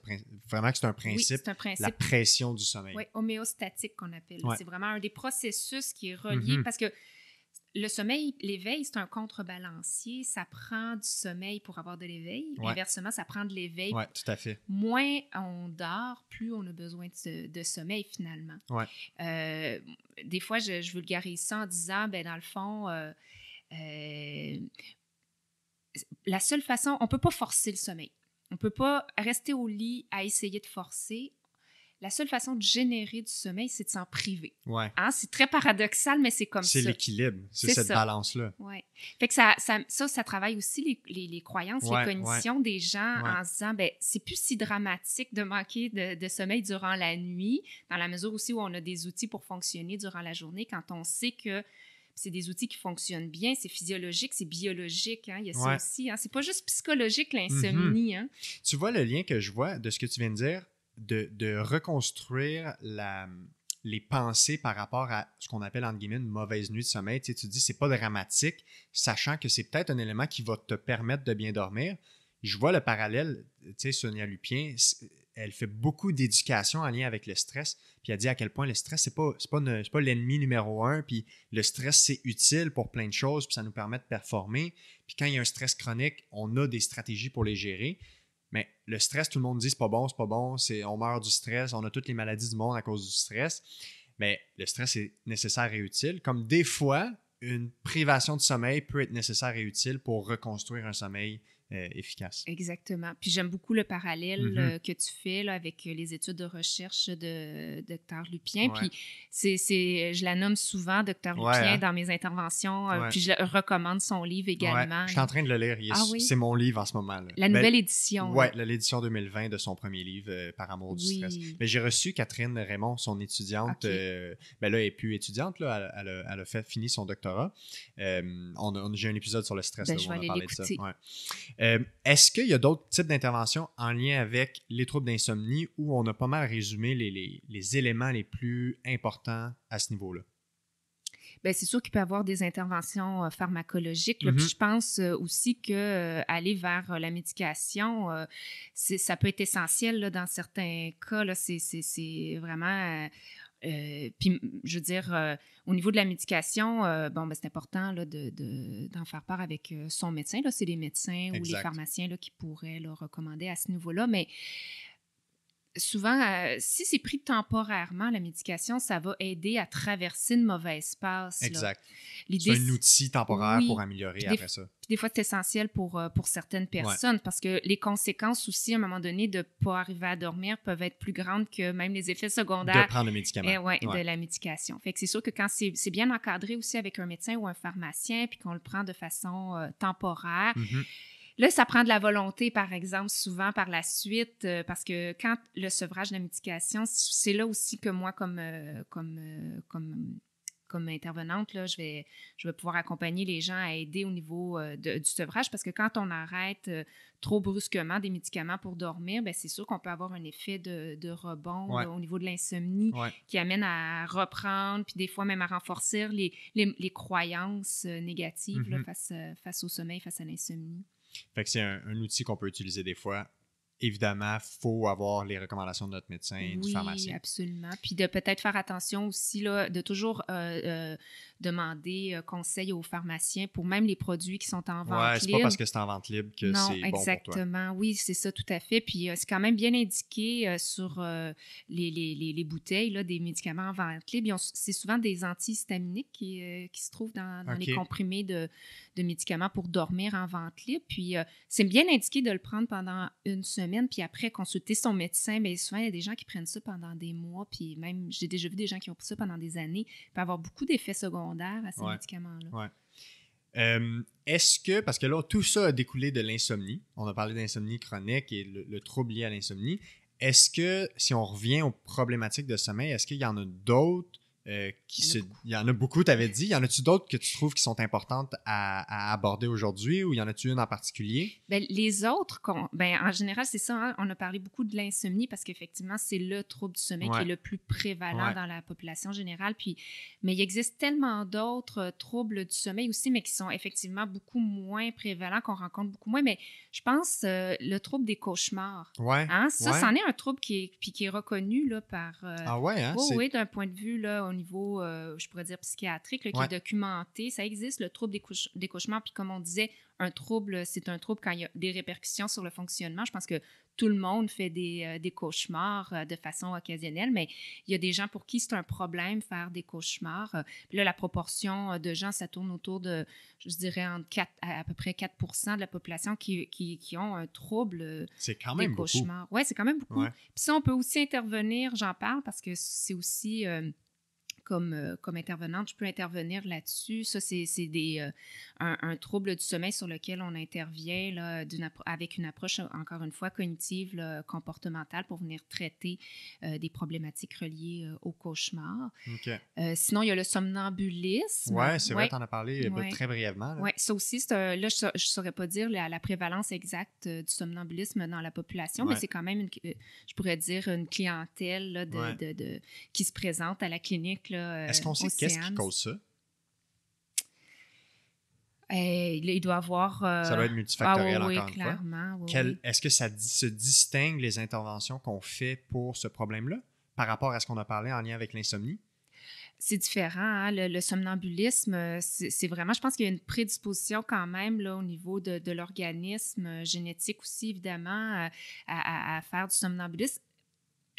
vraiment que c'est un, principe, un principe, la pression du sommeil. Oui, homéostatique qu'on appelle. C'est vraiment un des processus qui est relié mm-hmm. parce que le sommeil, l'éveil, c'est un contrebalancier. Ça prend du sommeil pour avoir de l'éveil. Inversement, ça prend de l'éveil. Oui, tout à fait. Moins on dort, plus on a besoin de, sommeil finalement. Oui. Euh, des fois, je, je, vulgarise ça en disant, ben dans le fond, euh, euh, la seule façon, on ne peut pas forcer le sommeil. On ne peut pas rester au lit à essayer de forcer. La seule façon de générer du sommeil, c'est de s'en priver. Ouais. Hein? C'est très paradoxal, mais c'est comme ça. C'est l'équilibre, c'est cette balance-là. Ouais. Fait que ça, ça, travaille aussi les, croyances, les cognitions des gens en se disant, ben c'est plus si dramatique de manquer de, de, sommeil durant la nuit, dans la mesure aussi où on a des outils pour fonctionner durant la journée, quand on sait que c'est des outils qui fonctionnent bien, c'est physiologique, c'est biologique, hein, il y a ça aussi. Hein, c'est pas juste psychologique l'insomnie. Mm-hmm. Hein. Tu vois le lien que je vois de ce que tu viens de dire, de, reconstruire la, les pensées par rapport à ce qu'on appelle entre guillemets une mauvaise nuit de sommeil. Tu, sais, tu dis c'est pas dramatique, sachant que c'est peut-être un élément qui va te permettre de bien dormir. Je vois le parallèle, tu sais, Sonia Lupien, elle fait beaucoup d'éducation en lien avec le stress. Puis elle dit à quel point le stress, c'est pas, pas, l'ennemi numéro un. Puis le stress, c'est utile pour plein de choses. Puis ça nous permet de performer. Puis quand il y a un stress chronique, on a des stratégies pour les gérer. Mais le stress, tout le monde dit c'est pas bon, c'est pas bon, on meurt du stress, on a toutes les maladies du monde à cause du stress. Mais le stress est nécessaire et utile. Comme des fois, une privation de sommeil peut être nécessaire et utile pour reconstruire un sommeil euh, efficace. Exactement. Puis j'aime beaucoup le parallèle mm-hmm. euh, que tu fais avec euh, les études de recherche de Dr Lupien. Puis c'est, je la nomme souvent Dr Lupien hein. dans mes interventions. Puis je recommande son livre également. Je suis en train de le lire. Ah c'est mon livre en ce moment. La nouvelle édition. Oui, hein. l'édition 2020 de son premier livre, Par amour du stress. Mais j'ai reçu Catherine Raymond, son étudiante. Ben là, elle n'est plus étudiante. Là, elle, a, fait, fini son doctorat. on, on j'ai un épisode sur le stress. on euh, est-ce qu'il y a d'autres types d'interventions en lien avec les troubles d'insomnie où on a pas mal résumé les, éléments les plus importants à ce niveau-là? Ben, c'est sûr qu'il peut y avoir des interventions euh, pharmacologiques. Mm-hmm. je pense euh, aussi que aller vers la médication, ça peut être essentiel là, dans certains cas. C'est vraiment. Euh, puis, je veux dire, euh, au niveau de la médication, euh, bon, ben, c'est important d'en faire part avec son médecin. C'est les médecins ou les pharmaciens là, qui pourraient le recommander à ce niveau-là. Mais souvent, euh, si c'est pris temporairement, la médication, ça va aider à traverser une mauvaise passe. Exact. C'est un outil temporaire pour améliorer après ça. Puis des fois, c'est essentiel pour, euh, pour certaines personnes parce que les conséquences aussi, à un moment donné, de ne pas arriver à dormir peuvent être plus grandes que même les effets secondaires. De prendre le médicament. Euh, de la médication. Fait que c'est sûr que quand c'est bien encadré aussi avec un médecin ou un pharmacien, puis qu'on le prend de façon temporaire, mm-hmm. Là, ça prend de la volonté, par exemple, souvent par la suite, euh, parce que quand le sevrage de la médication, c'est là aussi que moi, comme, euh, euh, comme, comme, intervenante, là, je, vais, je vais pouvoir accompagner les gens à aider au niveau du sevrage, parce que quand on arrête trop brusquement des médicaments pour dormir, ben, c'est sûr qu'on peut avoir un effet de, rebond au niveau de l'insomnie qui amène à reprendre, puis des fois même à renforcer les, croyances négatives mhm. face au sommeil, face à l'insomnie. Fait que c'est un, outil qu'on peut utiliser des fois. Évidemment, il faut avoir les recommandations de notre médecin et du pharmacien. absolument. Puis de peut-être faire attention aussi, de toujours euh, euh, demander euh, conseil aux pharmaciens pour même les produits qui sont en vente libre. ouais, c'est pas parce que c'est en vente libre que c'est bon pour toi. exactement. Oui, c'est ça, tout à fait. Puis c'est quand même bien indiqué sur les, bouteilles là, des médicaments en vente libre. C'est souvent des antihistaminiques qui, qui se trouvent dans, les comprimés de, de médicaments pour dormir en vente libre. Puis euh, c'est bien indiqué de le prendre pendant une semaine, puis après consulter son médecin. Mais souvent, il y a des gens qui prennent ça pendant des mois, puis même, j'ai déjà vu des gens qui ont pris ça pendant des années. Il peut avoir beaucoup d'effets secondaires à ces médicaments-là. Ouais. Euh, est-ce que, parce que là, tout ça a découlé de l'insomnie, on a parlé d'insomnie chronique et le, le trouble lié à l'insomnie, est-ce que, si on revient aux problématiques de sommeil, est-ce qu'il y en a d'autres euh, qui il se... il y en a beaucoup, tu avais dit. Y en a-tu d'autres que tu trouves qui sont importantes à, aborder aujourd'hui ou y en a-tu une en particulier? Ben, les autres, ben, en général, c'est ça. Hein. on a parlé beaucoup de l'insomnie parce qu'effectivement, c'est le trouble du sommeil qui est le plus prévalent dans la population générale. Puis, mais il existe tellement d'autres euh, troubles du sommeil aussi, mais qui sont effectivement beaucoup moins prévalents, qu'on rencontre beaucoup moins. Mais je pense euh, le trouble des cauchemars. Hein. Ça, c'en est un trouble qui est, puis qui est reconnu là, par. ah ouais, hein, Oui, d'un point de vue là, niveau, euh, je pourrais dire, psychiatrique, qui est documenté. Ça existe, le trouble des cauchemars. Puis comme on disait, un trouble, c'est un trouble quand il y a des répercussions sur le fonctionnement. Je pense que tout le monde fait des, euh, des cauchemars euh, de façon occasionnelle, mais il y a des gens pour qui c'est un problème faire des cauchemars. puis là, la proportion de gens, ça tourne autour de, je dirais, 4, à, peu près 4 de la population qui, qui, qui ont un trouble c'est quand même des cauchemars. Oui, c'est quand même beaucoup. Puis ça, on peut aussi intervenir, j'en parle, parce que c'est aussi comme, euh, comme intervenante, je peux intervenir là-dessus. Ça, c'est euh, un, trouble du sommeil sur lequel on intervient là, avec une approche, encore une fois, cognitive, comportementale pour venir traiter euh, des problématiques reliées au cauchemar. sinon, il y a le somnambulisme. Oui, c'est vrai, tu en as parlé très brièvement. Oui, ça aussi, là, je ne saurais pas dire la, prévalence exacte du somnambulisme dans la population, mais c'est quand même, je pourrais dire, une clientèle là, de, de, qui se présente à la clinique euh, est-ce qu'on sait qu'est-ce qui cause ça? Euh, il doit avoir. Euh, ça doit être multifactoriel ah encore Est-ce que ça se distingue les interventions qu'on fait pour ce problème-là par rapport à ce qu'on a parlé en lien avec l'insomnie? C'est différent. Hein, le, somnambulisme, c'est vraiment, je pense qu'il y a une prédisposition quand même là, au niveau de, l'organisme génétique aussi, évidemment, à, faire du somnambulisme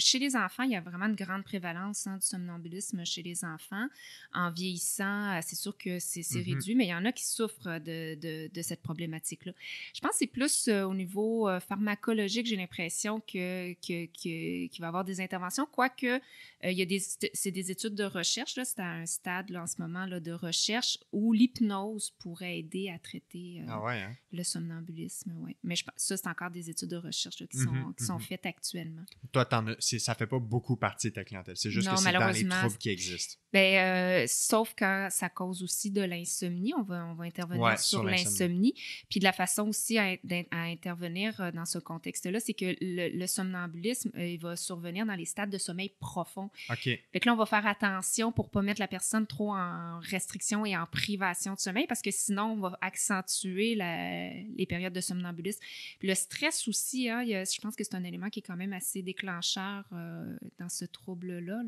chez les enfants, il y a vraiment une grande prévalence hein, du somnambulisme chez les enfants. En vieillissant, euh, c'est sûr que c'est mm-hmm. réduit, mais il y en a qui souffrent de, cette problématique-là. Je pense que c'est plus euh, au niveau euh, pharmacologique, j'ai l'impression que, qu'il va y avoir des interventions, quoique il y des, c'est des études de recherche, c'est à un stade en ce moment là, de recherche où l'hypnose pourrait aider à traiter ah hein? le somnambulisme. Mais je, ça, c'est encore des études de recherche qui, sont, mm-hmm, mm-hmm. faites actuellement. Toi, as ça fait pas beaucoup partie de ta clientèle. C'est juste que c'est dans les troubles qui existent. Ben, euh, sauf quand ça cause aussi de l'insomnie. On va, on va intervenir sur, l'insomnie. Puis de la façon aussi à, intervenir euh, dans ce contexte-là, c'est que le, somnambulisme, euh, il va survenir dans les stades de sommeil profond. OK. Fait que là, on va faire attention pour pas mettre la personne trop en restriction et en privation de sommeil parce que sinon, on va accentuer les périodes de somnambulisme. le stress aussi, hein, je pense que c'est un élément qui est quand même assez déclencheur euh, dans ce trouble-là,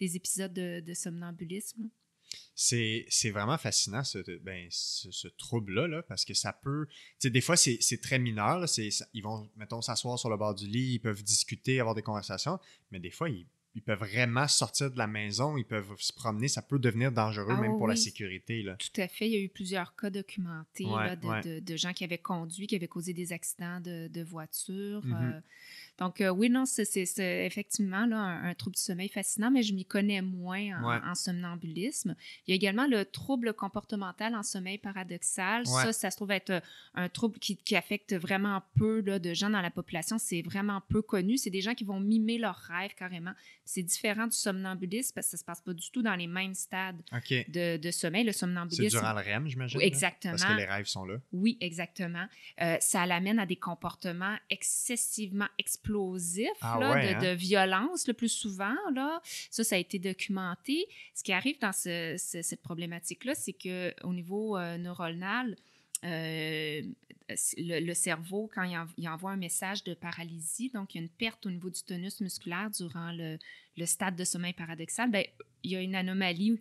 des épisodes de, somnambulisme. C'est, vraiment fascinant, ce, ben, trouble-là, parce que ça peut... Des fois, c'est, très mineur. ils vont, mettons, s'asseoir sur le bord du lit, ils peuvent discuter, avoir des conversations, mais des fois, ils, peuvent vraiment sortir de la maison, ils peuvent se promener, ça peut devenir dangereux ah même pour la sécurité. Tout à fait, il y a eu plusieurs cas documentés de, gens qui avaient conduit, qui avaient causé des accidents de, de voiture. Mm-hmm. Euh, donc, euh, oui, non, c'est effectivement là, un, trouble du sommeil fascinant, mais je m'y connais moins en, somnambulisme. Il y a également le trouble comportemental en sommeil paradoxal. Ça, ça se trouve être euh, un trouble qui, affecte vraiment peu là, de gens dans la population. C'est vraiment peu connu. C'est des gens qui vont mimer leurs rêves carrément. C'est différent du somnambulisme parce que ça se passe pas du tout dans les mêmes stades de, sommeil. Le somnambulisme. C'est durant le REM, j'imagine. Oui, exactement. parce que les rêves sont là. Oui, exactement. Euh, ça l'amène à des comportements excessivement explosifs explosif ah de, hein? violence le plus souvent. Là. Ça, ça a été documenté. Ce qui arrive dans cette problématique-là, c'est qu'au niveau euh, neuronal, euh, le, cerveau, quand il, envoie un message de paralysie, donc il y a une perte au niveau du tonus musculaire durant le, stade de sommeil paradoxal, ben, il y a une anomalie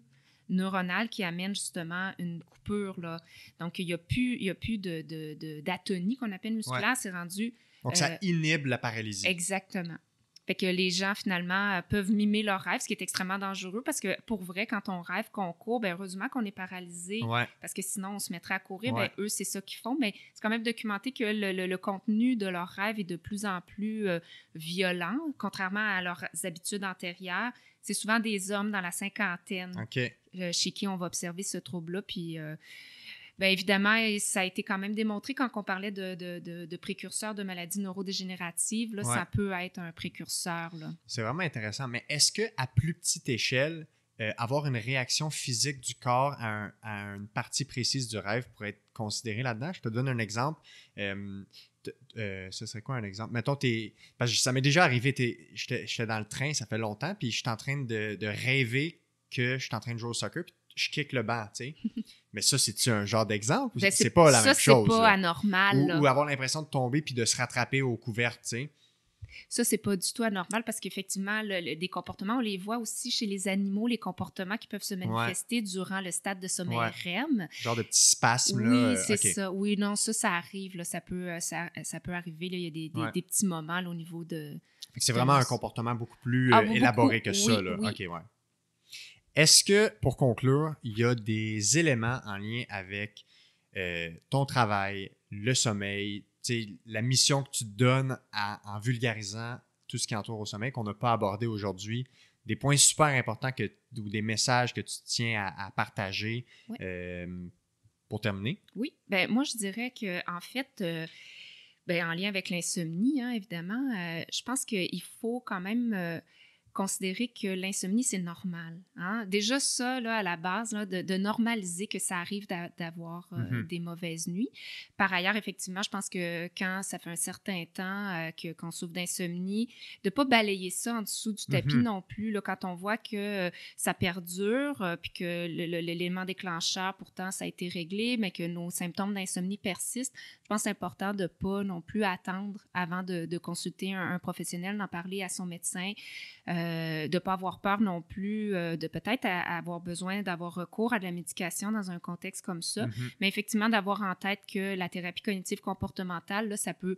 neuronale qui amène justement une coupure. Là. Donc, il n'y a plus, il y a plus de, d'atonie qu'on appelle musculaire. C'est rendu donc, ça euh, inhibe la paralysie. Exactement. Fait que les gens, finalement, euh, peuvent mimer leurs rêves, ce qui est extrêmement dangereux parce que, pour vrai, quand on rêve qu'on court, ben heureusement qu'on est paralysé parce que sinon, on se mettrait à courir. Ben, eux, c'est ça qu'ils font. Mais ben, c'est quand même documenté que le, contenu de leurs rêves est de plus en plus euh, violent, contrairement à leurs habitudes antérieures. C'est souvent des hommes dans la cinquantaine chez qui on va observer ce trouble-là. Puis. Bien évidemment, ça a été quand même démontré quand on parlait de, précurseurs de maladies neurodégénératives. Là, Ça peut être un précurseur. C'est vraiment intéressant. Mais est-ce qu'à plus petite échelle, euh, avoir une réaction physique du corps à, une partie précise du rêve pourrait être considéré là-dedans? Je te donne un exemple. Euh, euh, ce serait quoi un exemple? Mettons, es, que ça m'est déjà arrivé, j'étais dans le train, ça fait longtemps, puis je suis en train de, rêver que je suis en train de jouer au soccer, je kick le bas, tu sais. Mais ça, c'est-tu un genre d'exemple? Ben, c'est pas la même chose. c'est pas anormal. Ou, avoir l'impression de tomber puis de se rattraper au couvert, tu sais. Ça, c'est pas du tout anormal parce qu'effectivement, le, des comportements, on les voit aussi chez les animaux, les comportements qui peuvent se manifester durant le stade de sommeil REM. Genre de petits spasmes. Oui, euh, c'est ça. Oui, non, ça, ça arrive. Là, ça, peut, euh, ça, euh, ça peut arriver. Là, il y a des, des, petits moments là, au niveau de. C'est vraiment un comportement beaucoup plus ah, élaboré que ça. Là. ok ouais est-ce que, pour conclure, il y a des éléments en lien avec euh, ton travail, le sommeil, la mission que tu donnes en vulgarisant tout ce qui entoure au sommeil qu'on n'a pas abordé aujourd'hui, des points super importants ou des messages que tu tiens à, partager euh, pour terminer? Oui, ben moi je dirais que en fait, euh, ben, en lien avec l'insomnie, hein, évidemment, je pense qu'il faut quand même considérer que l'insomnie, c'est normal. Hein? Déjà, ça, là, à la base, de, normaliser que ça arrive d'avoir euh, mm-hmm. des mauvaises nuits. Par ailleurs, effectivement, je pense que quand ça fait un certain temps euh, que, qu'on souffre d'insomnie, de ne pas balayer ça en dessous du tapis mm-hmm. non plus. quand on voit que euh, ça perdure, puis que l'élément déclencheur, pourtant, ça a été réglé, mais que nos symptômes d'insomnie persistent, je pense que c'est important de ne pas non plus attendre avant de, consulter un, professionnel, d'en parler à son médecin. Euh, de ne pas avoir peur non plus, euh, de peut-être avoir besoin d'avoir recours à de la médication dans un contexte comme ça. Mhm. Mais effectivement, d'avoir en tête que la thérapie cognitive comportementale, ça peut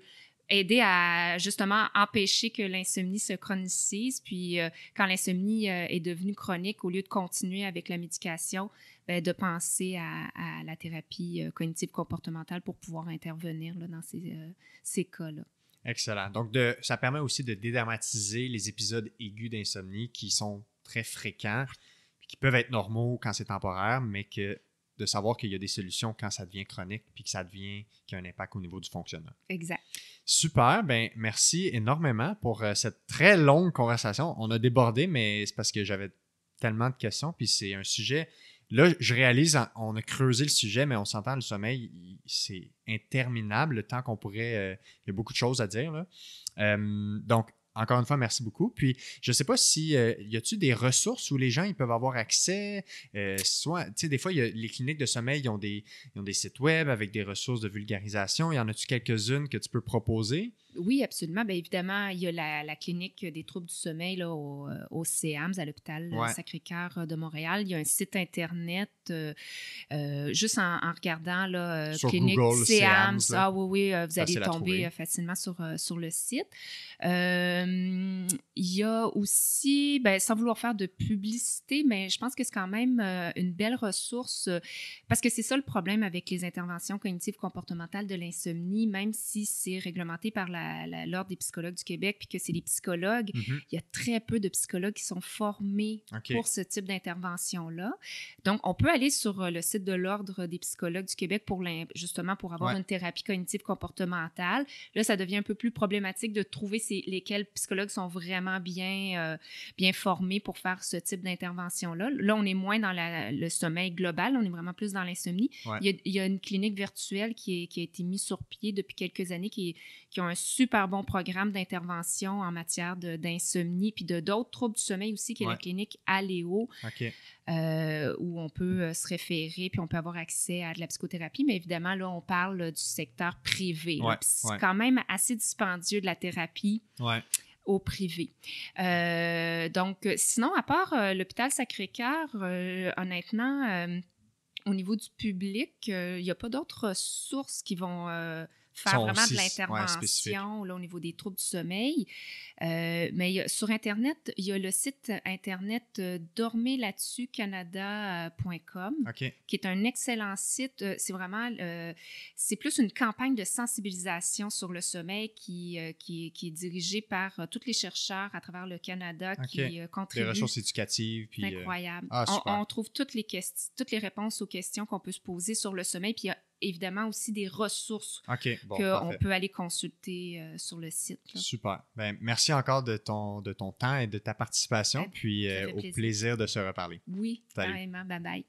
aider à justement empêcher que l'insomnie se chronicise. Puis euh, quand l'insomnie est devenue chronique, au lieu de continuer avec la médication, ben, de penser à, la thérapie cognitive comportementale pour pouvoir intervenir là, dans ces, ces cas-là. Excellent. Donc, ça permet aussi de dédramatiser les épisodes aigus d'insomnie qui sont très fréquents, qui peuvent être normaux quand c'est temporaire, mais que de savoir qu'il y a des solutions quand ça devient chronique, puis que ça devient qu'il a un impact au niveau du fonctionnement. Exact. Super. Ben merci énormément pour euh, cette très longue conversation. On a débordé, mais c'est parce que j'avais tellement de questions, puis c'est un sujet Là, je réalise, on a creusé le sujet, mais on s'entend, le sommeil, c'est interminable, le temps qu'on pourrait... Euh, il y a beaucoup de choses à dire. Euh, donc, encore une fois, merci beaucoup. Puis, je ne sais pas si euh, y a-t-il des ressources où les gens ils peuvent avoir accès. soit, tu sais, des fois, les cliniques de sommeil ont, des, sites web avec des ressources de vulgarisation. y en a-tu quelques-unes que tu peux proposer? Oui, absolument. Bien évidemment, il y a la, clinique des troubles du sommeil là, au, euh, CEAMS, à l'hôpital Sacré-Cœur euh, de Montréal. Il y a un site Internet, euh, juste en, regardant la clinique ah oui, oui, vous allez tomber facilement sur, sur le site. il y a aussi, bien, sans vouloir faire de publicité, mais je pense que c'est quand même une belle ressource parce que c'est ça le problème avec les interventions cognitives comportementales de l'insomnie, même si c'est réglementé par la l'Ordre des psychologues du Québec, puis que c'est des psychologues, mhm. il y a très peu de psychologues qui sont formés pour ce type d'intervention-là. Donc, on peut aller sur euh, le site de l'Ordre des psychologues du Québec pour justement pour avoir une thérapie cognitive comportementale. Là, ça devient un peu plus problématique de trouver lesquels psychologues sont vraiment bien, euh, bien formés pour faire ce type d'intervention-là. Là, on est moins dans le sommeil global, on est vraiment plus dans l'insomnie. Il, y a une clinique virtuelle qui, a été mise sur pied depuis quelques années qui, qui un super bon programme d'intervention en matière d'insomnie puis de d'autres troubles du sommeil aussi, qui est la clinique Aléo, euh, où on peut euh, se référer puis on peut avoir accès à de la psychothérapie. Mais évidemment, là, on parle euh, du secteur privé. c'est quand même assez dispendieux de la thérapie. au privé. donc, sinon, à part l'hôpital Sacré-Cœur, honnêtement, au niveau du public, il n'y a pas d'autres sources qui vont faire vraiment de l'intervention au niveau des troubles du sommeil. Euh, mais sur Internet, il y a le site Internet euh, dormez qui est un excellent site. Euh, c'est vraiment, c'est plus une campagne de sensibilisation sur le sommeil qui, qui, est dirigée par tous les chercheurs à travers le Canada qui contribuent. Des ressources éducatives. Puis, incroyable. Ah, on, on, trouve toutes les, toutes les réponses aux questions qu'on peut se poser sur le sommeil. Puis il y a évidemment aussi des ressources qu'on peut aller consulter euh, sur le site. Super. Ben, merci encore de ton, de ton temps et de ta participation, ben, puis euh, au plaisir. de se reparler. Oui, Bye bye.